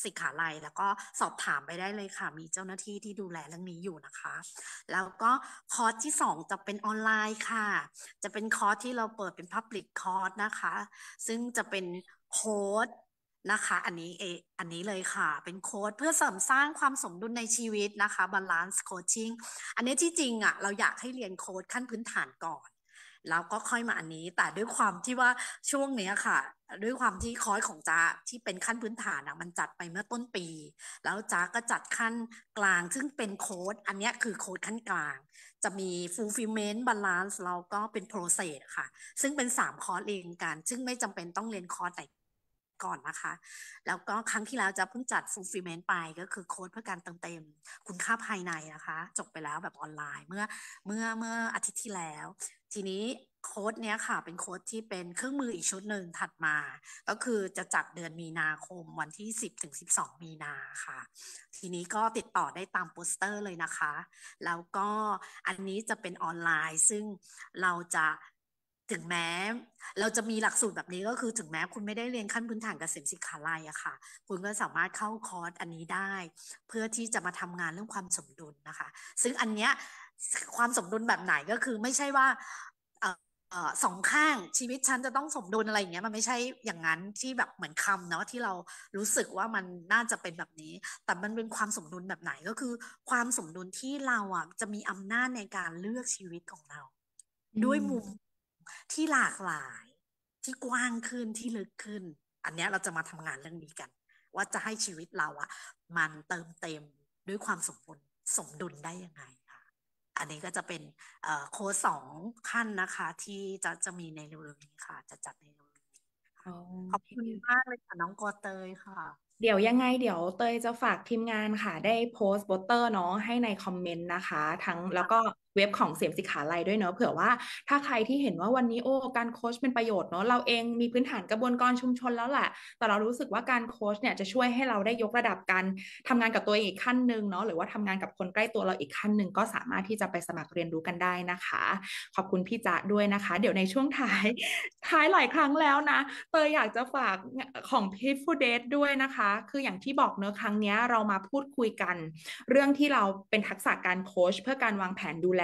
สิกขาลัยแล้วก็สอบถามไปได้เลยค่ะ มีเจ้าหน้าที่ที่ดูแลเรื่องนี้อยู่นะคะ แล้วก็คอร์สที่ 2 จะเป็นออนไลน์ค่ะจะเป็นคอร์สที่เราเปิดเป็น Public คอร์สนะคะซึ่งจะเป็นโค้ดนะคะอันนี้เออันนี้เลยค่ะ เป็นโค้ดเพื่อเสริมสร้างความสมดุลในชีวิตนะคะ Balance Coaching อันนี้ที่จริงอะ่ะเราอยากให้เรียนโค้ดขั้นพื้นฐานก่อนแล้วก็ค่อยมาอันนี้ แต่ด้วยความที่ว่าช่วงเนี้ยค่ะ ด้วยความที่คอร์สของจ้าที่เป็นขั้นพื้นฐานอะมันจัดไปเมื่อต้นปี แล้วจ้าก็จัดขั้นกลาง ซึ่งเป็นโค้ดอันนี้คือโค้ดขั้นกลาง จะมี fulfillment balance แล้วก็เป็น process ค่ะ ซึ่งเป็น 3คอร์สเรียนกันซึ่งไม่จำเป็นต้องเรียนคอร์สไหนก่อนนะคะ แล้วก็ครั้งที่แล้วจะเพิ่งจัด fulfillment ไปก็คือโค้ดเพื่อการเติมเต็มคุณค่าภายในนะคะ จบไปแล้วแบบออนไลน์เมื่อเมื่อเมื่ออาทิตย์ที่แล้ว ทีนี้โค้ดเนี้ยค่ะเป็นโค้ดที่เป็นเครื่องมืออีกชุดหนึ่งถัดมา ก็คือจะจัดเดือนมีนาคมวันที่ 10ถึง12 มีนาค่ะ ทีนี้ก็ติดต่อได้ตามโปสเตอร์เลยนะคะ แล้วก็อันนี้จะเป็นออนไลน์ ซึ่งเราจะถึงแม้เราจะมีหลักสูตรแบบนี้ก็คือถึงแม้คุณไม่ได้เรียนขั้นพื้นฐานเกษตรศิกขาลัยอะค่ะ คุณก็สามารถเข้าคอร์สอันนี้ได้ เพื่อที่จะมาทำงานเรื่องความสมดุลนะคะ ซึ่งอันเนี้ยความสมดุลแบบไหนก็คือไม่ใช่ว่า สองข้างชีวิตฉันจะต้องสมดุลอะไรอย่างเงี้ย มันไม่ใช่อย่างนั้นที่แบบเหมือนคำเนาะที่เรารู้สึกว่ามันน่าจะเป็นแบบนี้ แต่มันเป็นความสมดุลแบบไหนก็คือ ความสมดุลที่เราอ่ะจะมีอำนาจในการเลือกชีวิตของเรา ด้วยมุมที่หลากหลายที่กว้างขึ้นที่ลึกขึ้น อันนี้เราจะมาทำงานเรื่องนี้กัน ว่าจะให้ชีวิตเราอะมันเติมเต็มด้วยความสมบูรณ์สมดุลได้ยังไงค่ะ อันนี้ก็จะเป็นโค้ดสองขั้นนะคะ ที่จะจะมีในเร็วๆนี้ค่ะ จะจัดในเร็วๆนี้ขอบคุณมากเลยค่ะน้องกอเตยค่ะ เดี๋ยวยังไง เดี๋ยวเตยจะฝากทีมงานค่ะ ได้โพสต์บอสเตอร์เนาะให้ในคอมเมนต์นะคะ ทั้งแล้วก็เว็บของเสียมสิขาไลด้วยเนาะเผื่อว่าถ้าใครที่เห็นว่าวันนี้โอ้การโค้ชเป็นประโยชน์เนาะเราเองมีพื้นฐานกระบวนการชุมชนแล้วแหละแต่เรารู้สึกว่าการโค้ชเนี่ยจะช่วยให้เราได้ยกระดับการทำงานกับตัวเองอีกขั้นหนึ่งเนาะหรือว่าทำงานกับคนใกล้ตัวเราอีกขั้นหนึ่งก็สามารถที่จะไปสมัครเรียนรู้กันได้นะคะ ขอบคุณพี่จ๊ะด้วยนะคะ เดี๋ยวในช่วงท้ายท้ายหลายครั้งแล้วนะเตยอยากจะฝากของพีฟูเดทด้วยนะคะคืออย่างที่บอกเนาะครั้งนี้เรามาพูดคุยกัน เรื่องที่เราเป็นทักษะการโค้ชเพื่อการวางแผนดูแล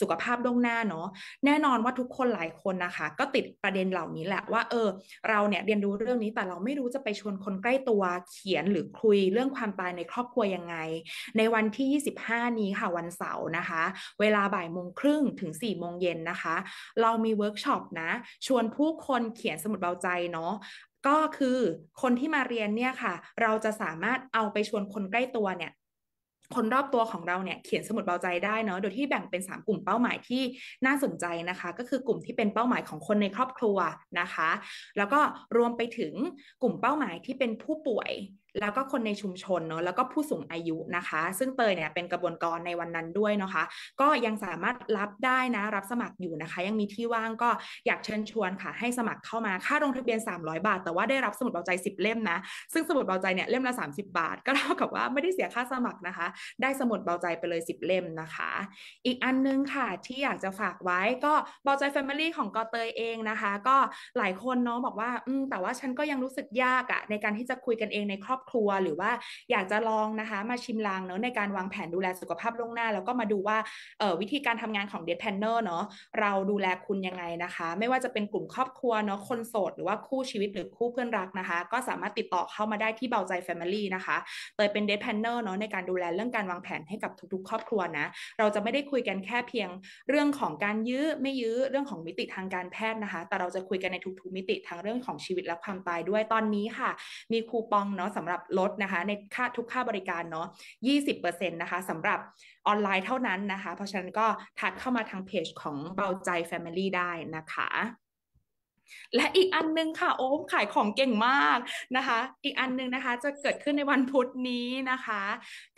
สุขภาพล่วงหน้าเนาะแน่นอนว่าทุกคนหลายคนนะคะ ก็ติดประเด็นเหล่านี้แหละว่าเออเราเนี่ยเรียนรู้เรื่องนี้แต่เราไม่รู้จะไปชวนคนใกล้ตัวเขียนหรือคุยเรื่องความตายในครอบครัวยังไง ในวันที่ 25 นี้ค่ะวันเสาร์นะคะ เวลาบ่ายโมงครึ่งถึง4ี่โมงเย็นนะคะ เรามีเวิร์กช็อปนะชวนผู้คนเขียนสมุดเบาใจเนาะก็คือคนที่มาเรียนเนี่ยค่ะ เราจะสามารถเอาไปชวนคนใกล้ตัวเนี่ยคนรอบตัวของเราเนี่ยเขียนสมุดเบาใจได้เนาะโดยที่แบ่งเป็น 3 กลุ่มเป้าหมายที่น่าสนใจนะคะ ก็คือกลุ่มที่เป็นเป้าหมายของคนในครอบครัวนะคะ แล้วก็รวมไปถึงกลุ่มเป้าหมายที่เป็นผู้ป่วยแล้วก็คนในชุมชนเนาะแล้วก็ผู้สูงอายุนะคะ ซึ่งเตยเนี่ยเป็นกระบวนกรในวันนั้นด้วยนะคะก็ยังสามารถรับได้นะรับสมัครอยู่นะคะ ยังมีที่ว่างก็อยากเชิญชวนค่ะ ให้สมัครเข้ามาค่าลงทะเบียน 300 บาท แต่ว่าได้รับสมุดเบาใจ 10 เล่มนะซึ่งสมุดเบาใจเนี่ยเล่มละ30 บาท ก็เท่ากับว่าไม่ได้เสียค่าสมัครนะคะ ได้สมุดเบาใจไปเลย 10 เล่มนะคะ อีกอันนึงค่ะที่อยากจะฝากไว้ก็เบาใจแฟมิลี่ของกอเตยเองนะคะ ก็หลายคนเนาะบอกว่าอืมแต่ว่าฉันก็ยังรู้สึกยากอะในการที่จะคุยกันเองในครอบครัวหรือว่าอยากจะลองนะคะมาชิมลางเนาะในการวางแผนดูแลสุขภาพล่วงหน้าแล้วก็มาดูว่าวิธีการทำงานของเดทแพนเนอร์เนาะเราดูแลคุณยังไงนะคะ ไม่ว่าจะเป็นกลุ่มครอบครัวเนาะคนโสดหรือว่าคู่ชีวิตหรือคู่เพื่อนรักนะคะ ก็สามารถติดต่อเข้ามาได้ที่เบาใจแฟมิลี่นะคะเตยเป็นเดทแพนเนอร์เนาะในการดูแลเรื่องการวางแผนให้กับทุกๆครอบครัวนะเราจะไม่ได้คุยกันแค่เพียงเรื่องของการยื้อไม่ยื้อเรื่องของมิติทางการแพทย์นะคะ แต่เราจะคุยกันในทุก ๆ มิติทางเรื่องของชีวิตและความตายด้วยตอนนี้ค่ะ มีคูปองเนาะสำหรับับลดนะคะในค่าทุกค่าบริการเนาะ20%นะคะสำหรับออนไลน์เท่านั้นนะคะ เพราะฉะนั้นก็ ทักเข้ามาทางเพจของเบาใจ Family ได้นะคะ และอีกอันนึงค่ะโอ้มขายของเก่งมากนะคะ อีกอันนึงนะคะ จะเกิดขึ้นในวันพุธนี้นะคะ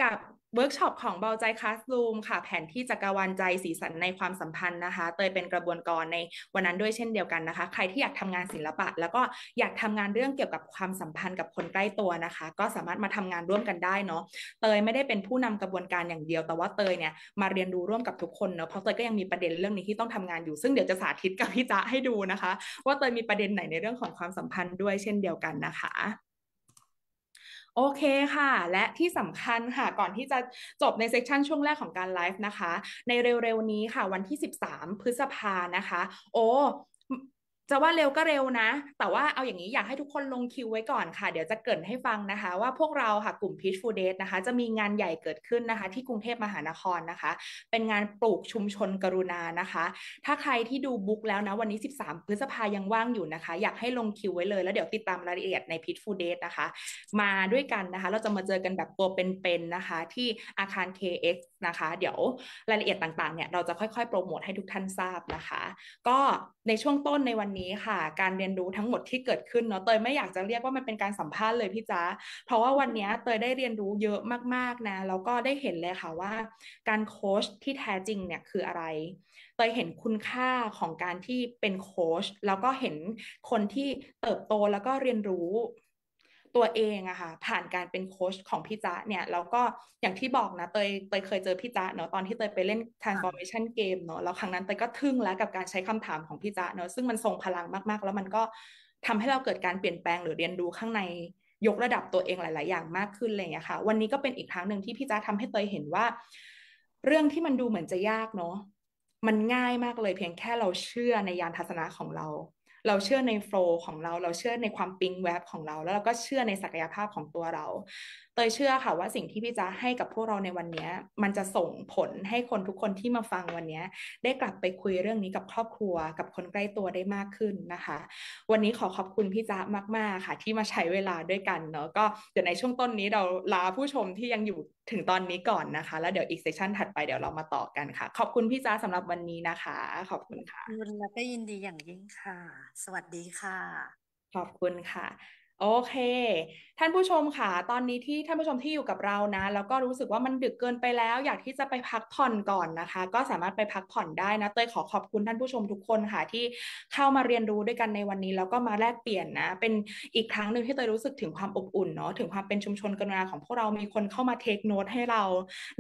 กับเวิร์กช็อปของเบาใจคลาสรูมค่ะ แผนที่จักรวาลใจสีสันในความสัมพันธ์นะคะ เตยเป็นกระบวนกรในวันนั้นด้วยเช่นเดียวกันนะคะ ใครที่อยากทำงานศิลปะแล้วก็อยากทำงานเรื่องเกี่ยวกับความสัมพันธ์กับคนใกล้ตัวนะคะ ก็สามารถมาทำงานร่วมกันได้เนาะเตยไม่ได้เป็นผู้นำกระบวนการอย่างเดียวแต่ว่าเตยเนี่ยมาเรียนรู้ร่วมกับทุกคนเนาะเพราะเตยก็ยังมีประเด็นเรื่องนี้ที่ต้องทำงานอยู่ซึ่งเดี๋ยวจะสาธิตกับพี่จ๊ะให้ดูนะคะ ว่าเตยมีประเด็นไหนในเรื่องของความสัมพันธ์ด้วยเช่นเดียวกันนะคะโอเคค่ะ และที่สำคัญค่ะ ก่อนที่จะจบในเซสชันช่วงแรกของการไลฟ์นะคะ ในเร็วๆนี้ค่ะ วันที่ 13 พฤษภานะคะ โอ้จะว่าเร็วก็เร็วนะ แต่ว่าเอาอย่างนี้อยากให้ทุกคนลงคิวไว้ก่อนค่ะ เดี๋ยวจะเกิดให้ฟังนะคะ ว่าพวกเราค่ะ กลุ่ม Peach f u l d a t e นะคะจะมีงานใหญ่เกิดขึ้นนะคะ ที่กรุงเทพมหานครนะคะ เป็นงานปลูกชุมชนกรุณานะคะ ถ้าใครที่ดูบุ๊กแล้วนะ วันนี้ 13 พฤษภายังว่างอยู่นะคะ อยากให้ลงคิวไว้เลย แล้วเดี๋ยวติดตามรายละเอียดใน Peach f u l d a t e นะคะมาด้วยกันนะคะเราจะมาเจอกันแบบตัวเป็นๆนะคะ ที่อาคาร KX นะคะเดี๋ยวรายละเอียดต่างๆเนี่ยเราจะค่อย ๆ โปรโมทให้ทุกท่านทราบนะคะ ก็ในช่วงต้นในวันนี้ค่ะการเรียนรู้ทั้งหมดที่เกิดขึ้นเนาะเตยไม่อยากจะเรียกว่ามันเป็นการสัมภาษณ์เลยพี่จ้าเพราะว่าวันนี้เตยได้เรียนรู้เยอะมากๆนะแล้วก็ได้เห็นเลยค่ะว่า การโค้ชที่แท้จริงเนี่ยคืออะไร เตยเห็นคุณค่าของการที่เป็นโค้ชแล้วก็เห็นคนที่เติบโตแล้วก็เรียนรู้ตัวเองอะค่ะ ผ่านการเป็นโค้ชของพี่จ๊ะเนี่ยแล้วก็อย่างที่บอกนะเตยเตยเคยเจอพี่จ๊ะเนาะ ตอนที่เตยไปเล่น transformation game เนาะ แล้วครั้งนั้นเตย ก็ทึ่งแล้วกับการใช้คำถามของพี่จ๊ะเนาะ ซึ่งมันทรงพลังมากๆ แล้วมันก็ทำให้เราเกิดการเปลี่ยนแปลงหรือเรียนรู้ข้างในยกระดับตัวเองหลาย ๆ อย่างมากขึ้นเลยอะค่ะวันนี้ก็เป็นอีกครั้งหนึ่งที่พี่จ๊ะทำให้เตยเห็นว่า เรื่องที่มันดูเหมือนจะยากเนาะมันง่ายมากเลยเพียงแค่เราเชื่อในยานทัศนะของเราเราเชื่อในโฟล์ของเรา เราเชื่อในความปิงเว็บของเรา แล้วเราก็เชื่อในศักยภาพของตัวเราเตยเชื่อค่ะว่าสิ่งที่พี่จ้าให้กับพวกเราในวันนี้ มันจะส่งผลให้คนทุกคนที่มาฟังวันนี้ได้กลับไปคุยเรื่องนี้กับครอบครัว กับคนใกล้ตัวได้มากขึ้นนะคะ วันนี้ขอขอบคุณพี่จ้ามากๆค่ะ ที่มาใช้เวลาด้วยกันเนาะก็เดี๋ยวในช่วงต้นนี้เราลาผู้ชมที่ยังอยู่ถึงตอนนี้ก่อนนะคะ แล้วเดี๋ยวอีกเซสชันถัดไปเดี๋ยวเรามาต่อกันค่ะ ขอบคุณพี่จ้าสำหรับวันนี้นะคะ ขอบคุณค่ะคุณแล้วก็ยินดีอย่างยิ่งค่ะ สวัสดีค่ะ ขอบคุณค่ะโอเค ท่านผู้ชมค่ะ ตอนนี้ที่ ท่านผู้ชมที่อยู่กับเรานะแล้วก็รู้สึกว่ามันดึกเกินไปแล้ว อยากที่จะไปพักผ่อนก่อนนะคะ ก็สามารถไปพักผ่อนได้นะเต้ยขอขอบคุณท่านผู้ชมทุกคนค่ะที่เข้ามาเรียนรู้ด้วยกันในวันนี้แล้วก็มาแลกเปลี่ยนนะเป็นอีกครั้งหนึ่งที่เต้ยรู้สึกถึงความอบอุ่นเนาะถึงความเป็นชุมชนกันนาของพวกเรา มีคนเข้ามาเทคโนตให้เรา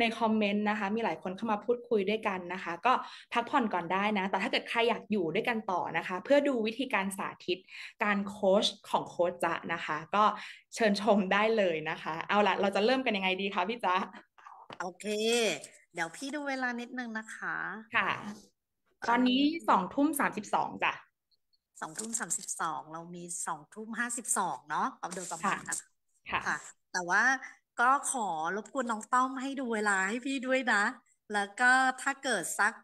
ในคอมเมนต์นะคะ มีหลายคนเข้ามาพูดคุยด้วยกันนะคะ ก็พักผ่อนก่อนได้นะ แต่ถ้าเกิดใครอยากอยู่ด้วยกันต่อนะคะ เพื่อดูวิธีการสาธิตการโค้ชของโค้ชจะนะคะ ก็เชิญชมได้เลยนะคะ เอาละเราจะเริ่มกันยังไงดีคะพี่จ๊ะ โอเค เดี๋ยวพี่ดูเวลานิดนึงนะคะค่ะ ตอนนี้สองทุ่มสามสิบสองจ้ะสองทุ่มสามสิบสองเรามีสองทุ่มห้าสิบสองเนาะเอาโดยประมาณนะคะค่ะ แต่ว่าก็ขอรบกวนน้องต้อมให้ดูเวลาให้พี่ด้วยนะ แล้วก็ถ้าเกิด สัก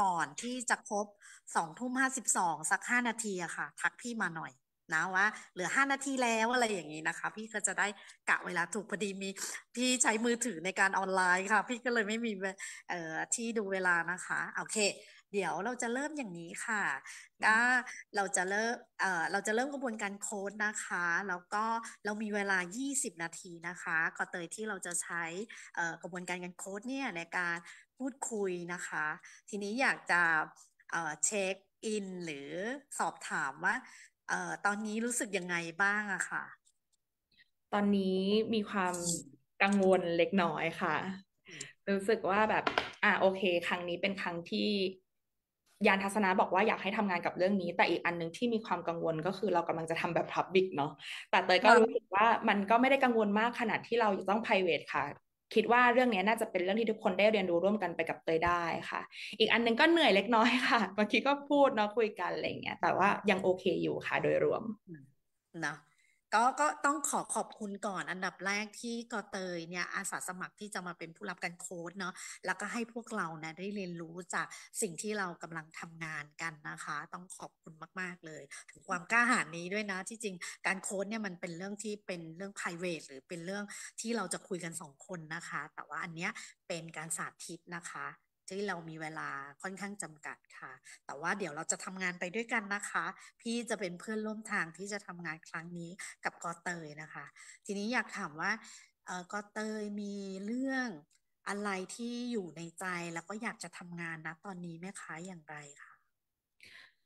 ก่อนที่จะครบสองทุ่มห้าสิบสองสักห้านาทีอะค่ะ ทักพี่มาหน่อยนะว่าเหลือห้านาทีแล้วอะไรอย่างนี้นะคะ พี่ก็จะได้กะเวลาถูกพอดีมีพี่ใช้มือถือในการออนไลน์ค่ะ พี่ก็เลยไม่มีเอ่อที่ดูเวลานะคะโอเค เดี๋ยวเราจะเริ่มอย่างนี้ค่ะก็เราจะเริ่มเอ่อเราจะเริ่มกระบวนการโค้ดนะคะแล้วก็เรามีเวลา 20 นาทีนะคะ ก็เตยที่เราจะใช้เอ่อกระบวนการการโค้ดเนี่ยในการพูดคุยนะคะ ทีนี้อยากจะเอ่อเช็คอินหรือสอบถามว่าเอ่อตอนนี้รู้สึกยังไงบ้างอะค่ะ ตอนนี้มีความกังวลเล็กน้อยค่ะ รู้สึกว่าแบบ อ่าโอเค ครั้งนี้เป็นครั้งที่ยานทัศนะบอกว่าอยากให้ทำงานกับเรื่องนี้ แต่อีกอันหนึ่งที่มีความกังวลก็คือเรากำลังจะทำแบบพับบิกเนาะ แต่เตยก็รู้สึกว่ามันก็ไม่ได้กังวลมากขนาดที่เราจะต้องไพรเวทค่ะคิดว่าเรื่องนี้น่าจะเป็นเรื่องที่ทุกคนได้เรียนรู้ร่วมกันไปกับเตยได้ค่ะ อีกอันนึงก็เหนื่อยเล็กน้อยค่ะ เมื่อกี้ก็พูดเนาะคุยกันอะไรเงี้ยแต่ว่ายังโอเคอยู่ค่ะโดยรวมนะก็ก็ต้องขอขอบคุณก่อน อันดับแรกที่กอเตยเนี่ยอาสาสมัครที่จะมาเป็นผู้รับการโค้ดเนาะแล้วก็ให้พวกเรานะได้เรียนรู้จากสิ่งที่เรากำลังทำงานกันนะคะ ต้องขอบคุณมาก ๆ เลย ถึงความกล้าหาญนี้ด้วยนะที่จริงการโค้ดเนี่ยมันเป็นเรื่องที่เป็นเรื่อง p r i v a t หรือเป็นเรื่องที่เราจะคุยกันสองคนนะคะแต่ว่าอันเนี้ยเป็นการสาธิตนะคะที่เรามีเวลาค่อนข้างจำกัดค่ะ แต่ว่าเดี๋ยวเราจะทำงานไปด้วยกันนะคะ พี่จะเป็นเพื่อนร่วมทางที่จะทำงานครั้งนี้กับกอเตยนะคะ ทีนี้อยากถามว่าเออกอเตยมีเรื่องอะไรที่อยู่ในใจแล้วก็อยากจะทำงานนะตอนนี้ไหมคะอย่างไรคะ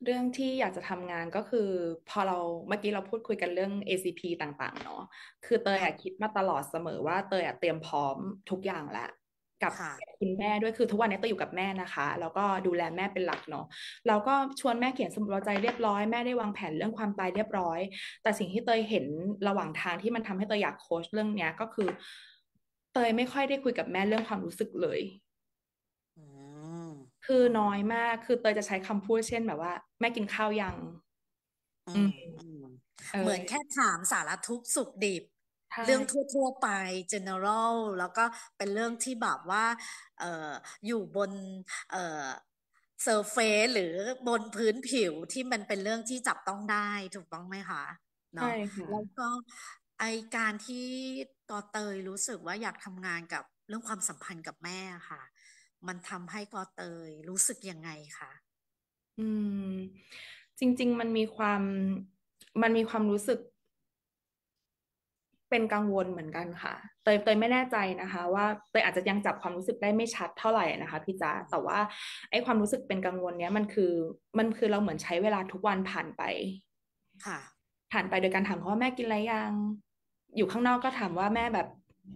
เรื่องที่อยากจะทำงานก็คือพอเราเมื่อกี้เราพูดคุยกันเรื่อง ACP ต่างๆเนาะคือเตยอคิดมาตลอดเสมอว่าเตยอเตรียมพร้อมทุกอย่างแล้วกับคุณแม่ด้วยคือทุกวันนี้ตัวอยู่กับแม่นะคะ แล้วก็ดูแลแม่เป็นหลักเนาะเราก็ชวนแม่เขียนสมุดวางใจเรียบร้อยแม่ได้วางแผนเรื่องความตายเรียบร้อย แต่สิ่งที่เตยเห็นระหว่างทางที่มันทำให้เตยอยากโค้ช เรื่องเนี้ย ก็คือ เตยไม่ค่อยได้คุยกับแม่เรื่องความรู้สึกเลยคือน้อยมากคือเตยจะใช้คำพูดเช่นแบบว่าแม่กินข้าวยังเหมือนแค่ถามสารทุกสุขดิบเรื่องทั่ว ๆไป general แล้วก็เป็นเรื่องที่แบบว่าเอออยู่บนเออเซอร์เฟซหรือบนพื้นผิวที่มันเป็นเรื่องที่จับต้องได้ ถูกต้องไหมคะเนาะแล้วก็ไอการที่กอเตยรู้สึกว่าอยากทำงานกับเรื่องความสัมพันธ์กับแม่ค่ะ มันทำให้กอเตยรู้สึกยังไงคะอืม จริง ๆมันมีความมันมีความรู้สึกเป็นกังวลเหมือนกันค่ะ เตยเตยไม่แน่ใจนะคะ ว่าเตยอาจจะยังจับความรู้สึกได้ไม่ชัดเท่าไหร่นะคะพี่จ๋าแต่ว่าไอ้ความรู้สึกเป็นกังวลเนี้ยมันคือ มันคือเราเหมือนใช้เวลาทุกวันผ่านไป ค่ะ ผ่านไปโดยการถามเาว่าแม่กินอะไรยัง อยู่ข้างนอกก็ถามว่าแม่แบบ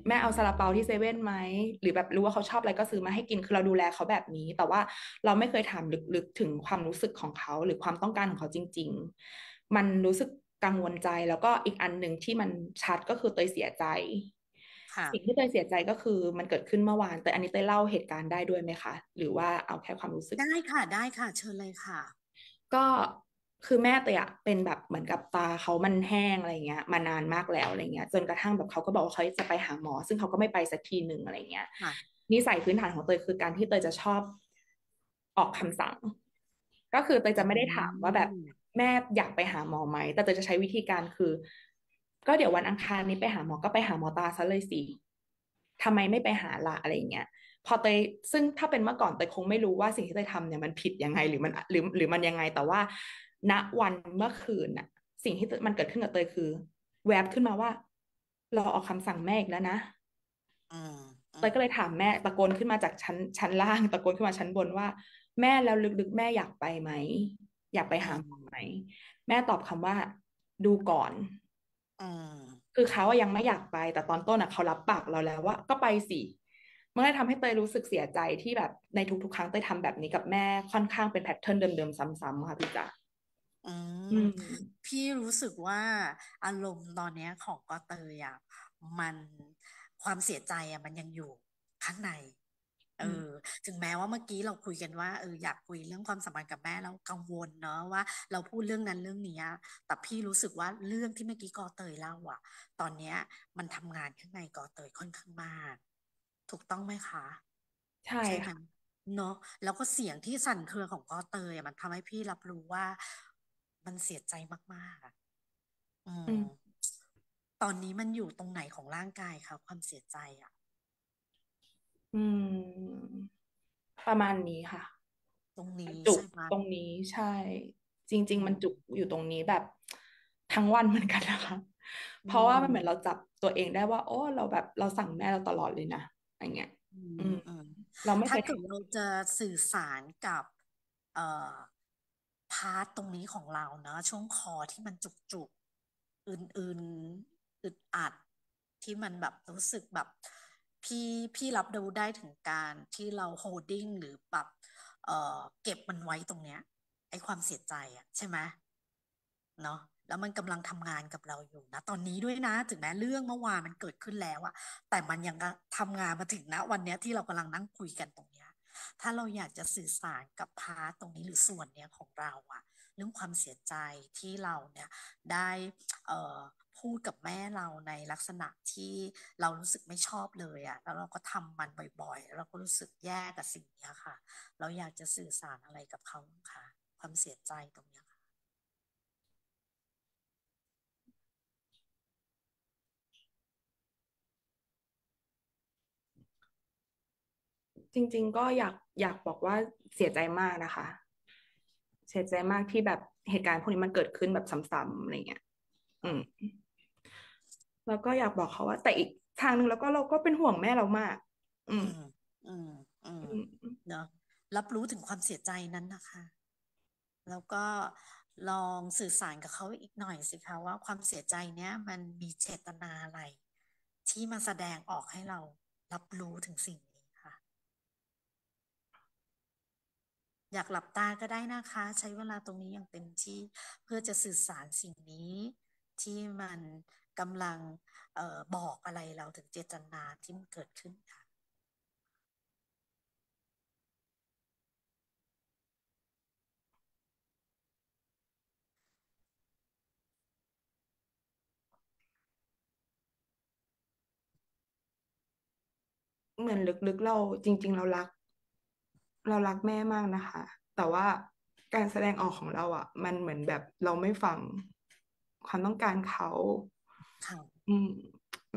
แม่เอาซาลาเปาที่เซเว่นไหมหรือแบบรู้ว่าเขาชอบอะไรก็ซื้อมาให้กินคือเราดูแลเขาแบบนี้ แต่ว่าเราไม่เคยถามลึกๆถึงความรู้สึกของเขา หรือความต้องการของเขาจริง ๆ มันรู้สึกกังวลใจแล้วก็อีกอันหนึ่งที่มันชัดก็คือเตยเสียใจสิ่งที่เตยเสียใจก็คือมันเกิดขึ้นเมื่อวานแต่อันนี้เตยเล่าเหตุการณ์ได้ด้วยไหมคะหรือว่าเอาแค่ความรู้สึกได้ค่ะได้ค่ะ เชิญเลยค่ะ ก็คือแม่เตยอะเป็นแบบเหมือนกับตาเขามันแห้งอะไรเงี้ย มานานมากแล้วอะไรเงี้ย จนกระทั่งแบบเขาก็บอกว่าเขาจะไปหาหมอ ซึ่งเขาก็ไม่ไปสักทีหนึ่งอะไรเงี้ยนี่ใส่พื้นฐานของเตยคือการที่เตยจะชอบออกคำสั่ง ก็คือเตยจะไม่ได้ถามว่าแบบแม่อยากไปหาหมอไหม แต่เตยจะใช้วิธีการคือ ก็เดี๋ยววันอังคารนี้ไปหาหมอ ก็ไปหาหมอตาซะเลยสิทำไมไม่ไปหาละอะไรเงี้ย พอเตยซึ่งถ้าเป็นเมื่อก่อนเตยคงไม่รู้ว่าสิ่งที่เตยทำเนี่ยมันผิดยังไงหรือมันหรือหรือมันยังไง แต่ว่า ณวันเมื่อคืนน่ะ สิ่งที่มันเกิดขึ้นกับเตยคือ แวบขึ้นมาว่าเราออกคำสั่งแม่อีกแล้วนะเตยก็เลยถามแม่ตะโกนขึ้นมาจากชั้น ชั้นล่างตะโกนขึ้นมาชั้นบนว่า แม่แล้วลึกๆแม่อยากไปไหมอยากไปหาหมอไหมแม่ตอบคำว่าดูก่อนอคือเขาอะยังไม่อยากไป แต่ตอนต้นอะเขารับปากเราแล้วว่า ก็ไปสิมันเลยทำให้เตยรู้สึกเสียใจที่แบบในทุกๆ ครั้งเตยทำแบบนี้กับแม่ค่อนข้างเป็นแพทเทิร์นเดิมๆซ้ำๆค่ะพี่จ๋าพี่รู้สึกว่าอารมณ์ตอนนี้ของกอเตยอะมันความเสียใจอะมันยังอยู่ข้างในเออ ถึงแม้ว่าเมื่อกี้เราคุยกันว่าเอออยากคุยเรื่องความสัมพันธ์กับแม่แล้วกังวลเนาะว่าเราพูดเรื่องนั้นเรื่องนี้แต่พี่รู้สึกว่าเรื่องที่เมื่อกี้กอเตยเล่าอ่ะ ตอนเนี้ย มันทำงานข้างในกอเตยค่อนข้างมาก ถูกต้องไหมคะ ใช่ค่ะ เนาะแล้วก็เสียงที่สั่นเครือของกอเตยมันทำให้พี่รับรู้ว่ามันเสียใจมากๆอ่ะ อืม ตอนนี้มันอยู่ตรงไหนของร่างกายคะความเสียใจอ่ะอืม ประมาณนี้ค่ะ ตรงนี้จุกตรงนี้ใช่ จริง ๆ มันจุกอยู่ตรงนี้แบบ ทั้งวันเหมือนกันนะคะเพราะว่ามันเหมือนเราจับตัวเองได้ว่า โอ้ เราแบบเราสั่งแม่เราตลอดเลยนะอย่างเงี้ยอืมอืมเราไม่เคถ้ายเกิดเราจะสื่อสารกับ เอ่อพาร์ทตรงนี้ของเราเนาะช่วงคอที่มันจุกๆอื่นๆอึดอัดที่มันแบบรู้สึกแบบพี่พี่รับรู้ได้ถึงการที่เราโฮดดิ้งหรือแบบเออเก็บมันไว้ตรงเนี้ยไอความเสียใจอะใช่ไหมเนาะแล้วมันกำลังทำงานกับเราอยู่นะตอนนี้ด้วยนะ ถึงแม้เรื่องเมื่อวานมันเกิดขึ้นแล้วอะแต่มันยังทำงานมาถึงนะวันเนี้ยที่เรากำลังนั่งคุยกันตรงเนี้ยถ้าเราอยากจะสื่อสารกับพาร์ตตรงนี้หรือส่วนเนี้ยของเราอะเรื่องความเสียใจที่เราเนี่ยได้เอ่อพูดกับแม่เราในลักษณะที่เรารู้สึกไม่ชอบเลยอะ่ะแล้วเราก็ทำมันบ่อยๆแล้วเราก็รู้สึกแย่กับสิ่งนี้ค่ะ เราอยากจะสื่อสารอะไรกับเขาค่ะความเสียใจตรงนี้ค่ะ จริงๆก็อยากอยากบอกว่าเสียใจมากนะคะ เสียใจมากที่แบบเหตุการณ์พวกนี้มันเกิดขึ้นแบบซ้ำๆอะไรเงี้ยอืมแล้วก็อยากบอกเขาว่า แต่อีกทางนึงแล้วก็เราก็เป็นห่วงแม่เรามากอืม อืมอืมเนาะรับรู้ถึงความเสียใจนั้นนะคะ แล้วก็ลองสื่อสารกับเขาอีกหน่อยสิคะว่าความเสียใจเนี้ยมันมีเจตนาอะไร ที่มาแสดงออกให้เรา รับรู้ถึงสิ่งนี้ค่ะ อยากหลับตาก็ได้นะคะ ใช้เวลาตรงนี้อย่างเต็มที่เพื่อจะสื่อสารสิ่งนี้ ที่มันกำลังออบอกอะไรเราถึงเจตนาที่มันเกิดขึ้นค่ะ เหมือนลึกๆเราจริงๆ เรารัก เรารักแม่มากนะคะ แต่ว่าการแสดงออกของเราอะ่ะ มันเหมือนแบบเราไม่ฟังความต้องการเขาอืม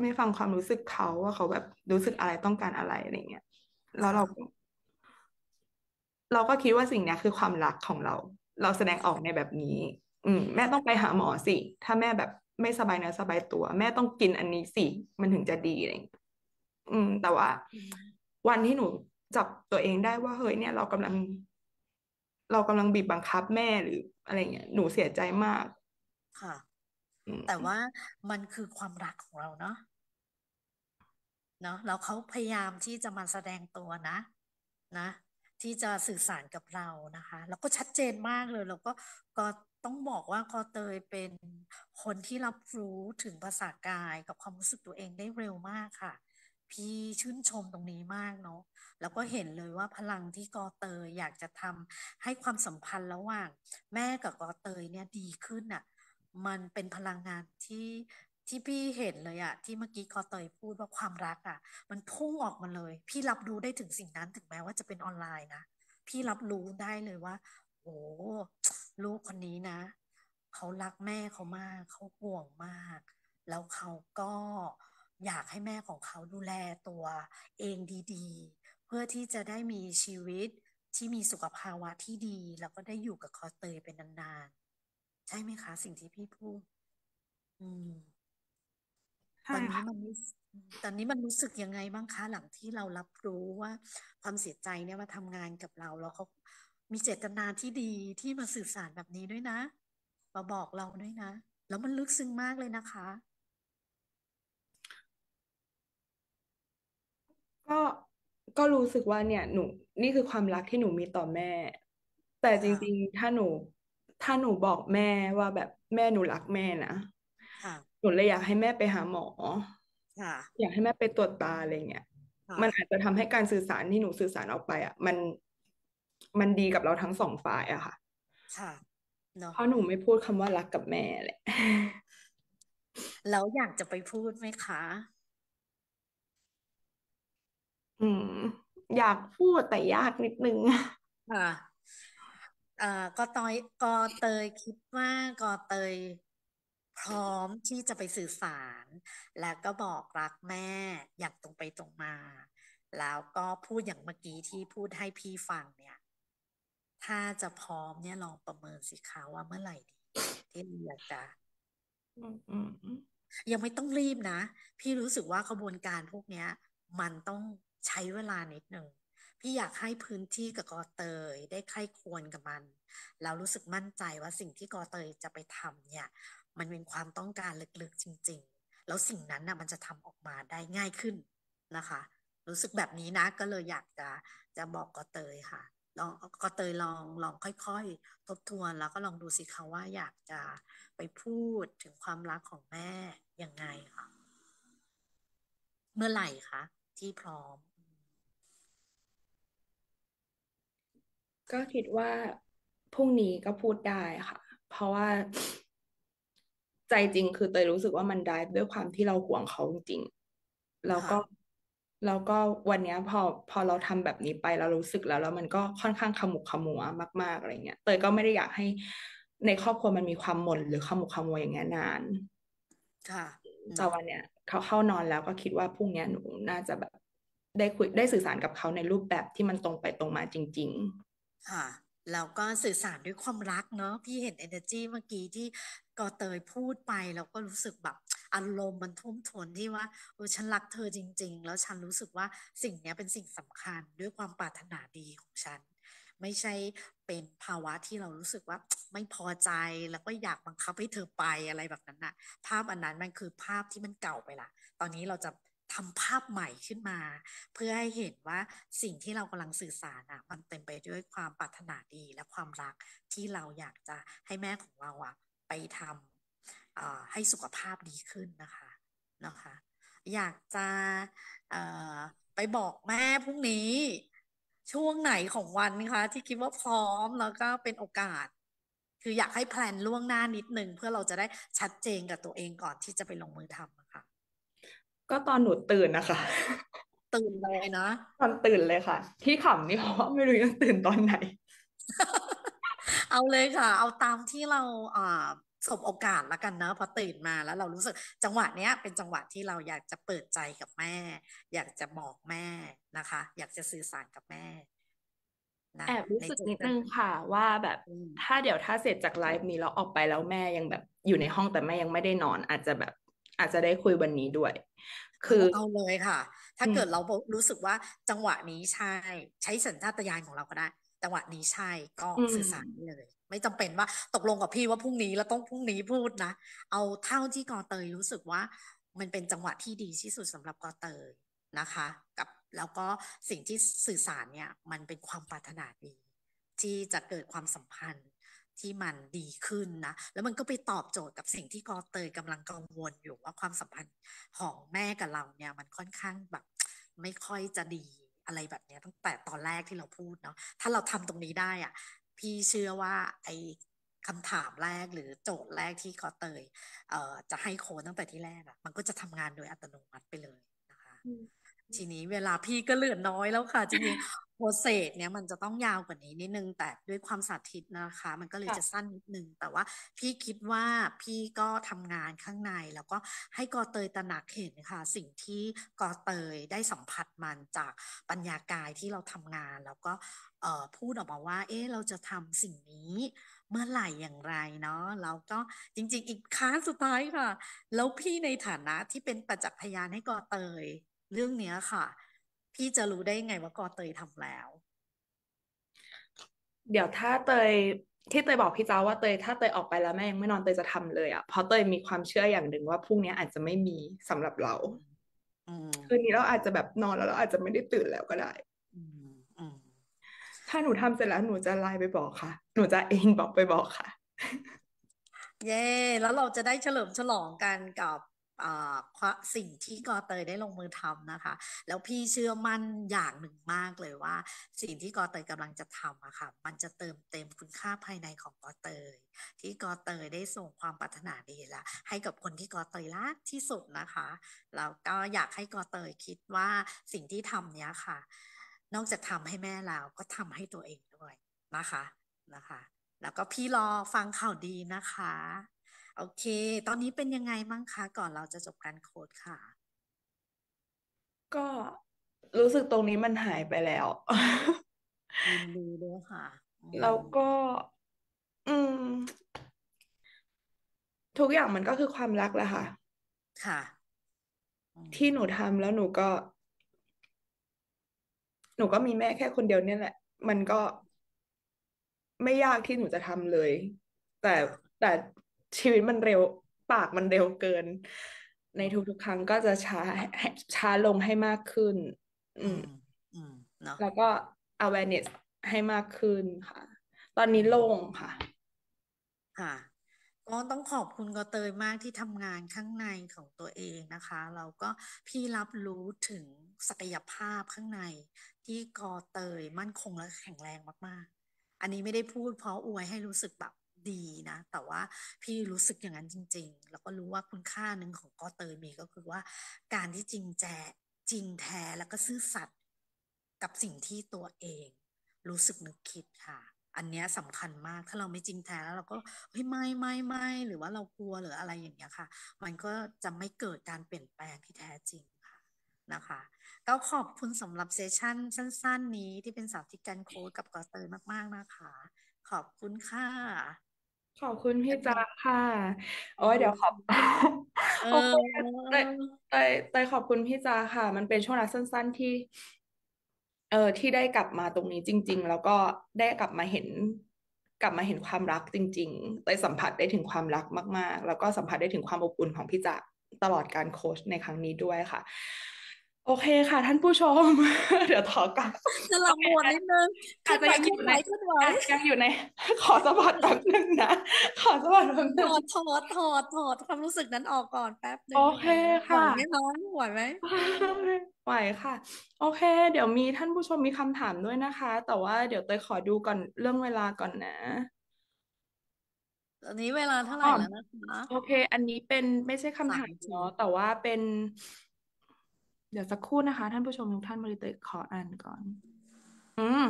ไม่ฟังความรู้สึกเขาว่าเขาแบบรู้สึกอะไรต้องการอะไรอะไรเงี้ย แล้วเรา เราก็คิดว่าสิ่งนี้คือความรักของเรา เราแสดงออกในแบบนี้ อืม แม่ต้องไปหาหมอสิ ถ้าแม่แบบไม่สบายเนื้อสบายตัว แม่ต้องกินอันนี้สิ มันถึงจะดีอะไรเงี้ย อืม แต่ว่า วันที่หนูจับตัวเองได้ว่าเฮ้ยเนี่ย เรากำลัง เรากำลังบีบบังคับแม่หรืออะไรเงี้ยหนูเสียใจมาก ค่ะแต่ว่ามันคือความรักของเราเนาะเนาะแล้วเขาพยายามที่จะมาแสดงตัวนะ นะ ที่จะสื่อสารกับเรานะคะ แล้วก็ชัดเจนมากเลย แล้วก็ก็ต้องบอกว่าคอเตยเป็นคนที่รับรู้ถึงภาษากายกับความรู้สึกตัวเองได้เร็วมากค่ะ พี่ชื่นชมตรงนี้มากเนาะแล้วก็เห็นเลยว่าพลังที่กอเตยอยากจะทำให้ความสัมพันธ์ระหว่าง แม่กับกอเตยเนี่ยดีขึ้นน่ะมันเป็นพลังงานที่ที่พี่เห็นเลยอะที่เมื่อกี้คอเตยพูดว่าความรักอะมันพุ่งออกมาเลย พี่รับรู้ได้ถึงสิ่งนั้นถึงแม้ว่าจะเป็นออนไลน์นะพี่รับรู้ได้เลยว่า โอ้ลูกคนนี้นะ เขารักแม่เขามาก เขาห่วงมาก แล้วเขาก็อยากให้แม่ของเขาดูแลตัวเองดี ๆ เพื่อที่จะได้มีชีวิตที่มีสุขภาวะที่ดี แล้วก็ได้อยู่กับคอเตยเป็นนานใช่ไหมคะสิ่งที่พี่พูดอืมตใช่อนนี้่ะมันตอนนี้มันรู้สึกยังไงบ้างคะ หลังที่เรารับรู้ว่า ความเสียใจเนี่ยมาทำงานกับเราแล้วเขามีเจตนาที่ดีที่มาสื่อสารแบบนี้ด้วยนะมาบอกเราด้วยนะ แล้วมันลึกซึ้งมากเลยนะคะ ก็ ก็รู้สึกว่า เนี่ยหนูนี่คือความรักที่หนูมีต่อแม่ แต่จ่ะริงๆถ้าหนูถ้าหนูบอกแม่ว่าแบบแม่หนูรักแม่นะหนูเลยอยากให้แม่ไปหาหมออยากให้แม่ไปตรวจตาอะไรเงี้ยมันอาจจะทำให้การสื่อสารที่หนูสื่อสารออกไปอ่ะ มันมันดีกับเราทั้งสองฝ่ายอะค่ะ ค่ะเนาะเพราะหนูไม่พูดคำว่ารักกับแม่แหละแล้วอยากจะไปพูดไหมคะ อืม อยากพูดแต่ยากนิดนึงค่ะเอ่อกอตอย กอเตย คิดว่า กอเตย พร้อมที่จะไปสื่อสาร แล้วก็บอกรักแม่ อย่างตรงไปตรงมา แล้วก็พูดอย่างเมื่อกี้ที่พูดให้พี่ฟังเนี่ย ถ้าจะพร้อมเนี่ยลองประเมินสิคะว่าเมื่อไหร่ดีที่เรอยากจะยังไม่ต้องรีบนะ พี่รู้สึกว่าขบวนการพวกเนี้ย มันต้องใช้เวลานิดหนึ่งพี่อยากให้พื้นที่กับกอเตยได้ใครควรกับมัน เรารู้สึกมั่นใจว่าสิ่งที่กอเตยจะไปทำเนี่ยมันเป็นความต้องการ ลึกๆจริงๆ แล้วสิ่งนั้นนะ่ะมันจะทำออกมาได้ง่ายขึ้นนะคะ รู้สึกแบบนี้นะ ก็เลยอยากจะจะบอกกอเตยค่ะลองกอเตยลองลองค่อยๆทบทวน แล้วก็ลองดูสิคะว่าอยากจะไปพูดถึงความรักของแม่ยังไงคะเมื่อไหร่คะที่พร้อมก็คิดว่าพรุ่งนี้ก็พูดได้ค่ะ เพราะว่าใจจริงคือเตยรู้สึกว่ามันได้ด้วยความที่เราห่วงเขาจริงๆแล้วก็แล้วก็วันนี้พอพอเราทำแบบนี้ไปเรารู้สึกแล้ว แล้วมันก็ค่อนข้างขมุกขมัวมาก ๆอะไรเงี้ยเตยก็ไม่ได้อยากให้ในครอบครัวมันมีความหม่นหรือขมุกขมัวอย่างเงี้ยนานค่ะแต่วันเนี้ย เขาเข้านอนแล้วก็คิดว่าพรุ่งนี้หนูน่าจะแบบ ได้คุยได้สื่อสารกับเขาในรูปแบบที่มันตรงไปตรงมาจริงค่ะแล้วก็สื่อสารด้วยความรักเนาะพี่เห็น energy เมื่อกี้ที่กอเตยพูดไปเราก็รู้สึกแบบอารมณ์มันทุ่มทนที่ว่าเออฉันรักเธอจริง ๆ แล้วฉันรู้สึกว่าสิ่งนี้เป็นสิ่งสำคัญด้วยความปรารถนาดีของฉัน ไม่ใช่เป็นภาวะที่เรารู้สึกว่าไม่พอใจแล้วก็อยากบังคับให้เธอไปอะไรแบบนั้นนะ่ะภาพอันนั้นมันคือภาพที่มันเก่าไปละตอนนี้เราจะทำภาพใหม่ขึ้นมา เพื่อให้เห็นว่าสิ่งที่เรากำลังสื่อสารอ่ะ มันเต็มไปด้วยความปรารถนาดีและความรักที่เราอยากจะให้แม่ของเราอ่ะไปทำให้สุขภาพดีขึ้นนะคะนะคะ อยากจะไปบอกแม่พรุ่งนี้ช่วงไหนของวันคะ ที่คิดว่าพร้อมแล้วก็เป็นโอกาส คืออยากให้แพลนล่วงหน้านิดนึง เพื่อเราจะได้ชัดเจนกับตัวเองก่อนที่จะไปลงมือทำก็ตอนหนูตื่นนะคะ ตื่นเลยนะตอนตื่นเลยค่ะ ที่ขำนี่เพราะว่าไม่รู้จะตื่นตอนไหน เอาเลยค่ะ เอาตามที่เราอ่าสบโอกาสละกันเนาะพอตื่นมาแล้วเรารู้สึกจังหวะเนี้ยเป็นจังหวะที่เราอยากจะเปิดใจกับแม่ อยากจะบอกแม่นะคะ อยากจะสื่อสารกับแม่ นะแอบรู้สึกนิดนึงค่ะ ว่าแบบถ้าเดี๋ยวถ้าเสร็จจากไลฟ์นี้เราออกไปแล้วแม่ยังแบบอยู่ในห้องแต่แม่ยังไม่ได้นอนอาจจะแบบอาจจะได้คุยวันนี้ด้วย คือเอาเลยค่ะ ถ้าเกิดเรารู้สึกว่าจังหวะนี้ใช่ ใช้สัญชาตญาณของเราก็ได้จังหวะนี้ใช่ก็สื่อสารเลย ไม่จำเป็นว่าตกลงกับพี่ว่าพรุ่งนี้แล้วต้องพรุ่งนี้พูดนะ เอาเท่าที่กอเตยรู้สึกว่า มันเป็นจังหวะที่ดีที่สุดสำหรับกอเตยนะคะ กับแล้วก็สิ่งที่สื่อสารเนี่ยมันเป็นความปรารถนาดี ที่จะเกิดความสัมพันธ์ที่มันดีขึ้นนะแล้วมันก็ไปตอบโจทย์กับสิ่งที่กอเตยกำลังกังวลอยู่ว่าความสัมพันธ์ของแม่กับเราเนี่ยมันค่อนข้างแบบไม่ค่อยจะดีอะไรแบบนี้ตั้งแต่ตอนแรกที่เราพูดเนาะถ้าเราทำตรงนี้ได้อะพี่เชื่อว่าไอคำถามแรกหรือโจทย์แรกที่กอเตยเอ่อจะให้โคตั้งแต่ที่แรกอะมันก็จะทำงานโดยอัตโนมัติไปเลยนะคะ ทีนี้เวลาพี่ก็เหลือน้อยแล้วค่ะจริงโปรเซสเนี่ยมันจะต้องยาวกว่านี้นิดนึงแต่ด้วยความสาธิตนะคะ มันก็เลยจะสั้นนิดนึงแต่ว่า พี่คิดว่าพี่ก็ทำงานข้างในแล้วก็ให้กอเตยตระหนักเห็นค่ะ สิ่งที่กอเตยได้สัมผัสมันจากปัญญากายที่เราทำงานแล้วก็พูดออกมาว่า เอ๊ะเราจะทำสิ่งนี้เมื่อไหร่อย่างไรเนาะแล้วก็จริง ๆ อีกค้านสุดท้ายค่ะ แล้วพี่ในฐานะที่เป็นประจักษ์พยานให้กอเตยเรื่องเนี้ยค่ะพี่จะรู้ได้ไงว่ากอเตยทำแล้ว เดี๋ยวถ้าเตยที่เตยบอกพี่เจ้าว่าเตยถ้าเตยออกไปแล้วแม่ยังไม่นอนเตยจะทำเลยอะ่ะเพราะเตยมีความเชื่ออย่างหนึ่งว่าพรุ่งนี้อาจจะไม่มีสำหรับเราคืนนี้เราอาจจะแบบนอนแล้วเราอาจจะไม่ได้ตื่นแล้วก็ได้ถ้าหนูทำเสร็จแล้วหนูจะไลน์ไปบอกค่ะ หนูจะเองบอกไปบอกค่ะ เย้แล้วเราจะได้เฉลิมฉลองกันกับสิ่งที่กอเตยได้ลงมือทำนะคะ แล้วพี่เชื่อมั่นอย่างหนึ่งมากเลยว่า สิ่งที่กอเตยกำลังจะทำอะค่ะ มันจะเติมเต็มคุณค่าภายในของกอเตย ที่กอเตยได้ส่งความปรารถนาดีละ ให้กับคนที่กอเตยรักที่สุดนะคะแล้วก็อยากให้กอเตยคิดว่าสิ่งที่ทำเนี้ยค่ะ นอกจากทำให้แม่เราก็ทำให้ตัวเองด้วยนะคะนะคะ แล้วก็พี่รอฟังข่าวดีนะคะโอเค ตอนนี้เป็นยังไงมั่งคะ ก่อนเราจะจบการโค้ดค่ะ ก็รู้สึกตรงนี้มันหายไปแล้วดีด้วยค่ะ แล้วก็ อืมทุกอย่างมันก็คือความรักแหละค่ะ ค่ะ ที่หนูทำแล้วหนูก็ หนูก็มีแม่แค่คนเดียวเนี่ยแหละ มันก็ไม่ยากที่หนูจะทำเลย แต่แต่ชีวิตมันเร็วปากมันเร็วเกิน ในทุกๆ ครั้งก็จะช้าช้าลงให้มากขึ้น อืมอืมเนาะแล้วก็ awareness ให้มากขึ้นค่ะ ตอนนี้โล่งค่ะ ค่ะก็ต้องขอบคุณกอเตยมากที่ทำงานข้างในของตัวเองนะคะ เราก็พี่รับรู้ถึงศักยภาพข้างในที่กอเตยมั่นคงและแข็งแรงมากๆ อันนี้ไม่ได้พูดเพราะอวยให้รู้สึกแบบดีนะ แต่ว่าพี่รู้สึกอย่างนั้นจริงๆ แล้วก็รู้ว่าคุณค่าหนึ่งของกอเตยมีก็คือว่า การที่จริงแจจริงแท้แล้วก็ซื่อสัตย์กับสิ่งที่ตัวเอง รู้สึกนึกคิดค่ะ อันนี้สสาคัญมาก ถ้าเราไม่จริงแท้แล้ว เราก็เฮ้ยไม่ไม่ไม่หรือว่าเรากลัวหรืออะไรอย่างเงี้ยค่ะ มันก็จะไม่เกิดการเปลี่ยนแปลงที่แท้จริงค่ะนะคะ ก็ขอบคุณสำหรับเซสชันสั้น ๆ นี้ที่เป็นสาวที่กันโค้ดกับกอเตยมากๆนะคะ ขอบคุณค่ะขอบคุณพี่จ้าค่ะ โอ้ยเดี๋ยวขอบเอโอเคเตยเตยเตยขอบคุณพี่จ้าค่ะ มันเป็นช่วงเวลาสั้น ๆที่ เออที่ได้กลับมาตรงนี้จริงๆ แล้วก็ได้กลับมาเห็น กลับมาเห็นความรักจริงๆเตยสัมผัสได้ถึงความรักมาก ๆ แล้วก็สัมผัสได้ถึงความอบอุ่นของพี่จ้าตลอดการโค้ชในครั้งนี้ด้วยค่ะโอเคค่ะท่านผู้ชม เดี๋ยวถอกลับะลำบมวนนิดนึงอาจจะยังอยู่ในยังอยู่ในขอสะบัดแป๊บนึงนะขอสะบัดแป๊บนึงถอดถอดถอดความรู้สึกนั้นออกก่อนแป๊บนึงโอเคค่ะไหวไหมน้องไหวไหมไหวค่ะ โอเคเดี๋ยวมีท่านผู้ชมมีคำถามด้วยนะคะ แต่ว่าเดี๋ยวเตยขอดูก่อนเรื่องเวลาก่อนนะตอนนี้เวลาเท่าไหร่แล้วนะคะโอเค อันนี้เป็นไม่ใช่คำถามเนาะแต่ว่าเป็นเดี๋ยวสักครู่นะคะ ท่านผู้ชมทุกท่านมาริเตยขออ่านก่อน อืม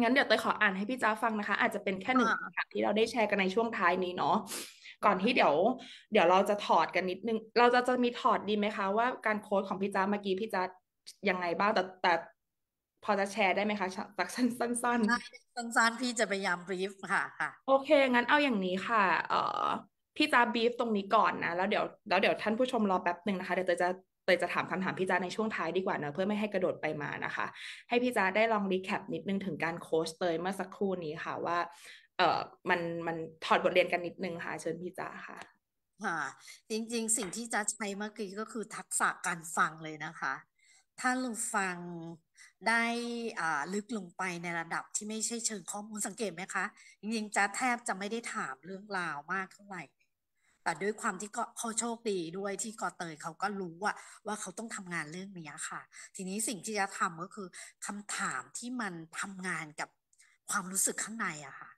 งั้นเดี๋ยวเตยขออ่านให้พี่จ้าฟังนะคะ อาจจะเป็นแค่หนึ่งคำาที่เราได้แชร์กันในช่วงท้ายนี้เนาะ ก่อนที่เดี๋ยว เดี๋ยวเราจะถอดกันนิดนึงเราจะจะมีถอดดีไหมคะ ว่าการโค้ดของพี่จ้าเมื่อกี้พี่จ้ายังไงบ้างแต่แต่ พอจะแชร์ได้ไหมคะสักสั้นสั้นสั้นๆพี่จะพยายามบีฟค่ะค่ะโอเค งั้นเอาอย่างนี้ค่ะ เอ่อพี่จ้าบีฟ ตรงนี้ก่อนนะแล้วเดี๋ยวแล้วเดี๋ยวท่านผู้ชมรอแป๊บหนึ่งนะคะ เดี๋ยวเตยจะเตยจะถามคำถามพี่จ้าในช่วงท้ายดีกว่าเนะเพื่อไม่ให้กระโดดไปมานะคะ ให้พี่จ้าได้ลองรีแคปนิดนึงถึงการโค้ชเตยเมื่อสักครู่นี้ค่ะว่าเออมันมันถอดบทเรียนกันนิดนึงค่ะเชิญพี่จ้าค่ะค่ะ จริงๆ สิ่งที่จ้าใช้เมื่อกี้ก็คือทักษะการฟังเลยนะคะถ้าเราฟังได้อ่าลึกลงไปในระดับที่ไม่ใช่เชิงข้อมูลสังเกตไหมคะจริงๆจ้าแทบจะไม่ได้ถามเรื่องราวมากเท่าไหร่แต่ด้วยความที่ก็เขาโชคดีด้วยที่กอเตยเขาก็รู้ว่า ว่าเขาต้องทำงานเรื่องนี้ค่ะ ทีนี้สิ่งที่จะทำก็คือ คำถามที่มันทำงานกับความรู้สึกข้างในอะค่ะ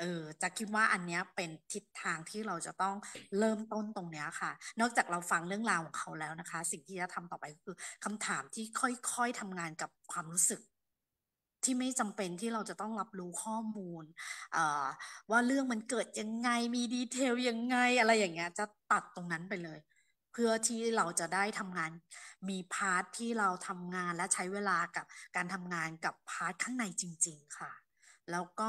เออ จะคิดว่าอันนี้เป็นทิศทางที่เราจะต้องเริ่มต้นตรงเนี้ยค่ะ นอกจากเราฟังเรื่องราวของเขาแล้วนะคะ สิ่งที่จะทำต่อไปก็คือ คำถามที่ค่อย ๆทำงานกับความรู้สึกที่ไม่จำเป็นที่เราจะต้องรับรู้ข้อมูลว่าเรื่องมันเกิดยังไงมีดีเทลยังไง อะไรอย่างเงี้ยจะตัดตรงนั้นไปเลย เพื่อที่เราจะได้ทำงานมีพาร์ทที่เราทำงานและใช้เวลากับการทำงานกับพาร์ทข้างในจริง ๆค่ะ แล้วก็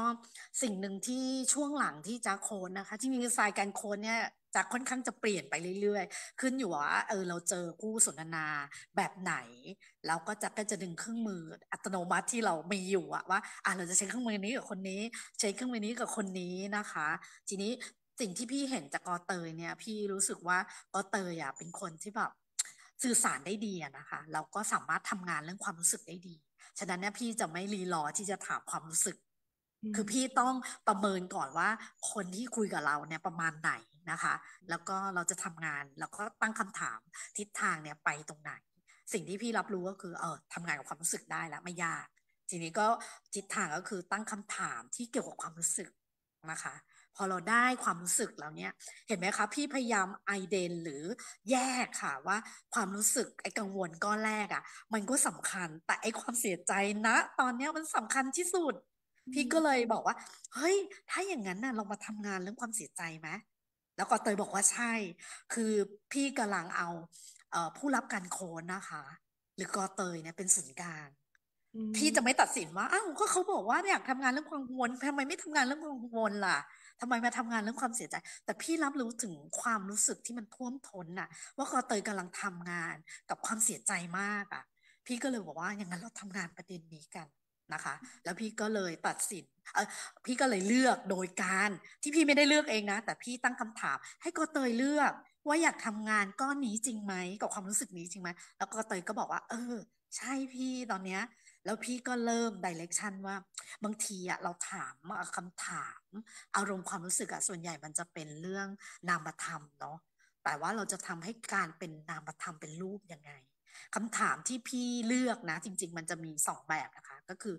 สิ่งหนึ่งที่ช่วงหลังที่จะโค้ดนะคะ ที่มีสายการโค้ดเนี่ยจะค่อนข้างจะเปลี่ยนไปเรื่อยๆ ขึ้นอยู่ว่า เออเราเจอคู่สนทนาแบบไหน แล้วก็จะก็จะดึงเครื่องมืออัตโนมัติที่เรามีอยู่อะว่า อ่ะเราจะใช้เครื่องมือนี้กับคนนี้ ใช้เครื่องมือนี้กับคนนี้นะคะ ทีนี้สิ่งที่พี่เห็นจากกอเตยเนี่ย พี่รู้สึกว่ากอเตยอะเป็นคนที่แบบสื่อสารได้ดีนะคะ เราก็สามารถทำงานเรื่องความรู้สึกได้ดี ฉะนั้นเนี่ยพี่จะไม่รีรอที่จะถามความรู้สึก คือพี่ต้องประเมินก่อนว่า คนที่คุยกับเราเนี่ย ประมาณไหนนะคะแล้วก็เราจะทำงานแล้วก็ตั้งคำถามทิศทางเนี่ยไปตรงไหน สิ่งที่พี่รับรู้ก็คือเออทำงานกับความรู้สึกได้แล้วไม่ยาก ทีนี้ก็ทิศทางก็คือตั้งคำถามที่เกี่ยวกับความรู้สึกนะคะ พอเราได้ความรู้สึกแล้วเนี่ยเห็นไหมคะพี่พยายามไอเดนหรือแยกค่ะว่า ความรู้สึกไอ้กังวลก้อนแรกอะ่ะ มันก็สำคัญแต่ไอ้ความเสียใจนะตอนเนี้ยมันสำคัญที่สุดพี่ก็เลยบอกว่าเฮ้ยถ้าอย่างนั้นน่ะเรามาทำงานเรื่องความเสียใจไหมแล้วก็เตยบอกว่าใช่ คือพี่กำลังเอาเอผู้รับการโคนนะคะ หรือกอเตยเนี่ยเป็นศูนย์กลางพี่จะไม่ตัดสินว่าอ้าวก็เขาบอกว่าอยากทำงานเรื่องความกังวลทำไมไม่ทำงานเรื่องความกังวลล่ะ ทำไมมาทำงานเรื่องความเสียใจ แต่พี่รับรู้ถึงความรู้สึกที่มันท่วมท้นน่ะ ว่ากอเตยกำลังทำงานกับความเสียใจมากอ่ะ พี่ก็เลยบอกว่าอย่างนั้นเราทำงานประเด็นนี้กันนะคะแล้วพี่ก็เลยตัดสินเออพี่ก็เลยเลือกโดยการที่พี่ไม่ได้เลือกเองนะแต่พี่ตั้งคำถามให้ก็เตยเลือกว่าอยากทำงานก้อนนี้จริงไหมกับความรู้สึกนี้จริงไหมแล้วก็เตยก็บอกว่า เออใช่พี่ตอนเนี้ยแล้วพี่ก็เริ่มดิเรกชันว่า บางทีอะเราถามคำถามอารมณ์ความรู้สึกอะส่วนใหญ่มันจะเป็นเรื่องนามธรรมเนาะแต่ว่าเราจะทำให้การเป็นนามธรรมเป็นรูปยังไงคำถามที่พี่เลือกนะ จริง ๆ มันจะมีสองแบบนะคะ ก็คือ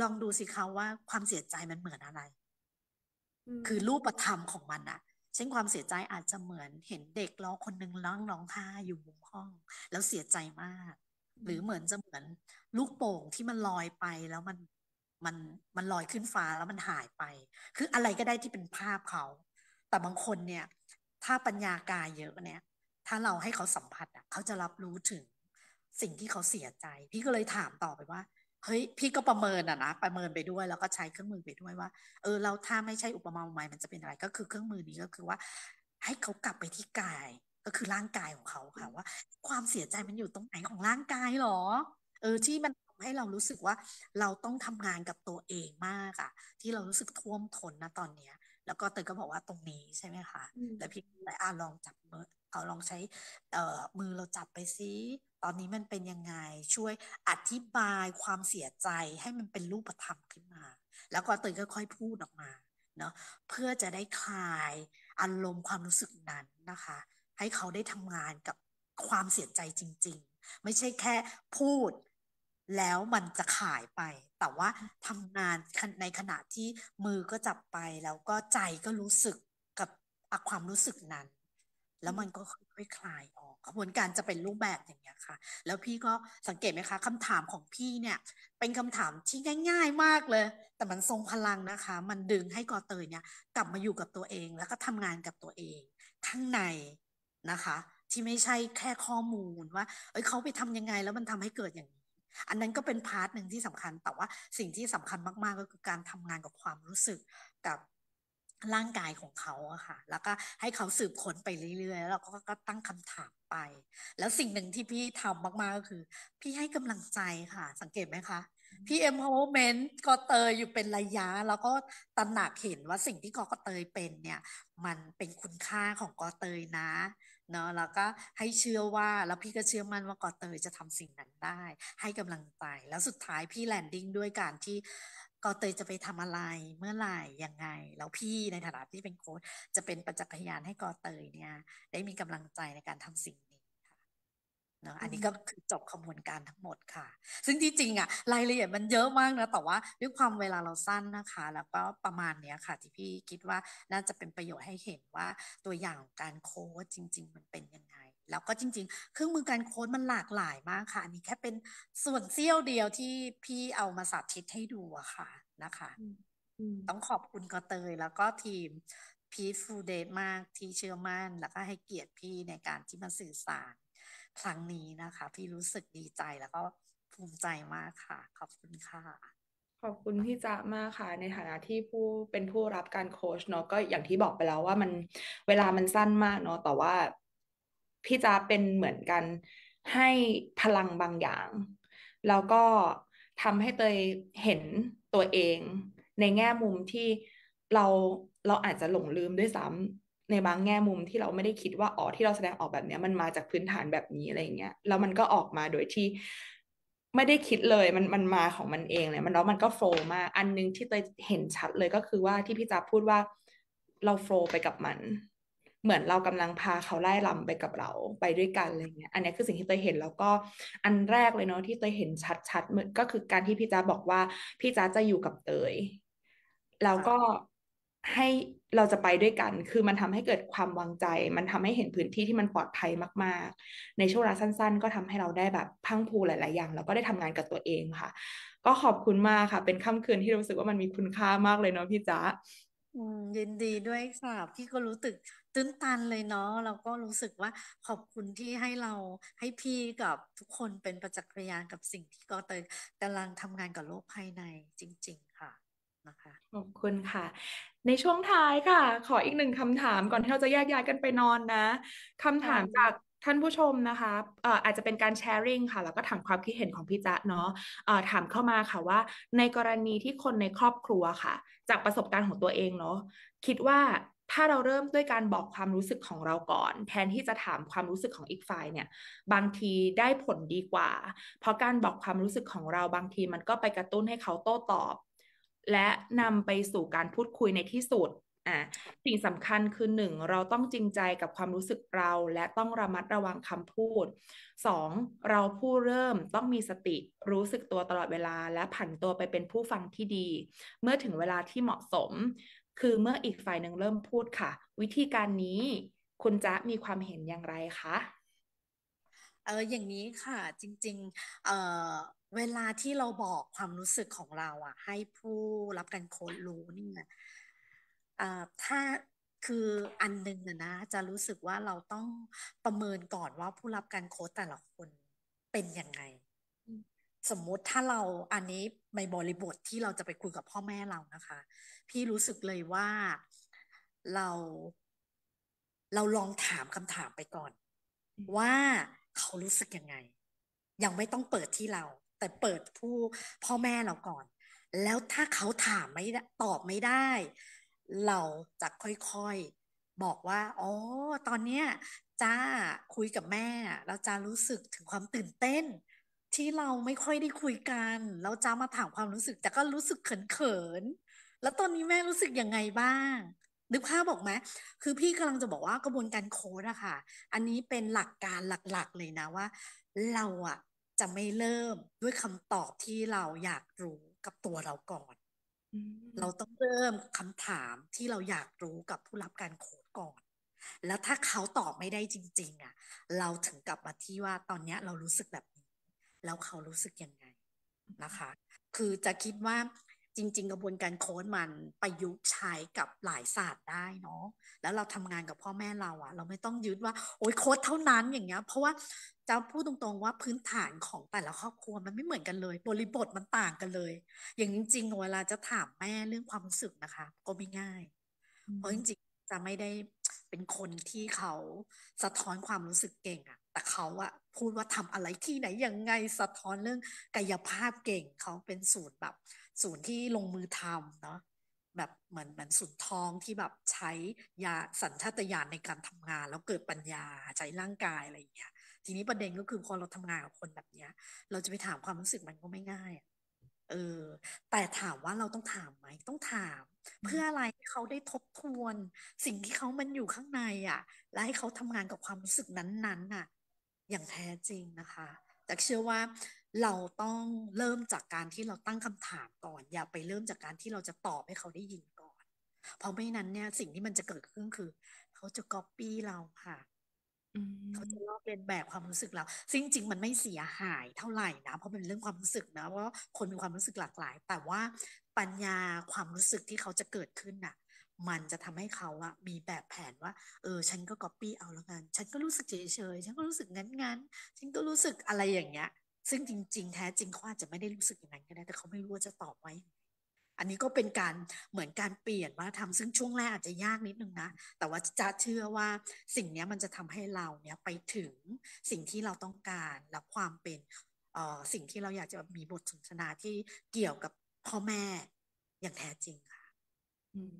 ลองดูสิคะว่าความเสียใจมันเหมือนอะไร คือรูปธรรมของมันอะเช่นความเสียใจอาจจะเหมือนเห็นเด็กร้องคนนึงร้องร้องไห้อยู่มุมห้องแล้วเสียใจมาก หรือเหมือนจะเหมือนลูกโป่งที่มันลอยไปแล้วมันมันมันลอยขึ้นฟ้าแล้วมันหายไป คืออะไรก็ได้ที่เป็นภาพเขาแต่บางคนเนี่ย ถ้าปัญญากายเยอะเนี่ย ถ้าเราให้เขาสัมผัสอ่ะเขาจะรับรู้ถึงสิ่งที่เขาเสียใจพี่ก็เลยถามต่อไปว่าเฮ้ย พี่ก็ประเมินอะนะประเมินไปด้วยแล้วก็ใช้เครื่องมือไปด้วยว่าเออเราถ้าไม่ใช่อุปมาอุปไมยมันจะเป็นอะไรก็คือเครื่องมือนี้ก็คือว่า ให้เขากลับไปที่กายก็คือร่างกายของเขาค่ะว่า ความเสียใจมันอยู่ตรงไหนของร่างกายหรอ เออที่มันทำให้เรารู้สึกว่าเราต้องทำงานกับตัวเองมากอะที่เรารู้สึกท่วมท้นนะตอนเนี้ย แล้วก็เตยก็บอกว่าตรงนี้ใช่ไหมคะแล้วพี่เลยอ่าลองจับมือเอาลองใช้มือเราจับไปซิตอนนี้มันเป็นยังไงช่วยอธิบายความเสียใจให้มันเป็นรูปธรรมขึ้นมา แล้วก็ตื่นก็ค่อยพูดออกมาเนาะเพื่อจะได้คลายอารมณ์ความรู้สึกนั้นนะคะ ให้เขาได้ทำงานกับความเสียใจจริง ๆ ไม่ใช่แค่พูดแล้วมันจะขายไป แต่ว่าทำงานในขณะที่มือก็จับไปแล้วก็ใจก็รู้สึกกับความรู้สึกนั้นแล้วมันก็ค่อยๆคลายออกกระบวนการจะเป็นรูปแบบอย่างเงี้ยค่ะ แล้วพี่ก็สังเกตไหมคะคำถามของพี่เนี่ยเป็นคำถามที่ง่าย ๆ มากเลย แต่มันทรงพลังนะคะ มันดึงให้กอเตยเนี่ย กลับมาอยู่กับตัวเอง แล้วก็ทำงานกับตัวเองข้างในนะคะ ที่ไม่ใช่แค่ข้อมูลว่าเอ้ยเขาไปทำยังไงแล้วมันทำให้เกิดอย่างนี้ อันนั้นก็เป็นพาร์ทหนึ่งที่สำคัญแต่ว่าสิ่งที่สำคัญมากๆก็คือการทำงานกับความรู้สึกกับร่างกายของเขาอะค่ะแล้วก็ให้เขาสืบค้นไปเรื่อยๆ แล้วเราก็ตั้งคำถามไป แล้วสิ่งหนึ่งที่พี่ทำมากๆก็คือ พี่ให้กำลังใจค่ะ สังเกตไหมคะพี่เอ็มโฮเมนต์กอเตยอยู่เป็นระยะแล้วก็ตระหนักเห็นว่าสิ่งที่กอกเตยเป็นเนี่ยมันเป็นคุณค่าของกอเตยนะเนาะแล้วก็ให้เชื่อว่าแล้วพี่ก็เชื่อมั่นว่ากอเตยจะทำสิ่งนั้นได้ ให้กำลังใจ แล้วสุดท้ายพี่แลนดิ้งด้วยการที่ก็เตยจะไปทำอะไรเมื่อไหร่ยังไง แล้วพี่ในฐานะที่เป็นโค้ชจะเป็นประจักษ์พยานให้กอเตยเนี่ย ได้มีกำลังใจในการทำสิ่งนี้ค่ะเนาะอันนี้ก็คือจบขบวนการทั้งหมดค่ะ ซึ่งที่จริงอะรายละเอียดมันเยอะมากนะแต่ว่าด้วยความเวลาเราสั้นนะคะ แล้วก็ประมาณเนี้ยค่ะ ที่พี่คิดว่าน่าจะเป็นประโยชน์ให้เห็นว่าตัวอย่างการโค้ชจริง ๆมันเป็นยังไงแล้วก็จริงๆเครื่องมือการโค้ดมันหลากหลายมากค่ะ อันนี้แค่เป็นส่วนเสี้ยวเดียวที่พี่เอามาสาธิตให้ดูอะค่ะนะคะต้องขอบคุณกอเตยแล้วก็ทีมพีทฟูเดมากที่เชื่อมั่น แล้วก็ให้เกียรติพี่ในการที่มาสื่อสาร ครั้งนี้นะคะ พี่รู้สึกดีใจแล้วก็ภูมิใจมากค่ะ ขอบคุณค่ะ ขอบคุณพี่จ๊ะมากค่ะในฐานะที่ผู้เป็นผู้รับการโค้ชเนาะก็อย่างที่บอกไปแล้วว่ามันเวลามันสั้นมาก เนาะแต่ว่าพี่จะเป็นเหมือนกันให้พลังบางอย่าง แล้วก็ทำให้เตยเห็นตัวเอง ในแง่มุมที่เราเราอาจจะหลงลืมด้วยซ้ำในบางแง่มุม ที่เราไม่ได้คิดว่าอ๋อที่เราแสดงออกแบบนี้มันมาจากพื้นฐานแบบนี้อะไรเงี้ยแล้วมันก็ออกมาโดยที่ไม่ได้คิดเลยมันมันมาของมันเองเลยมันแล้วมันก็โฟล์มาอันนึงที่เตยเห็นชัดเลยก็คือว่าที่พี่จ๋าพูดว่าเราโฟล์ไปกับมันเหมือนเรากำลังพาเขาไล่ลำไปกับเรา ไปด้วยกันอะไรเงี้ย อันนี้คือสิ่งที่เตยเห็นแล้วก็อันแรกเลยเนาะที่เตยเห็นชัดๆก็คือการที่พี่จ้าบอกว่าพี่จ้าจะอยู่กับเตยแล้วก็ให้เราจะไปด้วยกัน คือมันทำให้เกิดความวางใจ มันทำให้เห็นพื้นที่ที่มันปลอดภัยมาก ๆ ในช่วงเวลาสั้น ๆ ก็ทำให้เราได้แบบพังพูหลายๆอย่างแล้วก็ได้ทำงานกับตัวเองค่ะ ก็ขอบคุณมากค่ะ เป็นค่าคืนที่รู้สึกว่ามันมีคุณค่ามากเลยเนาะพี่จ๊ะยินดีด้วยค่ะพี่ก็รู้สึกตื้นตันเลยเนาะเราก็รู้สึกว่าขอบคุณที่ให้เราให้พี่กับทุกคนเป็นประจักษ์พยานกับสิ่งที่กอเตยกำลังทำงานกับโลกภายในจริง ๆ ค่ะนะคะขอบคุณค่ะ ในช่วงท้ายค่ะ ขออีกหนึ่งคำถามก่อนที่เราจะแยกย้ายกันไปนอนนะคำถามจากท่านผู้ชมนะคะอาจจะเป็นการแชร์ริงค่ะแล้วก็ถามความคิดเห็นของพี่จ๊ะเนาะะถามเข้ามาค่ะว่า ในกรณีที่คนในครอบครัวค่ะ จากประสบการณ์ของตัวเองเนาะคิดว่าถ้าเราเริ่มด้วยการบอกความรู้สึกของเราก่อน แทนที่จะถามความรู้สึกของอีกฝ่ายเนี่ย บางทีได้ผลดีกว่า เพราะการบอกความรู้สึกของเราบางทีมันก็ไปกระตุ้นให้เขาโต้ตอบ และนำไปสู่การพูดคุยในที่สุดอ่ะสิ่งสำคัญคือหนึ่งเราต้องจริงใจกับความรู้สึกเรา และต้องระมัดระวังคำพูดสองเราผู้เริ่มต้องมีสติรู้สึกตัวตลอดเวลา และผันตัวไปเป็นผู้ฟังที่ดี เมื่อถึงเวลาที่เหมาะสมคือเมื่ออีกฝ่ายหนึ่งเริ่มพูดค่ะ วิธีการนี้คุณจะมีความเห็นอย่างไรคะเอออย่างนี้ค่ะจริงๆเออเวลาที่เราบอกความรู้สึกของเราอะให้ผู้รับการโค้ดรู้เนี่ยเถ้าคืออันนึงนะ จะรู้สึกว่าเราต้องประเมินก่อนว่าผู้รับการโค้ดแต่ละคนเป็นยังไงสมมุติถ้าเราอันนี้ในบริบทที่เราจะไปคุยกับพ่อแม่เรานะคะ พี่รู้สึกเลยว่าเราเราลองถามคำถามไปก่อน ว่าเขารู้สึกยังไง ยังไม่ต้องเปิดที่เรา แต่เปิดผู้พ่อแม่เราก่อน แล้วถ้าเขาถามไม่ตอบไม่ได้ เราจะค่อยๆ บอกว่าอ๋อตอนเนี้ยจ้าคุยกับแม่แล้วจ้ารู้สึกถึงความตื่นเต้นที่เราไม่ค่อยได้คุยกันแล้วจ้ามาถามความรู้สึก แต่ก็รู้สึกเขิน ๆ แล้วตอนนี้แม่รู้สึกยังไงบ้างนึกภาพบอกไหมคือพี่กำลังจะบอกว่ากระบวนการโค้ดอะค่ะ อันนี้เป็นหลักการหลัก ๆ เลยนะว่าเราอะจะไม่เริ่มด้วยคำตอบที่เราอยากรู้กับตัวเราก่อน เราต้องเริ่มคำถามที่เราอยากรู้กับผู้รับการโค้ดก่อน แล้วถ้าเขาตอบไม่ได้จริง ๆอะเราถึงกลับมาที่ว่าตอนนี้เรารู้สึกแบบแล้วเขารู้สึกยังไงนะคะ คือจะคิดว่าจริง ๆกระบวนการโค้ดมันประยุกต์ใช้กับหลายศาสตร์ได้เนาะ แล้วเราทำงานกับพ่อแม่เราอะเราไม่ต้องยึดว่าโอ้ยโค้ดเท่านั้นอย่างเงี้ย เพราะว่าจะพูดตรง ๆ ว่าพื้นฐานของแต่ละครอบครัวมันไม่เหมือนกันเลย บริบทมันต่างกันเลย อย่างจริงๆเวลาจะถามแม่เรื่องความรู้สึกนะคะ ก็ไม่ง่าย เพราะจริงๆ จะไม่ได้เป็นคนที่เขาสะท้อนความรู้สึกเก่งอะแต่เขาอะพูดว่าทำอะไรที่ไหนยังไงสะท้อนเรื่องกายภาพเก่ง เขาเป็นศูนย์แบบศูนย์ที่ลงมือทำเนาะแบบเหมือนเหมือนสย์ทองที่แบบใช้ยาสัญชาตญาณในการทำงานแล้วเกิดปัญญาใช้ร่างกายอะไรอย่างเงี้ยทีนี้ประเด็นก็คือพอเราทำงานกับคนแบบเนี้ย เราจะไปถามความรู้สึกมันก็ไม่ง่ายเออ แต่ถามว่าเราต้องถามไหม ต้องถาม เพื่ออะไรเขาได้ทบทวน สิ่งที่เขามันอยู่ข้างในอะ่ะ และให้เขาทำงานกับความรู้สึกนั้นๆน่ะอย่างแท้จริงนะคะแต่เชื่อว่า เราต้องเริ่มจากการที่เราตั้งคำถามก่อน อย่าไปเริ่มจากการที่เราจะตอบให้เขาได้ยินก่อน เพราะไม่นั้นเนี่ยสิ่งที่มันจะเกิดขึ้นคือ เขาจะก๊อปปี้เราค่ะเขาจะลอกเลียนแบบความรู้สึกเราซึ่งจริงมันไม่เสียหายเท่าไหร่นะ เพราะเป็นเรื่องความรู้สึกนะ เพราะคนมีความรู้สึกหลากหลาย แต่ว่าปัญญาความรู้สึกที่เขาจะเกิดขึ้นน่ะมันจะทำให้เขาอะมีแบบแผนว่า เออ ฉันก็ก๊อปปี้เอาแล้วกันฉันก็รู้สึกเฉยเฉยฉันก็รู้สึกงั้นงั้นฉันก็รู้สึกอะไรอย่างเงี้ย ซึ่งจริง ๆ แท้จริงเขาอาจจะไม่ได้รู้สึกอย่างนั้นก็ได้แต่เขาไม่รู้ว่าจะตอบไว้อันนี้ก็เป็นการเหมือนการเปลี่ยนวัฒนธรรมซึ่งช่วงแรกอาจจะยากนิดนึงนะแต่ว่าจะเชื่อว่าสิ่งนี้มันจะทำให้เราเนี้ยไปถึงสิ่งที่เราต้องการและความเป็นอ่สิ่งที่เราอยากจะมีบทสนทนาที่เกี่ยวกับพ่อแม่ อย่างแท้จริงค่ะ อืม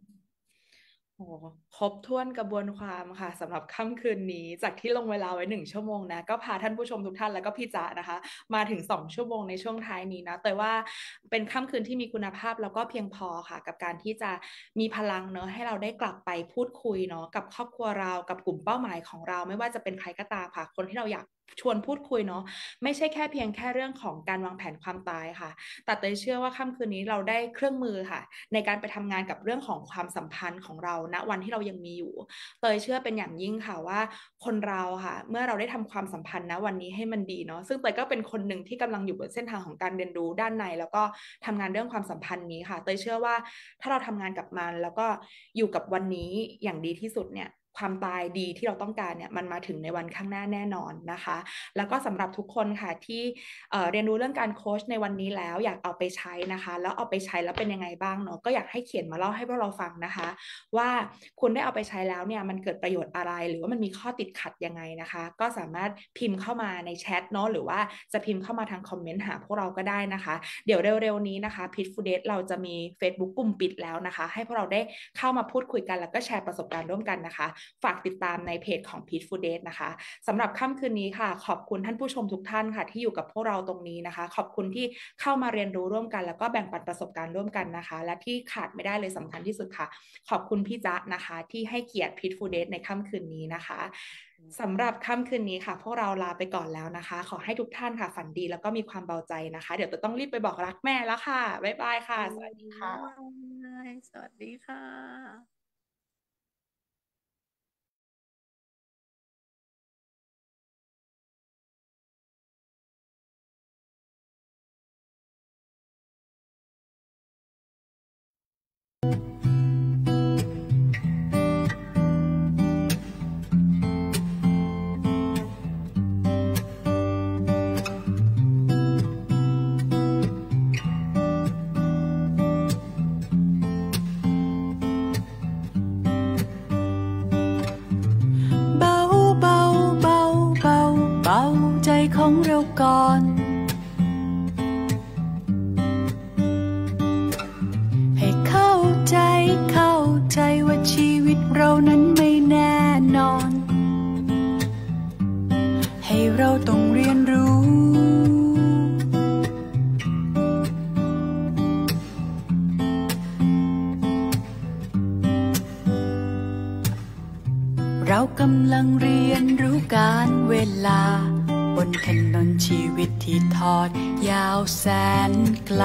โอ้ครบถ้วนกระบวนความค่ะสำหรับค่ำคืนนี้ จากที่ลงเวลาไว้หนึ่งชั่วโมงนะก็พา ท่านผู้ชมทุกท่านแล้วก็พี่จ๋านะคะมาถึงสองชั่วโมงในช่วงท้ายนี้นะ แต่ว่าเป็นค่ำคืนที่มีคุณภาพแล้วก็เพียงพอค่ะกับการที่จะมีพลังเนอะให้เราได้กลับไปพูดคุยเนาะกับครอบครัวเรากับกลุ่มเป้าหมายของเรา ไม่ว่าจะเป็นใครก็ตามค่ะคนที่เราอยากชวนพูดคุยเนาะไม่ใช่แค่เพียงแค่เรื่องของการวางแผนความตายค่ะ แต่เตยเชื่อว่าค่ำคืนนี้เราได้เครื่องมือค่ะ ในการไปทำงานกับเรื่องของความสัมพันธ์ของเราณนะวันที่เรายังมีอยู่ เตยเชื่อเป็นอย่างยิ่งค่ะว่าคนเราค่ะ เมื่อเราได้ทำความสัมพันธ์ณวันนี้ให้มันดีเนาะซึ่งเตยก็เป็นคนหนึ่งที่กำลังอยู่บนเส้นทางของการเรียนรู้ด้านใน แล้วก็ทำงานเรื่องความสัมพันธ์นี้ค่ะ เตยเชื่อว่าถ้าเราทำงานกับมันแล้วก็อยู่กับวันนี้อย่างดีที่สุดเนี่ยความตายดีที่เราต้องการเนี่ยมันมาถึงในวันข้างหน้าแน่นอนนะคะ แล้วก็สำหรับทุกคนค่ะที่เเรียนรู้เรื่องการโค้ชในวันนี้แล้วอยากเอาไปใช้นะคะ แล้วเอาไปใช้แล้วเป็นยังไงบ้างเนาะก็อยากให้เขียนมาเล่าให้พวกเราฟังนะคะ ว่าคุณได้เอาไปใช้แล้วเนี่ยมันเกิดประโยชน์อะไร หรือว่ามันมีข้อติดขัดยังไงนะคะ ก็สามารถพิมพ์เข้ามาในแชทเนาะหรือว่าจะพิมพ์เข้ามาทางคอมเมนต์หาพวกเราก็ได้นะคะเดี๋ยวเร็วๆนี้นะคะพิทฟูเดตเราจะมี Facebook กลุ่มปิดแล้วนะคะ ให้พวกเราได้เข้ามาพูดคุยกัน แล้วก็แชร์ประสบการณ์ร่วมกันนะคะฝากติดตามในเพจของ p e t Food Date นะคะสำหรับค่ำคืนนี้ค่ะ ขอบคุณท่านผู้ชมทุกท่านค่ะ ที่อยู่กับพวกเราตรงนี้นะคะ ขอบคุณที่เข้ามาเรียนรู้ร่วมกัน แล้วก็แบ่งปันประสบการณ์ร่วมกันนะคะ และที่ขาดไม่ได้เลยสำคัญที่สุดค่ะ ขอบคุณพี่จ๊ะนะคะ ที่ให้เกียรติ p e t Food Date ในค่ำคืนนี้นะคะสำหรับค่ำคืนนี้ค่ะ พวกเราลาไปก่อนแล้วนะคะ ขอให้ทุกท่านค่ะ ฝันดีแล้วก็มีความเบาใจนะคะ เดี๋ยวจะต้องรีบไปบอกรักแม่แล้วค่ะบ๊ายบายค่ะ สวัสดีค่ะสวัสดีค่ะเรากำลังเรียนรู้การเวลาบนถนนชีวิตที่ทอดยาวแสนไกล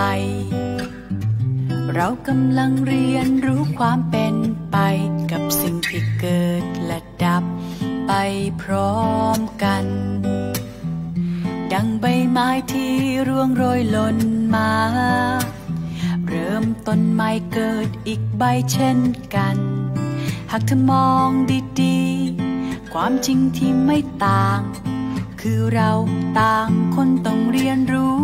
เรากำลังเรียนรู้ความเป็นไปกับสิ่งที่เกิดและดับไปพร้อมกัน ดังใบไม้ที่ร่วงโรยหล่นมา เริ่มต้นใหม่เกิดอีกใบเช่นกันหากเธอมองดีความจริงที่ไม่ต่าง คือเราต่างคนต้องเรียนรู้